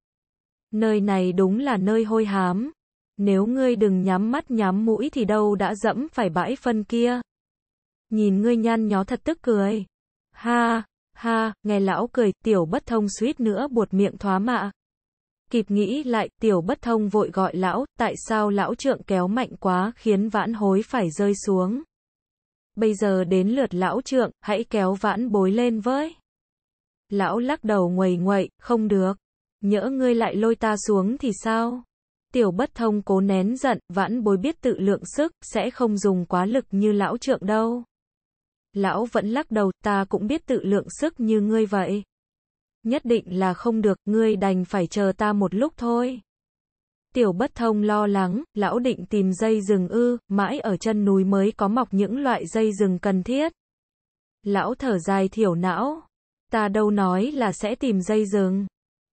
Nơi này đúng là nơi hôi hám. Nếu ngươi đừng nhắm mắt nhắm mũi thì đâu đã dẫm phải bãi phân kia. Nhìn ngươi nhăn nhó thật tức cười. Ha, ha, nghe lão cười, tiểu bất thông suýt nữa buột miệng thoá mạ. Kịp nghĩ lại, tiểu bất thông vội gọi lão, tại sao lão trượng kéo mạnh quá khiến vãn hối phải rơi xuống bây giờ đến lượt lão trượng, hãy kéo vãn bối lên với. Lão lắc đầu nguầy nguậy, không được. Nhỡ ngươi lại lôi ta xuống thì sao? Tiểu bất thông cố nén giận, vãn bối biết tự lượng sức, sẽ không dùng quá lực như lão trượng đâu. Lão vẫn lắc đầu, ta cũng biết tự lượng sức như ngươi vậy. Nhất định là không được, ngươi đành phải chờ ta một lúc thôi. Tiểu bất thông lo lắng, lão định tìm dây rừng ư, mãi ở chân núi mới có mọc những loại dây rừng cần thiết. Lão thở dài thiểu não. Ta đâu nói là sẽ tìm dây rừng.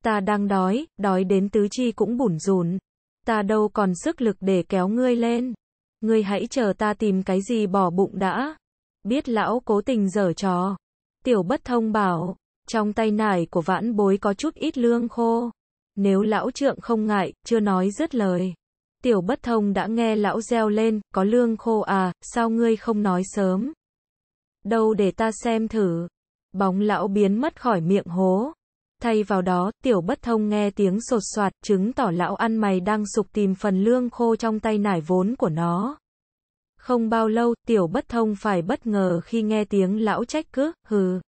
Ta đang đói, đói đến tứ chi cũng bủn rùn. Ta đâu còn sức lực để kéo ngươi lên. Ngươi hãy chờ ta tìm cái gì bỏ bụng đã. Biết lão cố tình dở trò. Tiểu bất thông bảo, trong tay nải của vãn bối có chút ít lương khô. Nếu lão trượng không ngại, chưa nói dứt lời. Tiểu bất thông đã nghe lão reo lên, có lương khô à, sao ngươi không nói sớm? Đâu để ta xem thử. Bóng lão biến mất khỏi miệng hố. Thay vào đó, tiểu bất thông nghe tiếng sột soạt, chứng tỏ lão ăn mày đang sục tìm phần lương khô trong tay nải vốn của nó. Không bao lâu, tiểu bất thông phải bất ngờ khi nghe tiếng lão trách cứ, hừ.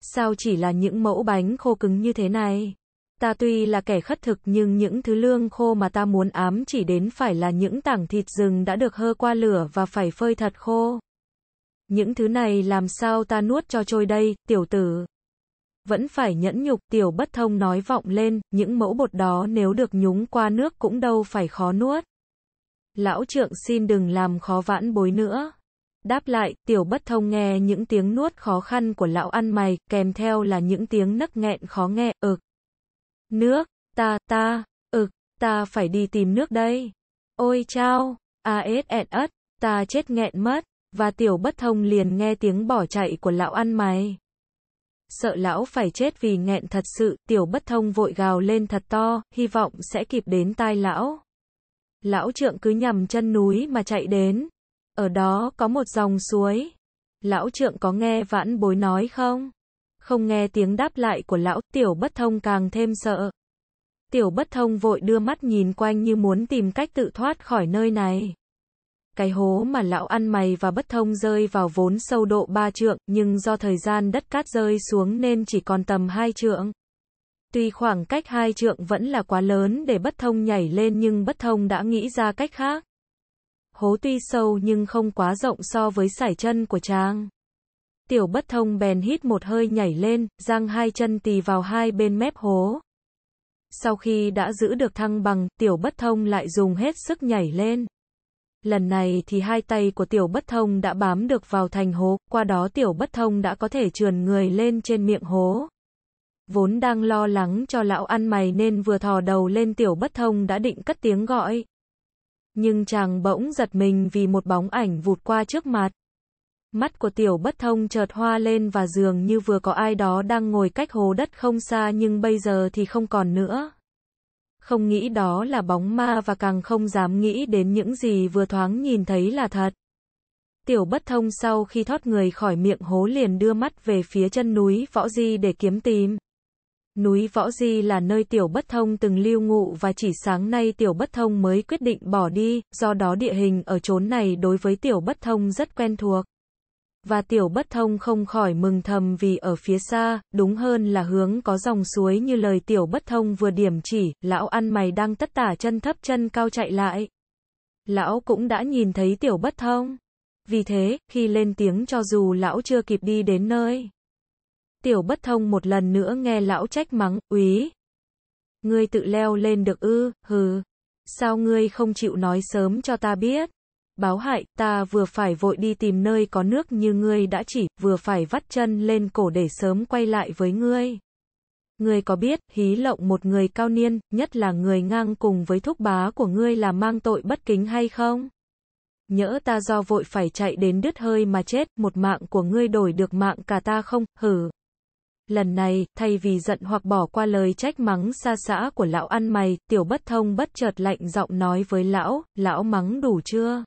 Sao chỉ là những mẫu bánh khô cứng như thế này? Ta tuy là kẻ khất thực nhưng những thứ lương khô mà ta muốn ám chỉ đến phải là những tảng thịt rừng đã được hơ qua lửa và phải phơi thật khô. Những thứ này làm sao ta nuốt cho trôi đây, tiểu tử. Vẫn phải nhẫn nhục, tiểu bất thông nói vọng lên, những mẫu bột đó nếu được nhúng qua nước cũng đâu phải khó nuốt. Lão trượng xin đừng làm khó vãn bối nữa. Đáp lại, tiểu bất thông nghe những tiếng nuốt khó khăn của lão ăn mày, kèm theo là những tiếng nấc nghẹn khó nghe, ực. Nước, ta, ta, ực, ta phải đi tìm nước đây. Ôi chao, a ết ẹt ất, ta chết nghẹn mất, và tiểu bất thông liền nghe tiếng bỏ chạy của lão ăn mày. Sợ lão phải chết vì nghẹn thật sự, tiểu bất thông vội gào lên thật to, hy vọng sẽ kịp đến tai lão. Lão trượng cứ nhằm chân núi mà chạy đến. Ở đó có một dòng suối. Lão trượng có nghe vãn bối nói không? Không nghe tiếng đáp lại của lão, tiểu bất thông càng thêm sợ. Tiểu bất thông vội đưa mắt nhìn quanh như muốn tìm cách tự thoát khỏi nơi này. Cái hố mà lão ăn mày và bất thông rơi vào vốn sâu độ ba trượng, nhưng do thời gian đất cát rơi xuống nên chỉ còn tầm hai trượng. Tuy khoảng cách hai trượng vẫn là quá lớn để bất thông nhảy lên nhưng bất thông đã nghĩ ra cách khác. Hố tuy sâu nhưng không quá rộng so với sải chân của chàng. Tiểu bất thông bèn hít một hơi nhảy lên, giang hai chân tì vào hai bên mép hố. Sau khi đã giữ được thăng bằng, tiểu bất thông lại dùng hết sức nhảy lên. Lần này thì hai tay của tiểu bất thông đã bám được vào thành hố, qua đó tiểu bất thông đã có thể trườn người lên trên miệng hố. Vốn đang lo lắng cho lão ăn mày nên vừa thò đầu lên tiểu bất thông đã định cất tiếng gọi. Nhưng chàng bỗng giật mình vì một bóng ảnh vụt qua trước mặt. Mắt của tiểu bất thông chợt hoa lên và dường như vừa có ai đó đang ngồi cách hồ đất không xa nhưng bây giờ thì không còn nữa. Không nghĩ đó là bóng ma và càng không dám nghĩ đến những gì vừa thoáng nhìn thấy là thật. Tiểu bất thông sau khi thoát người khỏi miệng hố liền đưa mắt về phía chân núi Võ Di để kiếm tìm. Núi Võ Di là nơi Tiểu Bất Thông từng lưu ngụ và chỉ sáng nay Tiểu Bất Thông mới quyết định bỏ đi, do đó địa hình ở chốn này đối với Tiểu Bất Thông rất quen thuộc và tiểu bất thông không khỏi mừng thầm vì ở phía xa, đúng hơn là hướng có dòng suối như lời tiểu bất thông vừa điểm chỉ, lão ăn mày đang tất tả chân thấp chân cao chạy lại. Lão cũng đã nhìn thấy tiểu bất thông. Vì thế, khi lên tiếng cho dù lão chưa kịp đi đến nơi. Tiểu bất thông một lần nữa nghe lão trách mắng, úy. Ngươi tự leo lên được ư, hừ. Sao ngươi không chịu nói sớm cho ta biết? Báo hại, ta vừa phải vội đi tìm nơi có nước như ngươi đã chỉ, vừa phải vắt chân lên cổ để sớm quay lại với ngươi. Ngươi có biết, hí lộng một người cao niên, nhất là người ngang cùng với thúc bá của ngươi là mang tội bất kính hay không? Nhỡ ta do vội phải chạy đến đứt hơi mà chết, một mạng của ngươi đổi được mạng cả ta không, hử. Lần này, thay vì giận hoặc bỏ qua lời trách mắng xa xã của lão ăn mày, tiểu bất thông bất chợt lạnh giọng nói với lão, lão mắng đủ chưa?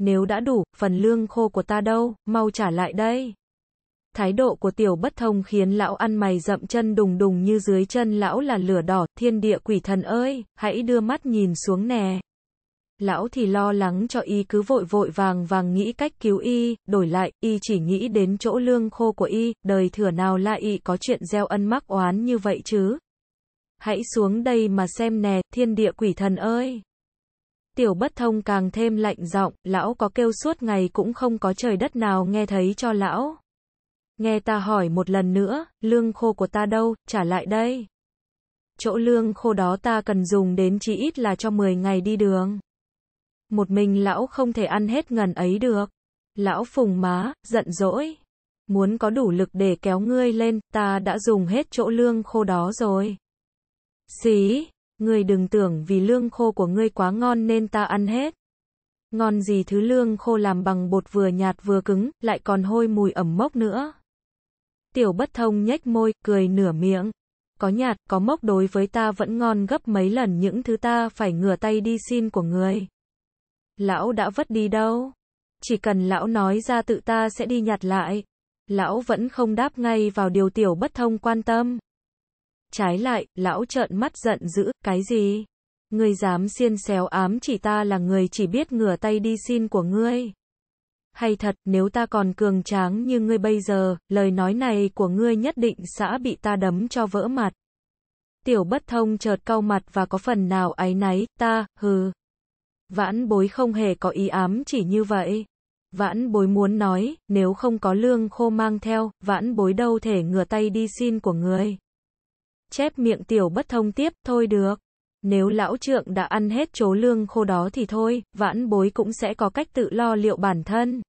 nếu đã đủ, phần lương khô của ta đâu, mau trả lại đây. Thái độ của tiểu bất thông khiến lão ăn mày dậm chân đùng đùng như dưới chân lão là lửa đỏ, thiên địa quỷ thần ơi, hãy đưa mắt nhìn xuống nè. Lão thì lo lắng cho y cứ vội vội vàng vàng nghĩ cách cứu y, đổi lại, y chỉ nghĩ đến chỗ lương khô của y, đời thừa nào là y có chuyện gieo ân mắc oán như vậy chứ. Hãy xuống đây mà xem nè, thiên địa quỷ thần ơi. Tiểu bất thông càng thêm lạnh giọng, lão có kêu suốt ngày cũng không có trời đất nào nghe thấy cho lão. Nghe ta hỏi một lần nữa, lương khô của ta đâu, trả lại đây. Chỗ lương khô đó ta cần dùng đến chỉ ít là cho 10 ngày đi đường. Một mình lão không thể ăn hết ngần ấy được. Lão phùng má, giận dỗi. Muốn có đủ lực để kéo ngươi lên, ta đã dùng hết chỗ lương khô đó rồi. Xí, Ngươi đừng tưởng vì lương khô của ngươi quá ngon nên ta ăn hết. Ngon gì thứ lương khô làm bằng bột vừa nhạt vừa cứng, lại còn hôi mùi ẩm mốc nữa. Tiểu bất thông nhếch môi, cười nửa miệng. Có nhạt, có mốc đối với ta vẫn ngon gấp mấy lần những thứ ta phải ngửa tay đi xin của người. Lão đã vất đi đâu? Chỉ cần lão nói ra tự ta sẽ đi nhặt lại. Lão vẫn không đáp ngay vào điều tiểu bất thông quan tâm. Trái lại, lão trợn mắt giận dữ, cái gì? người dám xiên xéo ám chỉ ta là người chỉ biết ngửa tay đi xin của ngươi. Hay thật, nếu ta còn cường tráng như ngươi bây giờ, lời nói này của ngươi nhất định sẽ bị ta đấm cho vỡ mặt. Tiểu bất thông chợt cau mặt và có phần nào áy náy, ta, hừ. Vãn bối không hề có ý ám chỉ như vậy. Vãn bối muốn nói, nếu không có lương khô mang theo, vãn bối đâu thể ngửa tay đi xin của người chép miệng tiểu bất thông tiếp, thôi được. Nếu lão trượng đã ăn hết chố lương khô đó thì thôi, vãn bối cũng sẽ có cách tự lo liệu bản thân.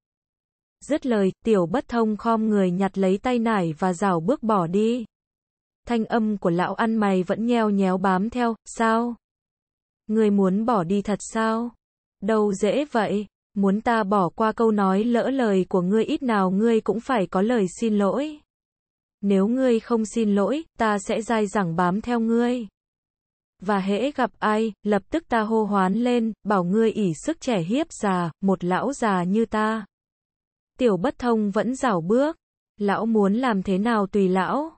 Dứt lời, tiểu bất thông khom người nhặt lấy tay nải và rảo bước bỏ đi. Thanh âm của lão ăn mày vẫn nheo nhéo bám theo, sao? Người muốn bỏ đi thật sao? Đâu dễ vậy, muốn ta bỏ qua câu nói lỡ lời của ngươi ít nào ngươi cũng phải có lời xin lỗi. Nếu ngươi không xin lỗi, ta sẽ dai dẳng bám theo ngươi. Và hễ gặp ai, lập tức ta hô hoán lên, bảo ngươi ỉ sức trẻ hiếp già, một lão già như ta. Tiểu bất thông vẫn rảo bước. Lão muốn làm thế nào tùy lão.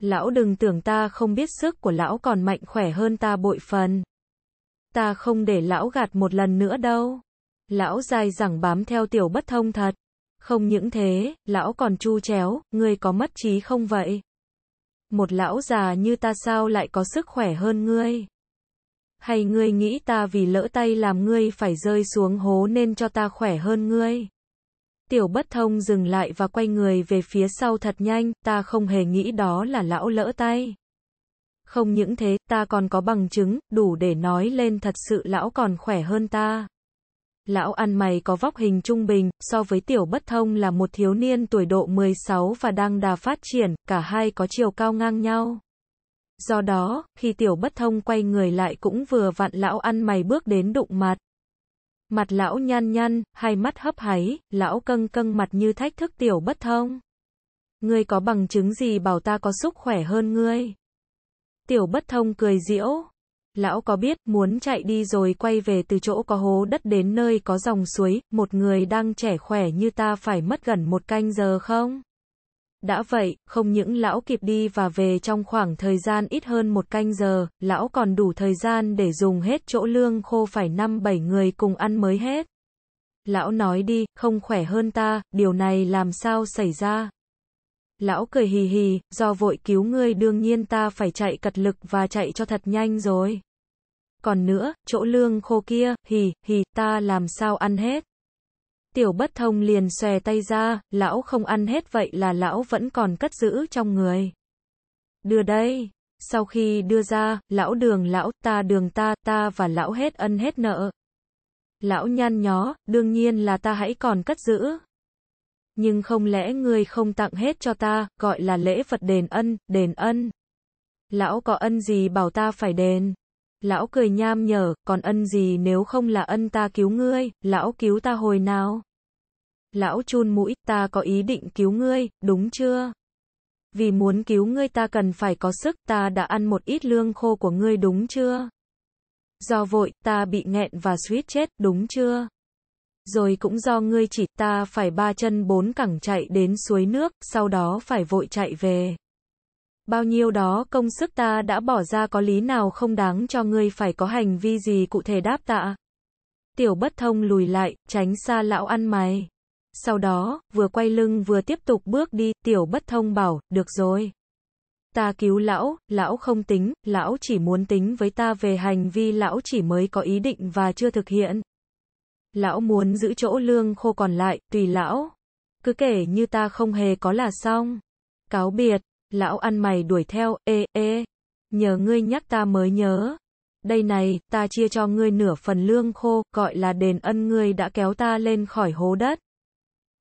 Lão đừng tưởng ta không biết sức của lão còn mạnh khỏe hơn ta bội phần. Ta không để lão gạt một lần nữa đâu. Lão dài dẳng bám theo tiểu bất thông thật. Không những thế, lão còn chu chéo, ngươi có mất trí không vậy? Một lão già như ta sao lại có sức khỏe hơn ngươi? Hay ngươi nghĩ ta vì lỡ tay làm ngươi phải rơi xuống hố nên cho ta khỏe hơn ngươi? Tiểu bất thông dừng lại và quay người về phía sau thật nhanh, ta không hề nghĩ đó là lão lỡ tay. Không những thế, ta còn có bằng chứng, đủ để nói lên thật sự lão còn khỏe hơn ta lão ăn mày có vóc hình trung bình, so với tiểu bất thông là một thiếu niên tuổi độ 16 và đang đà phát triển, cả hai có chiều cao ngang nhau. Do đó, khi tiểu bất thông quay người lại cũng vừa vặn lão ăn mày bước đến đụng mặt. Mặt lão nhăn nhăn, hai mắt hấp háy, lão căng căng mặt như thách thức tiểu bất thông. Ngươi có bằng chứng gì bảo ta có sức khỏe hơn ngươi? Tiểu bất thông cười diễu, lão có biết, muốn chạy đi rồi quay về từ chỗ có hố đất đến nơi có dòng suối, một người đang trẻ khỏe như ta phải mất gần một canh giờ không? Đã vậy, không những lão kịp đi và về trong khoảng thời gian ít hơn một canh giờ, lão còn đủ thời gian để dùng hết chỗ lương khô phải 5-7 người cùng ăn mới hết. Lão nói đi, không khỏe hơn ta, điều này làm sao xảy ra? Lão cười hì hì, do vội cứu ngươi đương nhiên ta phải chạy cật lực và chạy cho thật nhanh rồi. Còn nữa, chỗ lương khô kia, hì, hì, ta làm sao ăn hết. Tiểu bất thông liền xòe tay ra, lão không ăn hết vậy là lão vẫn còn cất giữ trong người. Đưa đây. Sau khi đưa ra, lão đường lão, ta đường ta, ta và lão hết ân hết nợ. Lão nhăn nhó, đương nhiên là ta hãy còn cất giữ. Nhưng không lẽ người không tặng hết cho ta, gọi là lễ vật đền ân, đền ân. Lão có ân gì bảo ta phải đền. Lão cười nham nhở, còn ân gì nếu không là ân ta cứu ngươi, lão cứu ta hồi nào? Lão chun mũi, ta có ý định cứu ngươi, đúng chưa? Vì muốn cứu ngươi ta cần phải có sức, ta đã ăn một ít lương khô của ngươi đúng chưa? Do vội, ta bị nghẹn và suýt chết, đúng chưa? Rồi cũng do ngươi chỉ ta phải ba chân bốn cẳng chạy đến suối nước, sau đó phải vội chạy về. Bao nhiêu đó công sức ta đã bỏ ra có lý nào không đáng cho ngươi phải có hành vi gì cụ thể đáp tạ. Tiểu bất thông lùi lại, tránh xa lão ăn mày. Sau đó, vừa quay lưng vừa tiếp tục bước đi, tiểu bất thông bảo, được rồi. Ta cứu lão, lão không tính, lão chỉ muốn tính với ta về hành vi lão chỉ mới có ý định và chưa thực hiện. Lão muốn giữ chỗ lương khô còn lại, tùy lão. Cứ kể như ta không hề có là xong. Cáo biệt. Lão ăn mày đuổi theo, ê, ê, nhờ ngươi nhắc ta mới nhớ. Đây này, ta chia cho ngươi nửa phần lương khô, gọi là đền ân ngươi đã kéo ta lên khỏi hố đất.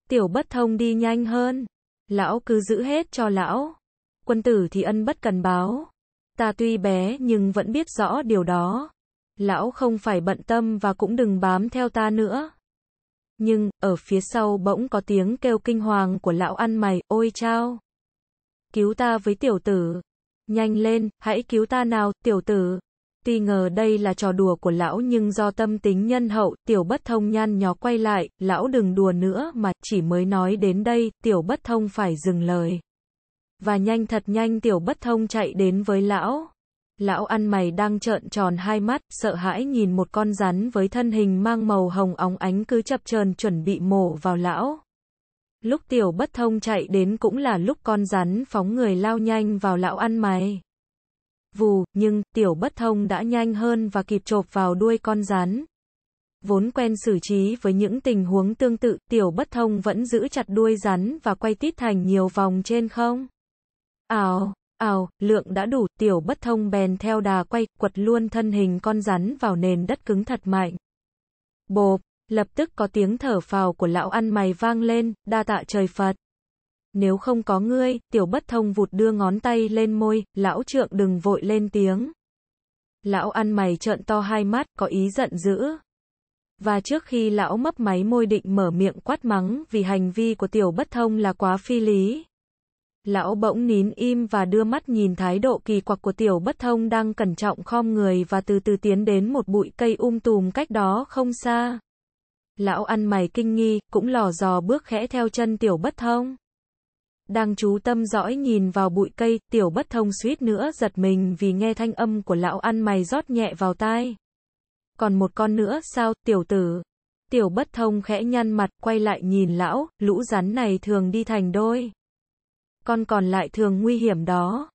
Tiểu bất thông đi nhanh hơn. Lão cứ giữ hết cho lão. Quân tử thì ân bất cần báo. Ta tuy bé nhưng vẫn biết rõ điều đó. Lão không phải bận tâm và cũng đừng bám theo ta nữa. Nhưng, ở phía sau bỗng có tiếng kêu kinh hoàng của lão ăn mày, ôi chao cứu ta với tiểu tử. Nhanh lên, hãy cứu ta nào, tiểu tử. Tuy ngờ đây là trò đùa của lão nhưng do tâm tính nhân hậu, tiểu bất thông nhăn nhó quay lại, lão đừng đùa nữa mà, chỉ mới nói đến đây, tiểu bất thông phải dừng lời. Và nhanh thật nhanh tiểu bất thông chạy đến với lão. Lão ăn mày đang trợn tròn hai mắt, sợ hãi nhìn một con rắn với thân hình mang màu hồng óng ánh cứ chập chờn chuẩn bị mổ vào lão. Lúc tiểu bất thông chạy đến cũng là lúc con rắn phóng người lao nhanh vào lão ăn mày. Vù, nhưng, tiểu bất thông đã nhanh hơn và kịp chộp vào đuôi con rắn. Vốn quen xử trí với những tình huống tương tự, tiểu bất thông vẫn giữ chặt đuôi rắn và quay tít thành nhiều vòng trên không. Ào, ào, lượng đã đủ, tiểu bất thông bèn theo đà quay, quật luôn thân hình con rắn vào nền đất cứng thật mạnh. Bộp, Lập tức có tiếng thở phào của lão ăn mày vang lên, đa tạ trời Phật. Nếu không có ngươi, tiểu bất thông vụt đưa ngón tay lên môi, lão trượng đừng vội lên tiếng. Lão ăn mày trợn to hai mắt, có ý giận dữ. Và trước khi lão mấp máy môi định mở miệng quát mắng vì hành vi của tiểu bất thông là quá phi lý. Lão bỗng nín im và đưa mắt nhìn thái độ kỳ quặc của tiểu bất thông đang cẩn trọng khom người và từ từ tiến đến một bụi cây um tùm cách đó không xa. Lão ăn mày kinh nghi, cũng lò dò bước khẽ theo chân tiểu bất thông. Đang chú tâm dõi nhìn vào bụi cây, tiểu bất thông suýt nữa giật mình vì nghe thanh âm của lão ăn mày rót nhẹ vào tai. Còn một con nữa sao, tiểu tử? Tiểu bất thông khẽ nhăn mặt, quay lại nhìn lão, lũ rắn này thường đi thành đôi. Con còn lại thường nguy hiểm đó.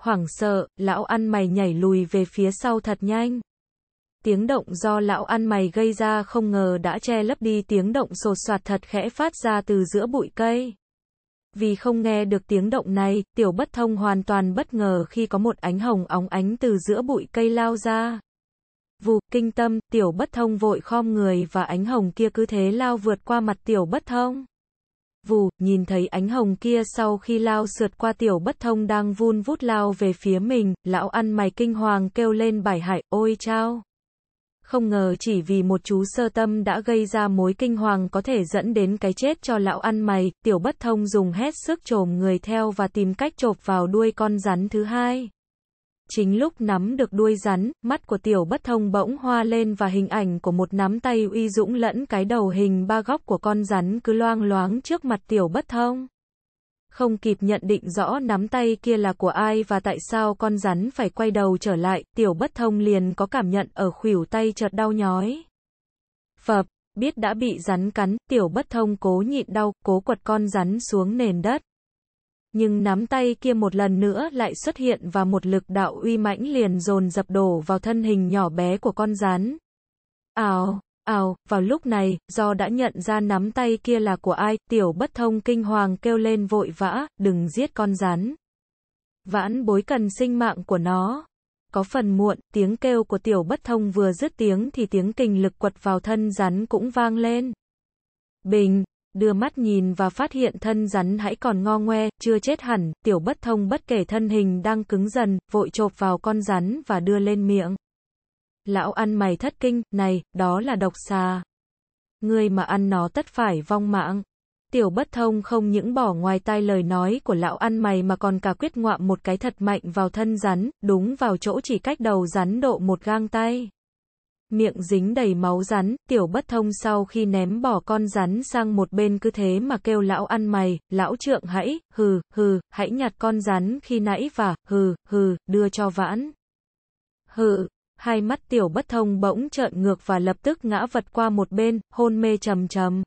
Hoảng sợ, lão ăn mày nhảy lùi về phía sau thật nhanh tiếng động do lão ăn mày gây ra không ngờ đã che lấp đi tiếng động sột soạt thật khẽ phát ra từ giữa bụi cây. Vì không nghe được tiếng động này, tiểu bất thông hoàn toàn bất ngờ khi có một ánh hồng óng ánh từ giữa bụi cây lao ra. Vù, kinh tâm, tiểu bất thông vội khom người và ánh hồng kia cứ thế lao vượt qua mặt tiểu bất thông. Vù, nhìn thấy ánh hồng kia sau khi lao sượt qua tiểu bất thông đang vun vút lao về phía mình, lão ăn mày kinh hoàng kêu lên bài hải, ôi chao. Không ngờ chỉ vì một chú sơ tâm đã gây ra mối kinh hoàng có thể dẫn đến cái chết cho lão ăn mày, tiểu bất thông dùng hết sức trồm người theo và tìm cách chộp vào đuôi con rắn thứ hai. Chính lúc nắm được đuôi rắn, mắt của tiểu bất thông bỗng hoa lên và hình ảnh của một nắm tay uy dũng lẫn cái đầu hình ba góc của con rắn cứ loang loáng trước mặt tiểu bất thông không kịp nhận định rõ nắm tay kia là của ai và tại sao con rắn phải quay đầu trở lại, tiểu bất thông liền có cảm nhận ở khuỷu tay chợt đau nhói. Phập, biết đã bị rắn cắn, tiểu bất thông cố nhịn đau, cố quật con rắn xuống nền đất. Nhưng nắm tay kia một lần nữa lại xuất hiện và một lực đạo uy mãnh liền dồn dập đổ vào thân hình nhỏ bé của con rắn. Ào! Ào, vào lúc này, do đã nhận ra nắm tay kia là của ai, tiểu bất thông kinh hoàng kêu lên vội vã, đừng giết con rắn. Vãn bối cần sinh mạng của nó. Có phần muộn, tiếng kêu của tiểu bất thông vừa dứt tiếng thì tiếng kinh lực quật vào thân rắn cũng vang lên. Bình, đưa mắt nhìn và phát hiện thân rắn hãy còn ngo ngoe, chưa chết hẳn, tiểu bất thông bất kể thân hình đang cứng dần, vội chộp vào con rắn và đưa lên miệng lão ăn mày thất kinh, này, đó là độc xà. Người mà ăn nó tất phải vong mạng. Tiểu bất thông không những bỏ ngoài tai lời nói của lão ăn mày mà còn cả quyết ngoạm một cái thật mạnh vào thân rắn, đúng vào chỗ chỉ cách đầu rắn độ một gang tay. Miệng dính đầy máu rắn, tiểu bất thông sau khi ném bỏ con rắn sang một bên cứ thế mà kêu lão ăn mày, lão trượng hãy, hừ, hừ, hãy nhặt con rắn khi nãy và, hừ, hừ, đưa cho vãn. Hừ, hai mắt tiểu bất thông bỗng trợn ngược và lập tức ngã vật qua một bên, hôn mê trầm trầm.